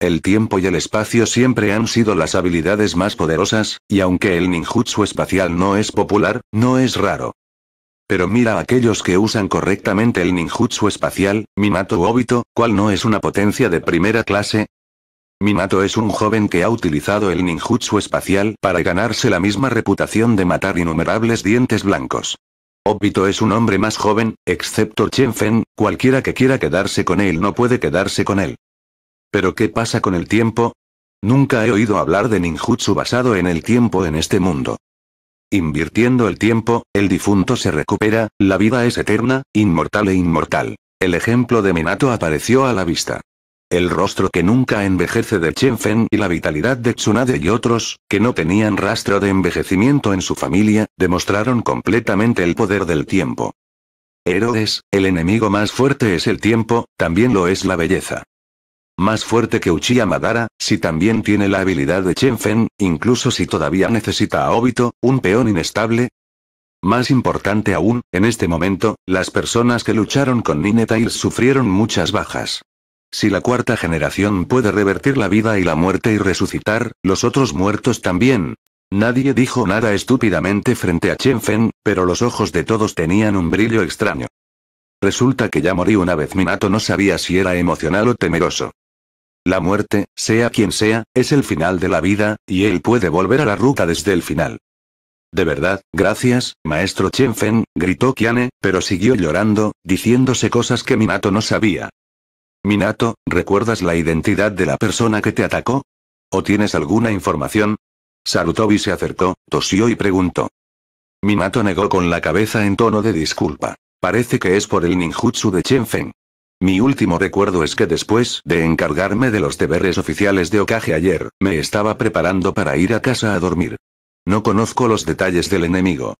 Speaker 1: El tiempo y el espacio siempre han sido las habilidades más poderosas, y aunque el ninjutsu espacial no es popular, no es raro. Pero mira a aquellos que usan correctamente el ninjutsu espacial, Minato Obito, ¿cuál no es una potencia de primera clase? Minato es un joven que ha utilizado el ninjutsu espacial para ganarse la misma reputación de matar innumerables dientes blancos. Obito es un hombre más joven, excepto Chen Feng, cualquiera que quiera quedarse con él no puede quedarse con él. Pero ¿qué pasa con el tiempo? Nunca he oído hablar de ninjutsu basado en el tiempo en este mundo. Invirtiendo el tiempo, el difunto se recupera, la vida es eterna, inmortal e inmortal. El ejemplo de Minato apareció a la vista. El rostro que nunca envejece de Chen y la vitalidad de Tsunade y otros, que no tenían rastro de envejecimiento en su familia, demostraron completamente el poder del tiempo. Héroes, el enemigo más fuerte es el tiempo, también lo es la belleza. Más fuerte que Uchiha Madara, si también tiene la habilidad de Chen Fen, incluso si todavía necesita a Obito, un peón inestable. Más importante aún, en este momento, las personas que lucharon con Ninetales sufrieron muchas bajas. Si la cuarta generación puede revertir la vida y la muerte y resucitar, los otros muertos también. Nadie dijo nada estúpidamente frente a Chen Fen, pero los ojos de todos tenían un brillo extraño. Resulta que ya morí una vez Minato no sabía si era emocional o temeroso. La muerte, sea quien sea, es el final de la vida, y él puede volver a la ruta desde el final. De verdad, gracias, maestro Chenfen, gritó Kiane, pero siguió llorando, diciéndose cosas que Minato no sabía. Minato, ¿recuerdas la identidad de la persona que te atacó? ¿O tienes alguna información? Sarutobi se acercó, tosió y preguntó. Minato negó con la cabeza en tono de disculpa. Parece que es por el ninjutsu de Chenfen. Mi último recuerdo es que después de encargarme de los deberes oficiales de Okage ayer, me estaba preparando para ir a casa a dormir. No conozco los detalles del enemigo.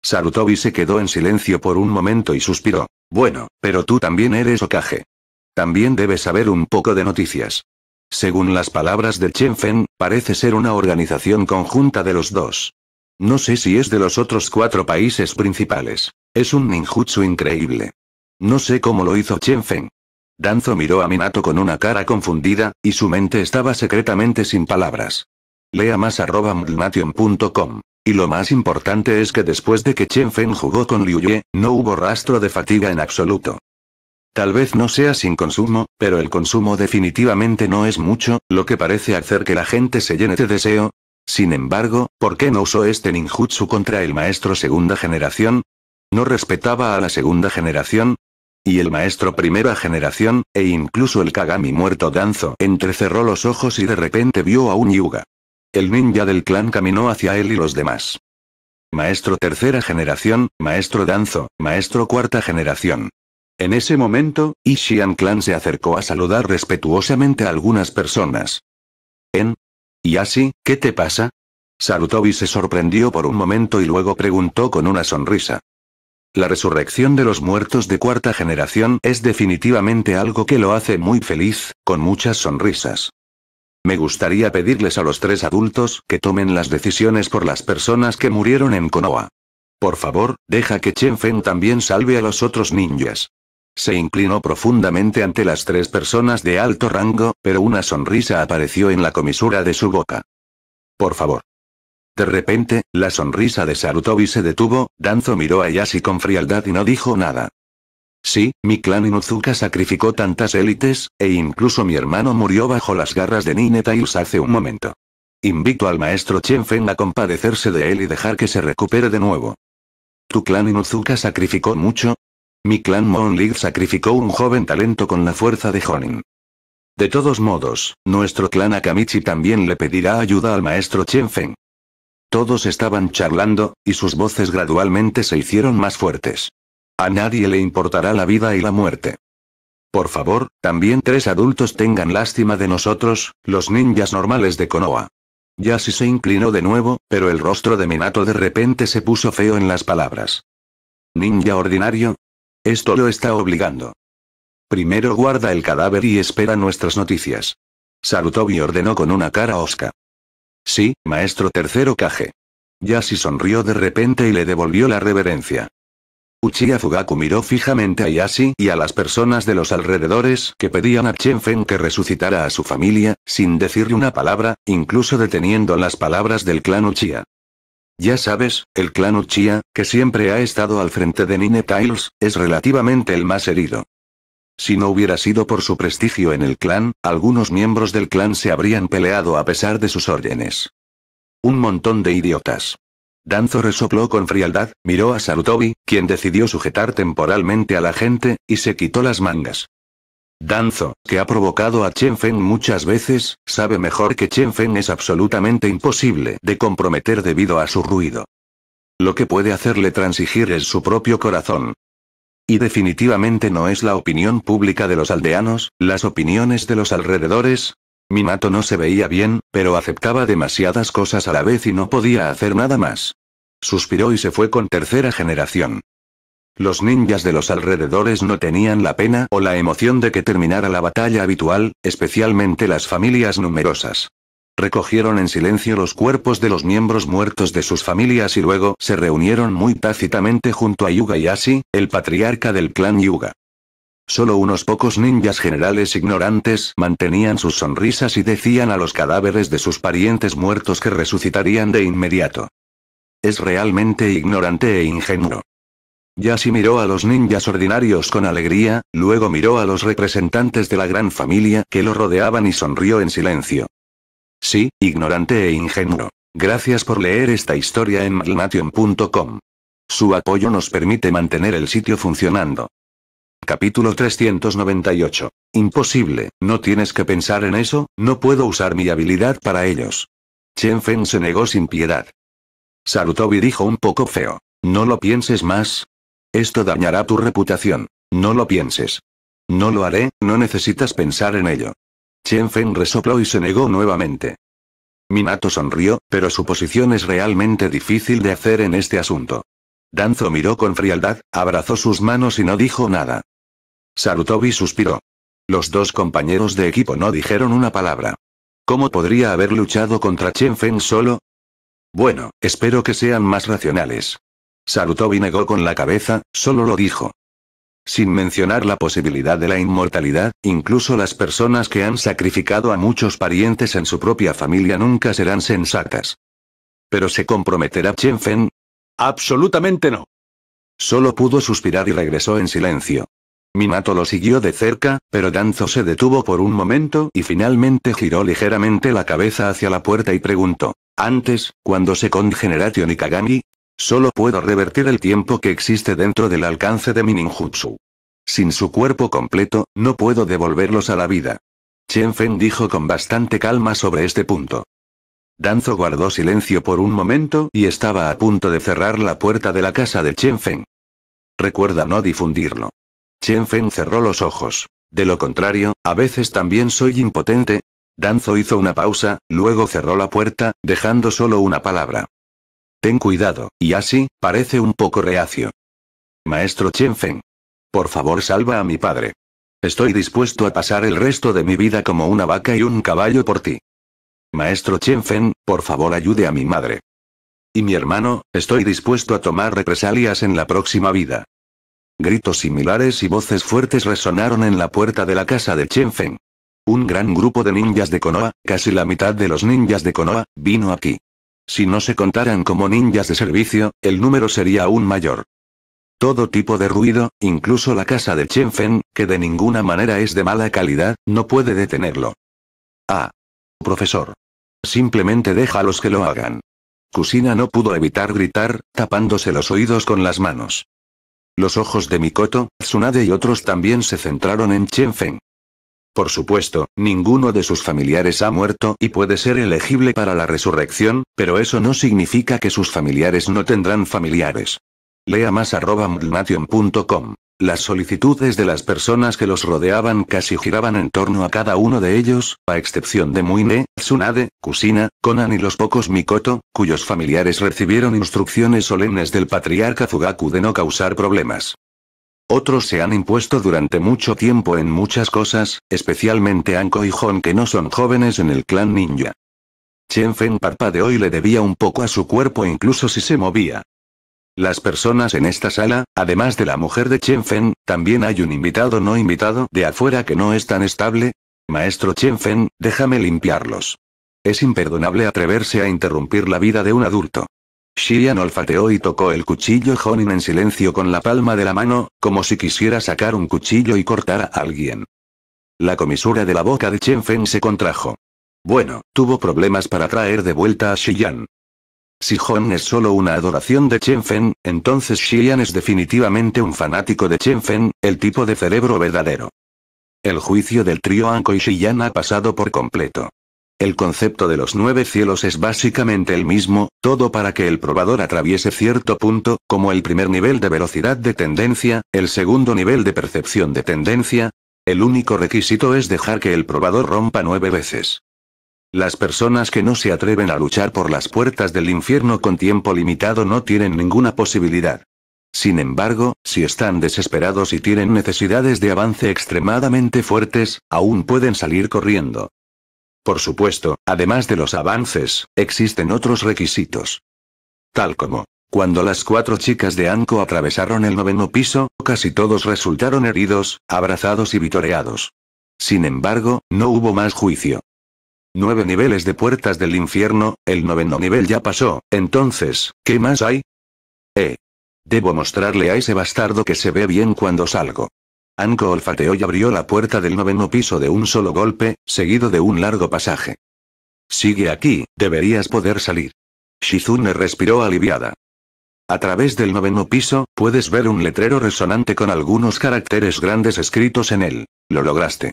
Speaker 1: Sarutobi se quedó en silencio por un momento y suspiró. Bueno, pero tú también eres Okage. También debes saber un poco de noticias. Según las palabras de Chen Feng, parece ser una organización conjunta de los dos. No sé si es de los otros cuatro países principales. Es un ninjutsu increíble. No sé cómo lo hizo Chen Feng. Danzo miró a Minato con una cara confundida, y su mente estaba secretamente sin palabras. Lea más arroba Y lo más importante es que después de que Chen Feng jugó con Liu Ye, no hubo rastro de fatiga en absoluto. Tal vez no sea sin consumo, pero el consumo definitivamente no es mucho, lo que parece hacer que la gente se llene de deseo. Sin embargo, ¿por qué no usó este ninjutsu contra el maestro segunda generación? No respetaba a la segunda generación, y el maestro primera generación, e incluso el Kagami muerto Danzo entrecerró los ojos y de repente vio a un Yuga. El ninja del clan caminó hacia él y los demás. Maestro tercera generación, maestro Danzo, maestro cuarta generación. En ese momento, Ishian Clan se acercó a saludar respetuosamente a algunas personas. ¿En? ¿Y así, qué te pasa? Sarutobi se sorprendió por un momento y luego preguntó con una sonrisa. La resurrección de los muertos de cuarta generación es definitivamente algo que lo hace muy feliz, con muchas sonrisas. Me gustaría pedirles a los tres adultos que tomen las decisiones por las personas que murieron en Konoha. Por favor, deja que Chen Feng también salve a los otros ninjas. Se inclinó profundamente ante las tres personas de alto rango, pero una sonrisa apareció en la comisura de su boca. Por favor. De repente, la sonrisa de Sarutobi se detuvo, Danzo miró a Yashi con frialdad y no dijo nada. Sí, mi clan Inuzuka sacrificó tantas élites, e incluso mi hermano murió bajo las garras de Nine hace un momento. Invito al maestro Chen a compadecerse de él y dejar que se recupere de nuevo. ¿Tu clan Inuzuka sacrificó mucho? Mi clan Lig sacrificó un joven talento con la fuerza de Honin. De todos modos, nuestro clan Akamichi también le pedirá ayuda al maestro Chen todos estaban charlando, y sus voces gradualmente se hicieron más fuertes. A nadie le importará la vida y la muerte. Por favor, también tres adultos tengan lástima de nosotros, los ninjas normales de Konoha. Yasi se inclinó de nuevo, pero el rostro de Minato de repente se puso feo en las palabras. ¿Ninja ordinario? Esto lo está obligando. Primero guarda el cadáver y espera nuestras noticias. y ordenó con una cara osca. Sí, maestro tercero Kage. Yashi sonrió de repente y le devolvió la reverencia. Uchiha Fugaku miró fijamente a Yashi y a las personas de los alrededores que pedían a Chenfen que resucitara a su familia, sin decirle una palabra, incluso deteniendo las palabras del clan Uchiha. Ya sabes, el clan Uchiha, que siempre ha estado al frente de Nine Tiles, es relativamente el más herido. Si no hubiera sido por su prestigio en el clan, algunos miembros del clan se habrían peleado a pesar de sus órdenes. Un montón de idiotas. Danzo resopló con frialdad, miró a Sarutobi, quien decidió sujetar temporalmente a la gente, y se quitó las mangas. Danzo, que ha provocado a Chen Feng muchas veces, sabe mejor que Chen Feng es absolutamente imposible de comprometer debido a su ruido. Lo que puede hacerle transigir es su propio corazón. Y definitivamente no es la opinión pública de los aldeanos, las opiniones de los alrededores. Minato no se veía bien, pero aceptaba demasiadas cosas a la vez y no podía hacer nada más. Suspiró y se fue con tercera generación. Los ninjas de los alrededores no tenían la pena o la emoción de que terminara la batalla habitual, especialmente las familias numerosas. Recogieron en silencio los cuerpos de los miembros muertos de sus familias y luego se reunieron muy tácitamente junto a Yuga Yashi, el patriarca del clan Yuga. Solo unos pocos ninjas generales ignorantes mantenían sus sonrisas y decían a los cadáveres de sus parientes muertos que resucitarían de inmediato. Es realmente ignorante e ingenuo. Yashi miró a los ninjas ordinarios con alegría, luego miró a los representantes de la gran familia que lo rodeaban y sonrió en silencio. Sí, ignorante e ingenuo. Gracias por leer esta historia en malnation.com. Su apoyo nos permite mantener el sitio funcionando. Capítulo 398. Imposible, no tienes que pensar en eso, no puedo usar mi habilidad para ellos. Chen Feng se negó sin piedad. Sarutobi dijo un poco feo. No lo pienses más. Esto dañará tu reputación. No lo pienses. No lo haré, no necesitas pensar en ello. Chen Feng resopló y se negó nuevamente. Minato sonrió, pero su posición es realmente difícil de hacer en este asunto. Danzo miró con frialdad, abrazó sus manos y no dijo nada. Sarutobi suspiró. Los dos compañeros de equipo no dijeron una palabra. ¿Cómo podría haber luchado contra Chen Feng solo? Bueno, espero que sean más racionales. Sarutobi negó con la cabeza, solo lo dijo. Sin mencionar la posibilidad de la inmortalidad, incluso las personas que han sacrificado a muchos parientes en su propia familia nunca serán sensatas. ¿Pero se comprometerá Chen Fen? Absolutamente no. Solo pudo suspirar y regresó en silencio. Minato lo siguió de cerca, pero Danzo se detuvo por un momento y finalmente giró ligeramente la cabeza hacia la puerta y preguntó. Antes, cuando se Generation y Kagami, Solo puedo revertir el tiempo que existe dentro del alcance de mi Sin su cuerpo completo, no puedo devolverlos a la vida. Chen Feng dijo con bastante calma sobre este punto. Danzo guardó silencio por un momento y estaba a punto de cerrar la puerta de la casa de Chen Feng. Recuerda no difundirlo. Chen Feng cerró los ojos. De lo contrario, a veces también soy impotente. Danzo hizo una pausa, luego cerró la puerta, dejando solo una palabra. Ten cuidado, y así, parece un poco reacio. Maestro Feng. Por favor salva a mi padre. Estoy dispuesto a pasar el resto de mi vida como una vaca y un caballo por ti. Maestro Feng, por favor ayude a mi madre. Y mi hermano, estoy dispuesto a tomar represalias en la próxima vida. Gritos similares y voces fuertes resonaron en la puerta de la casa de Feng. Un gran grupo de ninjas de Konoha, casi la mitad de los ninjas de Konoha, vino aquí. Si no se contaran como ninjas de servicio, el número sería aún mayor. Todo tipo de ruido, incluso la casa de Feng, que de ninguna manera es de mala calidad, no puede detenerlo. Ah. Profesor. Simplemente deja los que lo hagan. Kusina no pudo evitar gritar, tapándose los oídos con las manos. Los ojos de Mikoto, Tsunade y otros también se centraron en Feng. Por supuesto, ninguno de sus familiares ha muerto y puede ser elegible para la resurrección, pero eso no significa que sus familiares no tendrán familiares. Lea más arroba Las solicitudes de las personas que los rodeaban casi giraban en torno a cada uno de ellos, a excepción de Muine, Tsunade, Kusina, Conan y los pocos Mikoto, cuyos familiares recibieron instrucciones solemnes del patriarca Fugaku de no causar problemas. Otros se han impuesto durante mucho tiempo en muchas cosas, especialmente Anko y Hon que no son jóvenes en el clan ninja. Chen Fen de hoy le debía un poco a su cuerpo incluso si se movía. Las personas en esta sala, además de la mujer de Chen Fen, también hay un invitado no invitado de afuera que no es tan estable. Maestro Chen Fen, déjame limpiarlos. Es imperdonable atreverse a interrumpir la vida de un adulto. Shiyan olfateó y tocó el cuchillo Honin en silencio con la palma de la mano, como si quisiera sacar un cuchillo y cortar a alguien. La comisura de la boca de Chen Fen se contrajo. Bueno, tuvo problemas para traer de vuelta a Shiyan. Si Hon es solo una adoración de Chen Fen, entonces Shiyan es definitivamente un fanático de Chen Fen, el tipo de cerebro verdadero. El juicio del trío Anko y Shiyan ha pasado por completo. El concepto de los nueve cielos es básicamente el mismo, todo para que el probador atraviese cierto punto, como el primer nivel de velocidad de tendencia, el segundo nivel de percepción de tendencia. El único requisito es dejar que el probador rompa nueve veces. Las personas que no se atreven a luchar por las puertas del infierno con tiempo limitado no tienen ninguna posibilidad. Sin embargo, si están desesperados y tienen necesidades de avance extremadamente fuertes, aún pueden salir corriendo. Por supuesto, además de los avances, existen otros requisitos. Tal como, cuando las cuatro chicas de Anko atravesaron el noveno piso, casi todos resultaron heridos, abrazados y vitoreados. Sin embargo, no hubo más juicio. Nueve niveles de puertas del infierno, el noveno nivel ya pasó, entonces, ¿qué más hay? Eh. Debo mostrarle a ese bastardo que se ve bien cuando salgo. Anko olfateó y abrió la puerta del noveno piso de un solo golpe, seguido de un largo pasaje. Sigue aquí, deberías poder salir. Shizune respiró aliviada. A través del noveno piso, puedes ver un letrero resonante con algunos caracteres grandes escritos en él. Lo lograste.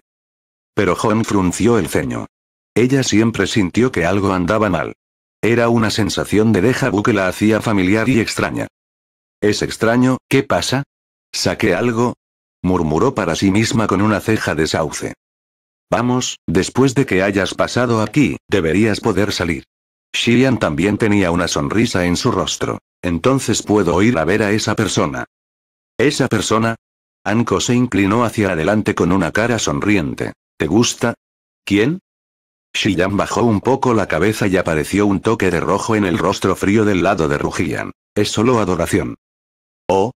Speaker 1: Pero Hon frunció el ceño. Ella siempre sintió que algo andaba mal. Era una sensación de déjà vu que la hacía familiar y extraña. Es extraño, ¿qué pasa? ¿Saqué algo? murmuró para sí misma con una ceja de sauce. Vamos, después de que hayas pasado aquí, deberías poder salir. Shian también tenía una sonrisa en su rostro. Entonces puedo ir a ver a esa persona. ¿Esa persona? Anko se inclinó hacia adelante con una cara sonriente. ¿Te gusta? ¿Quién? Shiyan bajó un poco la cabeza y apareció un toque de rojo en el rostro frío del lado de Rujian. Es solo adoración. Oh,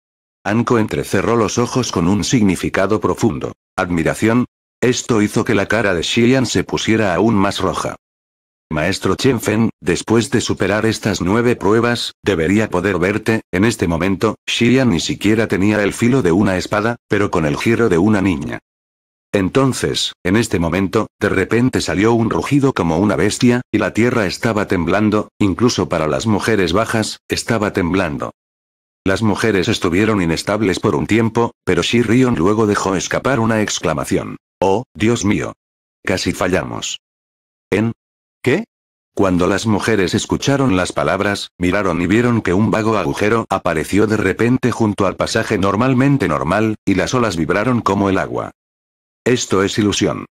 Speaker 1: Anko entrecerró los ojos con un significado profundo. Admiración. Esto hizo que la cara de Xian se pusiera aún más roja. Maestro Fen, después de superar estas nueve pruebas, debería poder verte, en este momento, Xian ni siquiera tenía el filo de una espada, pero con el giro de una niña. Entonces, en este momento, de repente salió un rugido como una bestia, y la tierra estaba temblando, incluso para las mujeres bajas, estaba temblando. Las mujeres estuvieron inestables por un tiempo, pero Shirion luego dejó escapar una exclamación. ¡Oh, Dios mío! Casi fallamos. ¿En? ¿Qué? Cuando las mujeres escucharon las palabras, miraron y vieron que un vago agujero apareció de repente junto al pasaje normalmente normal, y las olas vibraron como el agua. Esto es ilusión.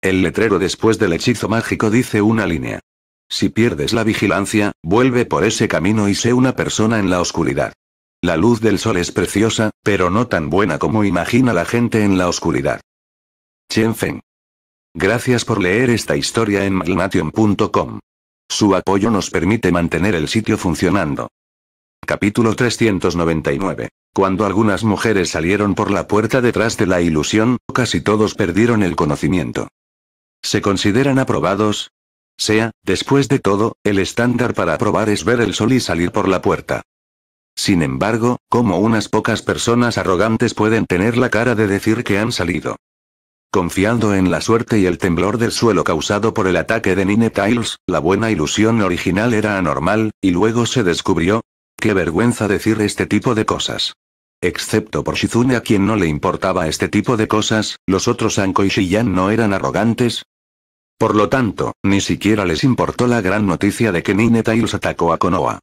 Speaker 1: El letrero después del hechizo mágico dice una línea. Si pierdes la vigilancia, vuelve por ese camino y sé una persona en la oscuridad. La luz del sol es preciosa, pero no tan buena como imagina la gente en la oscuridad. Chen Feng. Gracias por leer esta historia en magnation.com. Su apoyo nos permite mantener el sitio funcionando. Capítulo 399. Cuando algunas mujeres salieron por la puerta detrás de la ilusión, casi todos perdieron el conocimiento. ¿Se consideran aprobados? Sea, después de todo, el estándar para aprobar es ver el sol y salir por la puerta. Sin embargo, como unas pocas personas arrogantes pueden tener la cara de decir que han salido. Confiando en la suerte y el temblor del suelo causado por el ataque de Nine la buena ilusión original era anormal, y luego se descubrió. Qué vergüenza decir este tipo de cosas. Excepto por Shizune a quien no le importaba este tipo de cosas, los otros Anko y Shiyan no eran arrogantes, por lo tanto, ni siquiera les importó la gran noticia de que Nine atacó a Konoha.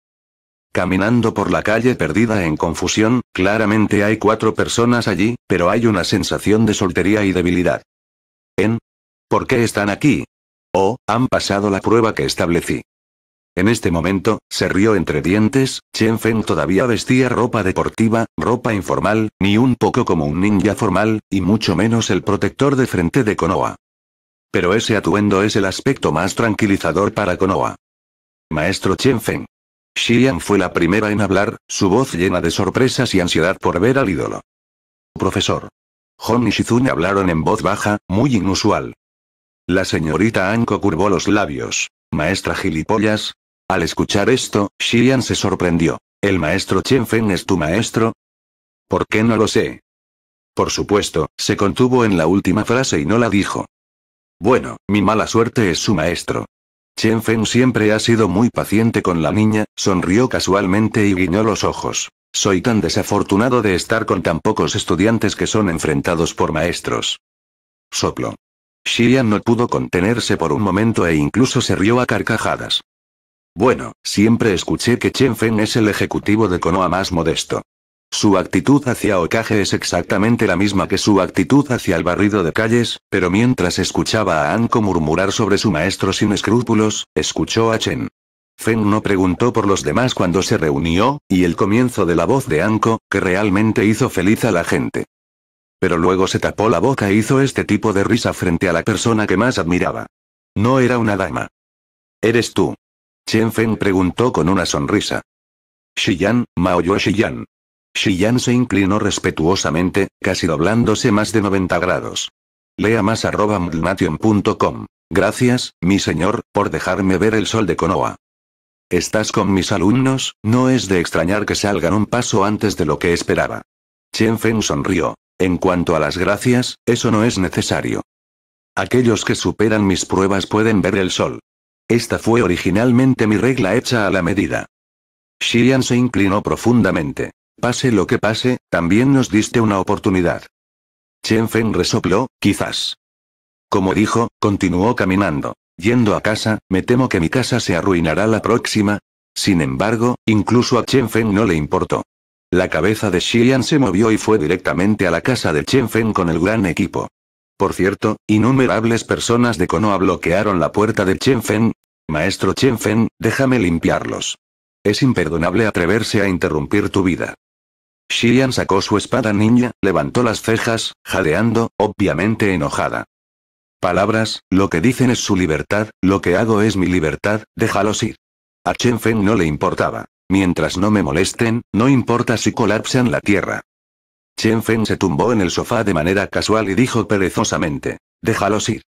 Speaker 1: Caminando por la calle perdida en confusión, claramente hay cuatro personas allí, pero hay una sensación de soltería y debilidad. ¿En? ¿Por qué están aquí? Oh, han pasado la prueba que establecí. En este momento, se rió entre dientes, Chen Feng todavía vestía ropa deportiva, ropa informal, ni un poco como un ninja formal, y mucho menos el protector de frente de Konoha. Pero ese atuendo es el aspecto más tranquilizador para Konoha. Maestro Chen Feng. Xian fue la primera en hablar, su voz llena de sorpresas y ansiedad por ver al ídolo. Profesor. Hon y Shizun hablaron en voz baja, muy inusual. La señorita Anko curvó los labios. Maestra gilipollas. Al escuchar esto, Xian se sorprendió. ¿El maestro Chen Feng es tu maestro? ¿Por qué no lo sé? Por supuesto, se contuvo en la última frase y no la dijo. Bueno, mi mala suerte es su maestro. Chen Fen siempre ha sido muy paciente con la niña, sonrió casualmente y guiñó los ojos. Soy tan desafortunado de estar con tan pocos estudiantes que son enfrentados por maestros. Soplo. Xian no pudo contenerse por un momento e incluso se rió a carcajadas. Bueno, siempre escuché que Chen Fen es el ejecutivo de Konoha más modesto. Su actitud hacia Okage es exactamente la misma que su actitud hacia el barrido de calles, pero mientras escuchaba a Anko murmurar sobre su maestro sin escrúpulos, escuchó a Chen. Feng no preguntó por los demás cuando se reunió, y el comienzo de la voz de Anko, que realmente hizo feliz a la gente. Pero luego se tapó la boca e hizo este tipo de risa frente a la persona que más admiraba. No era una dama. ¿Eres tú? Chen Feng preguntó con una sonrisa. Xiyan, Maoyo Shiyan. Shiyan se inclinó respetuosamente, casi doblándose más de 90 grados. Lea más arroba mdnation.com. Gracias, mi señor, por dejarme ver el sol de Konoa. Estás con mis alumnos, no es de extrañar que salgan un paso antes de lo que esperaba. Chen Feng sonrió. En cuanto a las gracias, eso no es necesario. Aquellos que superan mis pruebas pueden ver el sol. Esta fue originalmente mi regla hecha a la medida. Yan se inclinó profundamente. Pase lo que pase, también nos diste una oportunidad. Chen Feng resopló, quizás. Como dijo, continuó caminando. Yendo a casa, me temo que mi casa se arruinará la próxima. Sin embargo, incluso a Chen Feng no le importó. La cabeza de Xian se movió y fue directamente a la casa de Chen Feng con el gran equipo. Por cierto, innumerables personas de Konoha bloquearon la puerta de Chen Feng. Maestro Chen Feng, déjame limpiarlos. Es imperdonable atreverse a interrumpir tu vida. Shiyan sacó su espada ninja, levantó las cejas, jadeando, obviamente enojada. Palabras, lo que dicen es su libertad, lo que hago es mi libertad, déjalos ir. A Chen Feng no le importaba. Mientras no me molesten, no importa si colapsan la tierra. Chen Feng se tumbó en el sofá de manera casual y dijo perezosamente, déjalos ir.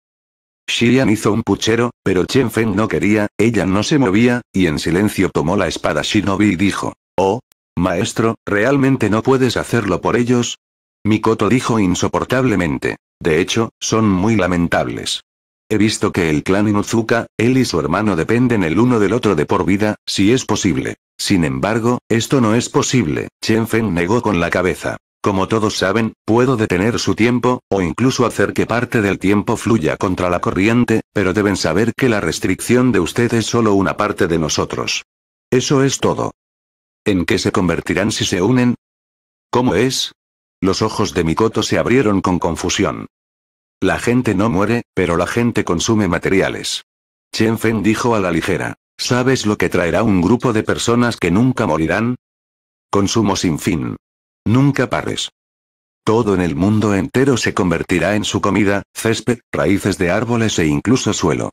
Speaker 1: Xian hizo un puchero, pero Chen Feng no quería, ella no se movía, y en silencio tomó la espada shinobi y dijo, oh, Maestro, ¿realmente no puedes hacerlo por ellos? Mikoto dijo insoportablemente. De hecho, son muy lamentables. He visto que el clan Inuzuka, él y su hermano dependen el uno del otro de por vida, si es posible. Sin embargo, esto no es posible, Chen Feng negó con la cabeza. Como todos saben, puedo detener su tiempo, o incluso hacer que parte del tiempo fluya contra la corriente, pero deben saber que la restricción de usted es solo una parte de nosotros. Eso es todo. ¿En qué se convertirán si se unen? ¿Cómo es? Los ojos de Mikoto se abrieron con confusión. La gente no muere, pero la gente consume materiales. Chen Fen dijo a la ligera. ¿Sabes lo que traerá un grupo de personas que nunca morirán? Consumo sin fin. Nunca pares. Todo en el mundo entero se convertirá en su comida, césped, raíces de árboles e incluso suelo.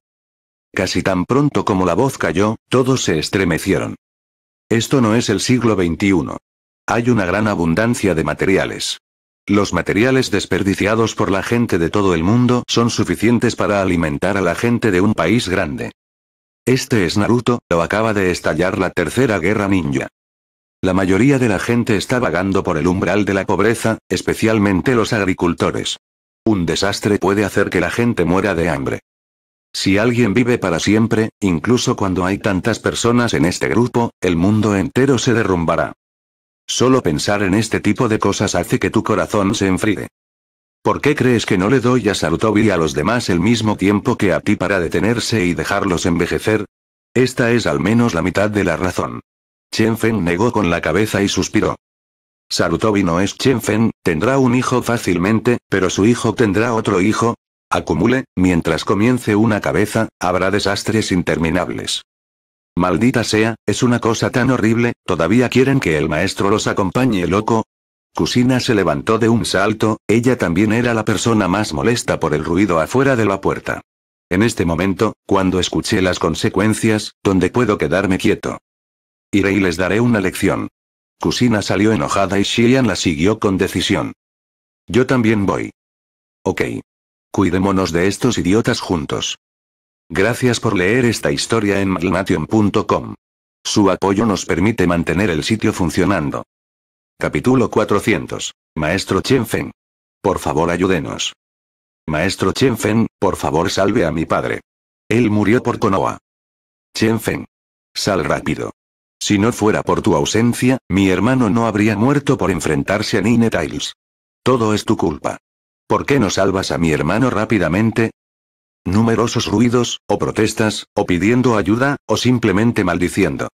Speaker 1: Casi tan pronto como la voz cayó, todos se estremecieron. Esto no es el siglo XXI. Hay una gran abundancia de materiales. Los materiales desperdiciados por la gente de todo el mundo son suficientes para alimentar a la gente de un país grande. Este es Naruto, lo acaba de estallar la tercera guerra ninja. La mayoría de la gente está vagando por el umbral de la pobreza, especialmente los agricultores. Un desastre puede hacer que la gente muera de hambre. Si alguien vive para siempre, incluso cuando hay tantas personas en este grupo, el mundo entero se derrumbará. Solo pensar en este tipo de cosas hace que tu corazón se enfríe. ¿Por qué crees que no le doy a Sarutobi y a los demás el mismo tiempo que a ti para detenerse y dejarlos envejecer? Esta es al menos la mitad de la razón. Chen Feng negó con la cabeza y suspiró. Sarutobi no es Chen Feng, tendrá un hijo fácilmente, pero su hijo tendrá otro hijo, acumule, mientras comience una cabeza, habrá desastres interminables. Maldita sea, es una cosa tan horrible, ¿todavía quieren que el maestro los acompañe loco? Kusina se levantó de un salto, ella también era la persona más molesta por el ruido afuera de la puerta. En este momento, cuando escuché las consecuencias, ¿dónde puedo quedarme quieto. Iré y les daré una lección. Kusina salió enojada y Shian la siguió con decisión. Yo también voy. Ok. Cuidémonos de estos idiotas juntos. Gracias por leer esta historia en malnation.com. Su apoyo nos permite mantener el sitio funcionando. Capítulo 400. Maestro Chenfen. Por favor ayúdenos. Maestro Chenfen, por favor salve a mi padre. Él murió por Konoha. Chenfen. Sal rápido. Si no fuera por tu ausencia, mi hermano no habría muerto por enfrentarse a Nine Tiles. Todo es tu culpa. ¿Por qué no salvas a mi hermano rápidamente? Numerosos ruidos, o protestas, o pidiendo ayuda, o simplemente maldiciendo.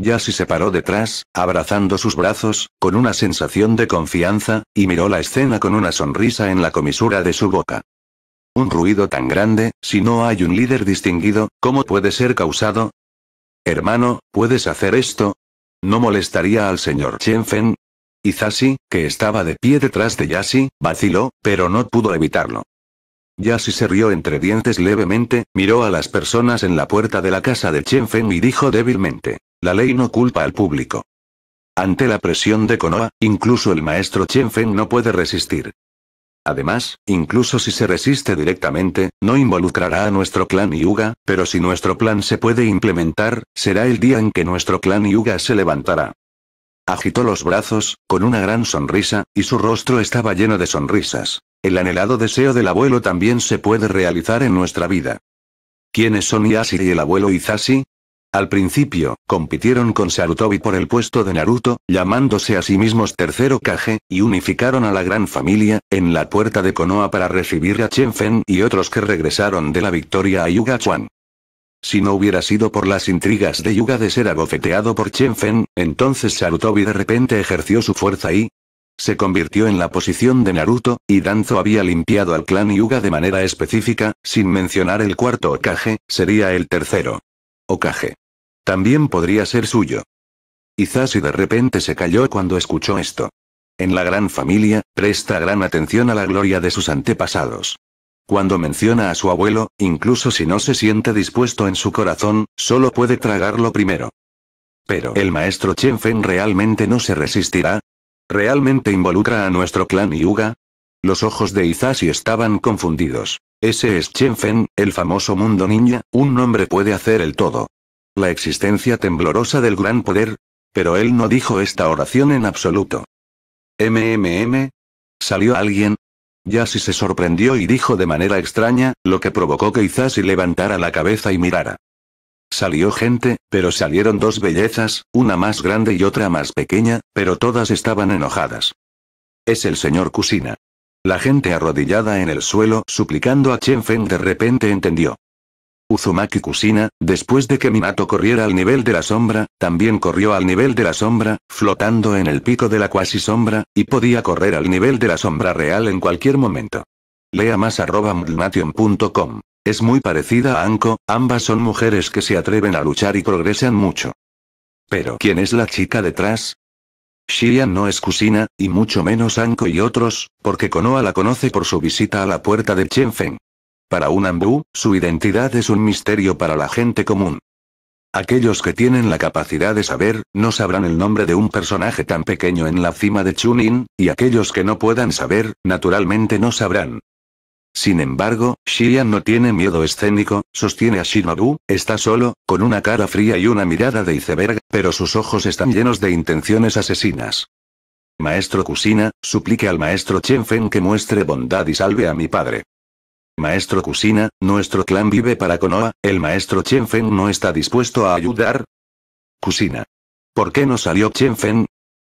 Speaker 1: Yasi se paró detrás, abrazando sus brazos, con una sensación de confianza, y miró la escena con una sonrisa en la comisura de su boca. Un ruido tan grande, si no hay un líder distinguido, ¿cómo puede ser causado? Hermano, ¿puedes hacer esto? ¿No molestaría al señor Feng? y que estaba de pie detrás de Yassi, vaciló, pero no pudo evitarlo. Yasi se rió entre dientes levemente, miró a las personas en la puerta de la casa de Chen Feng y dijo débilmente, la ley no culpa al público. Ante la presión de Konoha, incluso el maestro Chen Feng no puede resistir. Además, incluso si se resiste directamente, no involucrará a nuestro clan Yuga, pero si nuestro plan se puede implementar, será el día en que nuestro clan Yuga se levantará. Agitó los brazos, con una gran sonrisa, y su rostro estaba lleno de sonrisas. El anhelado deseo del abuelo también se puede realizar en nuestra vida. ¿Quiénes son Yasi y el abuelo Izashi? Al principio, compitieron con Sarutobi por el puesto de Naruto, llamándose a sí mismos Tercero Kage, y unificaron a la gran familia, en la puerta de Konoha para recibir a Chenfen y otros que regresaron de la victoria a Yuga Chuan. Si no hubiera sido por las intrigas de Yuga de ser abofeteado por Chen Fen, entonces Sarutobi de repente ejerció su fuerza y... Se convirtió en la posición de Naruto, y Danzo había limpiado al clan Yuga de manera específica, sin mencionar el cuarto Okage, sería el tercero. Okage. También podría ser suyo. Izashi de repente se calló cuando escuchó esto. En la gran familia, presta gran atención a la gloria de sus antepasados. Cuando menciona a su abuelo, incluso si no se siente dispuesto en su corazón, solo puede tragarlo primero. Pero el maestro Chen Fen realmente no se resistirá. ¿Realmente involucra a nuestro clan Yuga? Los ojos de Izashi estaban confundidos. Ese es Chen Fen, el famoso mundo ninja, un nombre puede hacer el todo. La existencia temblorosa del gran poder. Pero él no dijo esta oración en absoluto. MMM. ¿Salió alguien? Yasi se sorprendió y dijo de manera extraña, lo que provocó que Izashi levantara la cabeza y mirara. Salió gente, pero salieron dos bellezas, una más grande y otra más pequeña, pero todas estaban enojadas. Es el señor Kusina. La gente arrodillada en el suelo suplicando a Chen Feng de repente entendió. Uzumaki Kusina, después de que Minato corriera al nivel de la sombra, también corrió al nivel de la sombra, flotando en el pico de la cuasi sombra, y podía correr al nivel de la sombra real en cualquier momento. Lea más arroba Es muy parecida a Anko, ambas son mujeres que se atreven a luchar y progresan mucho. Pero ¿quién es la chica detrás? Shian no es Kusina, y mucho menos Anko y otros, porque Konoha la conoce por su visita a la puerta de Chenfen. Para un ambú, su identidad es un misterio para la gente común. Aquellos que tienen la capacidad de saber, no sabrán el nombre de un personaje tan pequeño en la cima de Chunin, y aquellos que no puedan saber, naturalmente no sabrán. Sin embargo, Shiyan no tiene miedo escénico, sostiene a Shinobu, está solo, con una cara fría y una mirada de iceberg, pero sus ojos están llenos de intenciones asesinas. Maestro Kusina, suplique al maestro Chenfen que muestre bondad y salve a mi padre. Maestro Kusina, nuestro clan vive para Konoha, el maestro Chenfen no está dispuesto a ayudar. Kusina. ¿Por qué no salió Chenfen?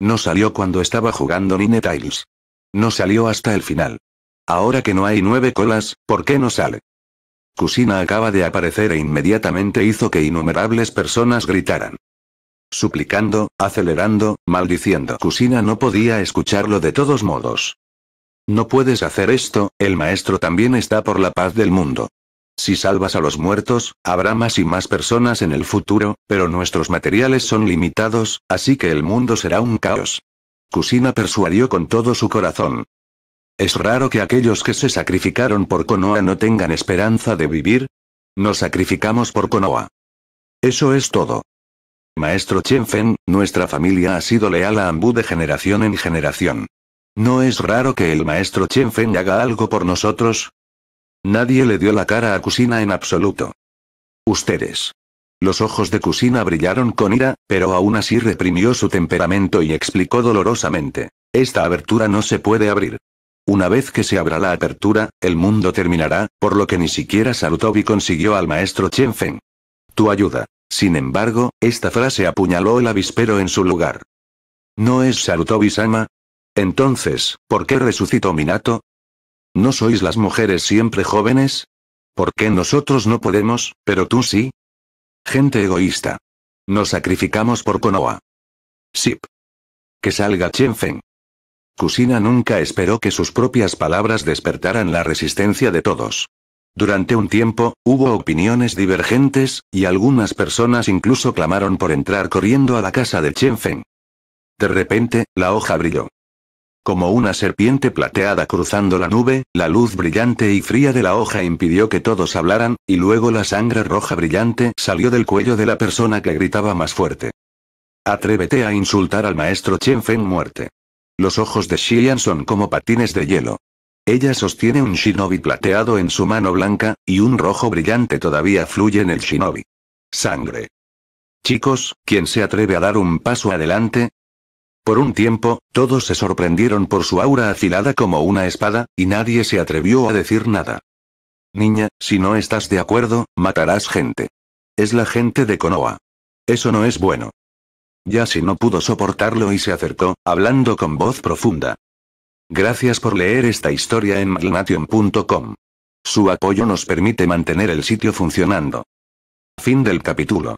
Speaker 1: No salió cuando estaba jugando Nine Tiles. No salió hasta el final. Ahora que no hay nueve colas, ¿por qué no sale? Kusina acaba de aparecer e inmediatamente hizo que innumerables personas gritaran. Suplicando, acelerando, maldiciendo. Kusina no podía escucharlo de todos modos. No puedes hacer esto, el maestro también está por la paz del mundo. Si salvas a los muertos, habrá más y más personas en el futuro, pero nuestros materiales son limitados, así que el mundo será un caos. Kusina persuadió con todo su corazón. Es raro que aquellos que se sacrificaron por Konoha no tengan esperanza de vivir. Nos sacrificamos por Konoa. Eso es todo. Maestro Chenfen, nuestra familia ha sido leal a Ambu de generación en generación. ¿No es raro que el maestro Chen Feng haga algo por nosotros? Nadie le dio la cara a Kusina en absoluto. Ustedes. Los ojos de Kusina brillaron con ira, pero aún así reprimió su temperamento y explicó dolorosamente. Esta abertura no se puede abrir. Una vez que se abra la apertura, el mundo terminará, por lo que ni siquiera Sarutobi consiguió al maestro Chen Feng. Tu ayuda. Sin embargo, esta frase apuñaló el avispero en su lugar. ¿No es Sarutobi-sama? Entonces, ¿por qué resucitó Minato? ¿No sois las mujeres siempre jóvenes? ¿Por qué nosotros no podemos, pero tú sí? Gente egoísta. Nos sacrificamos por Konoha. Sip. Que salga Chenfen. Kusina nunca esperó que sus propias palabras despertaran la resistencia de todos. Durante un tiempo, hubo opiniones divergentes, y algunas personas incluso clamaron por entrar corriendo a la casa de Chenfen. De repente, la hoja brilló. Como una serpiente plateada cruzando la nube, la luz brillante y fría de la hoja impidió que todos hablaran, y luego la sangre roja brillante salió del cuello de la persona que gritaba más fuerte. Atrévete a insultar al maestro Chen Feng muerte. Los ojos de Xian son como patines de hielo. Ella sostiene un shinobi plateado en su mano blanca, y un rojo brillante todavía fluye en el shinobi. Sangre. Chicos, ¿quién se atreve a dar un paso adelante, por un tiempo, todos se sorprendieron por su aura afilada como una espada, y nadie se atrevió a decir nada. Niña, si no estás de acuerdo, matarás gente. Es la gente de Konoha. Eso no es bueno. yasi no pudo soportarlo y se acercó, hablando con voz profunda. Gracias por leer esta historia en malnation.com. Su apoyo nos permite mantener el sitio funcionando. Fin del capítulo.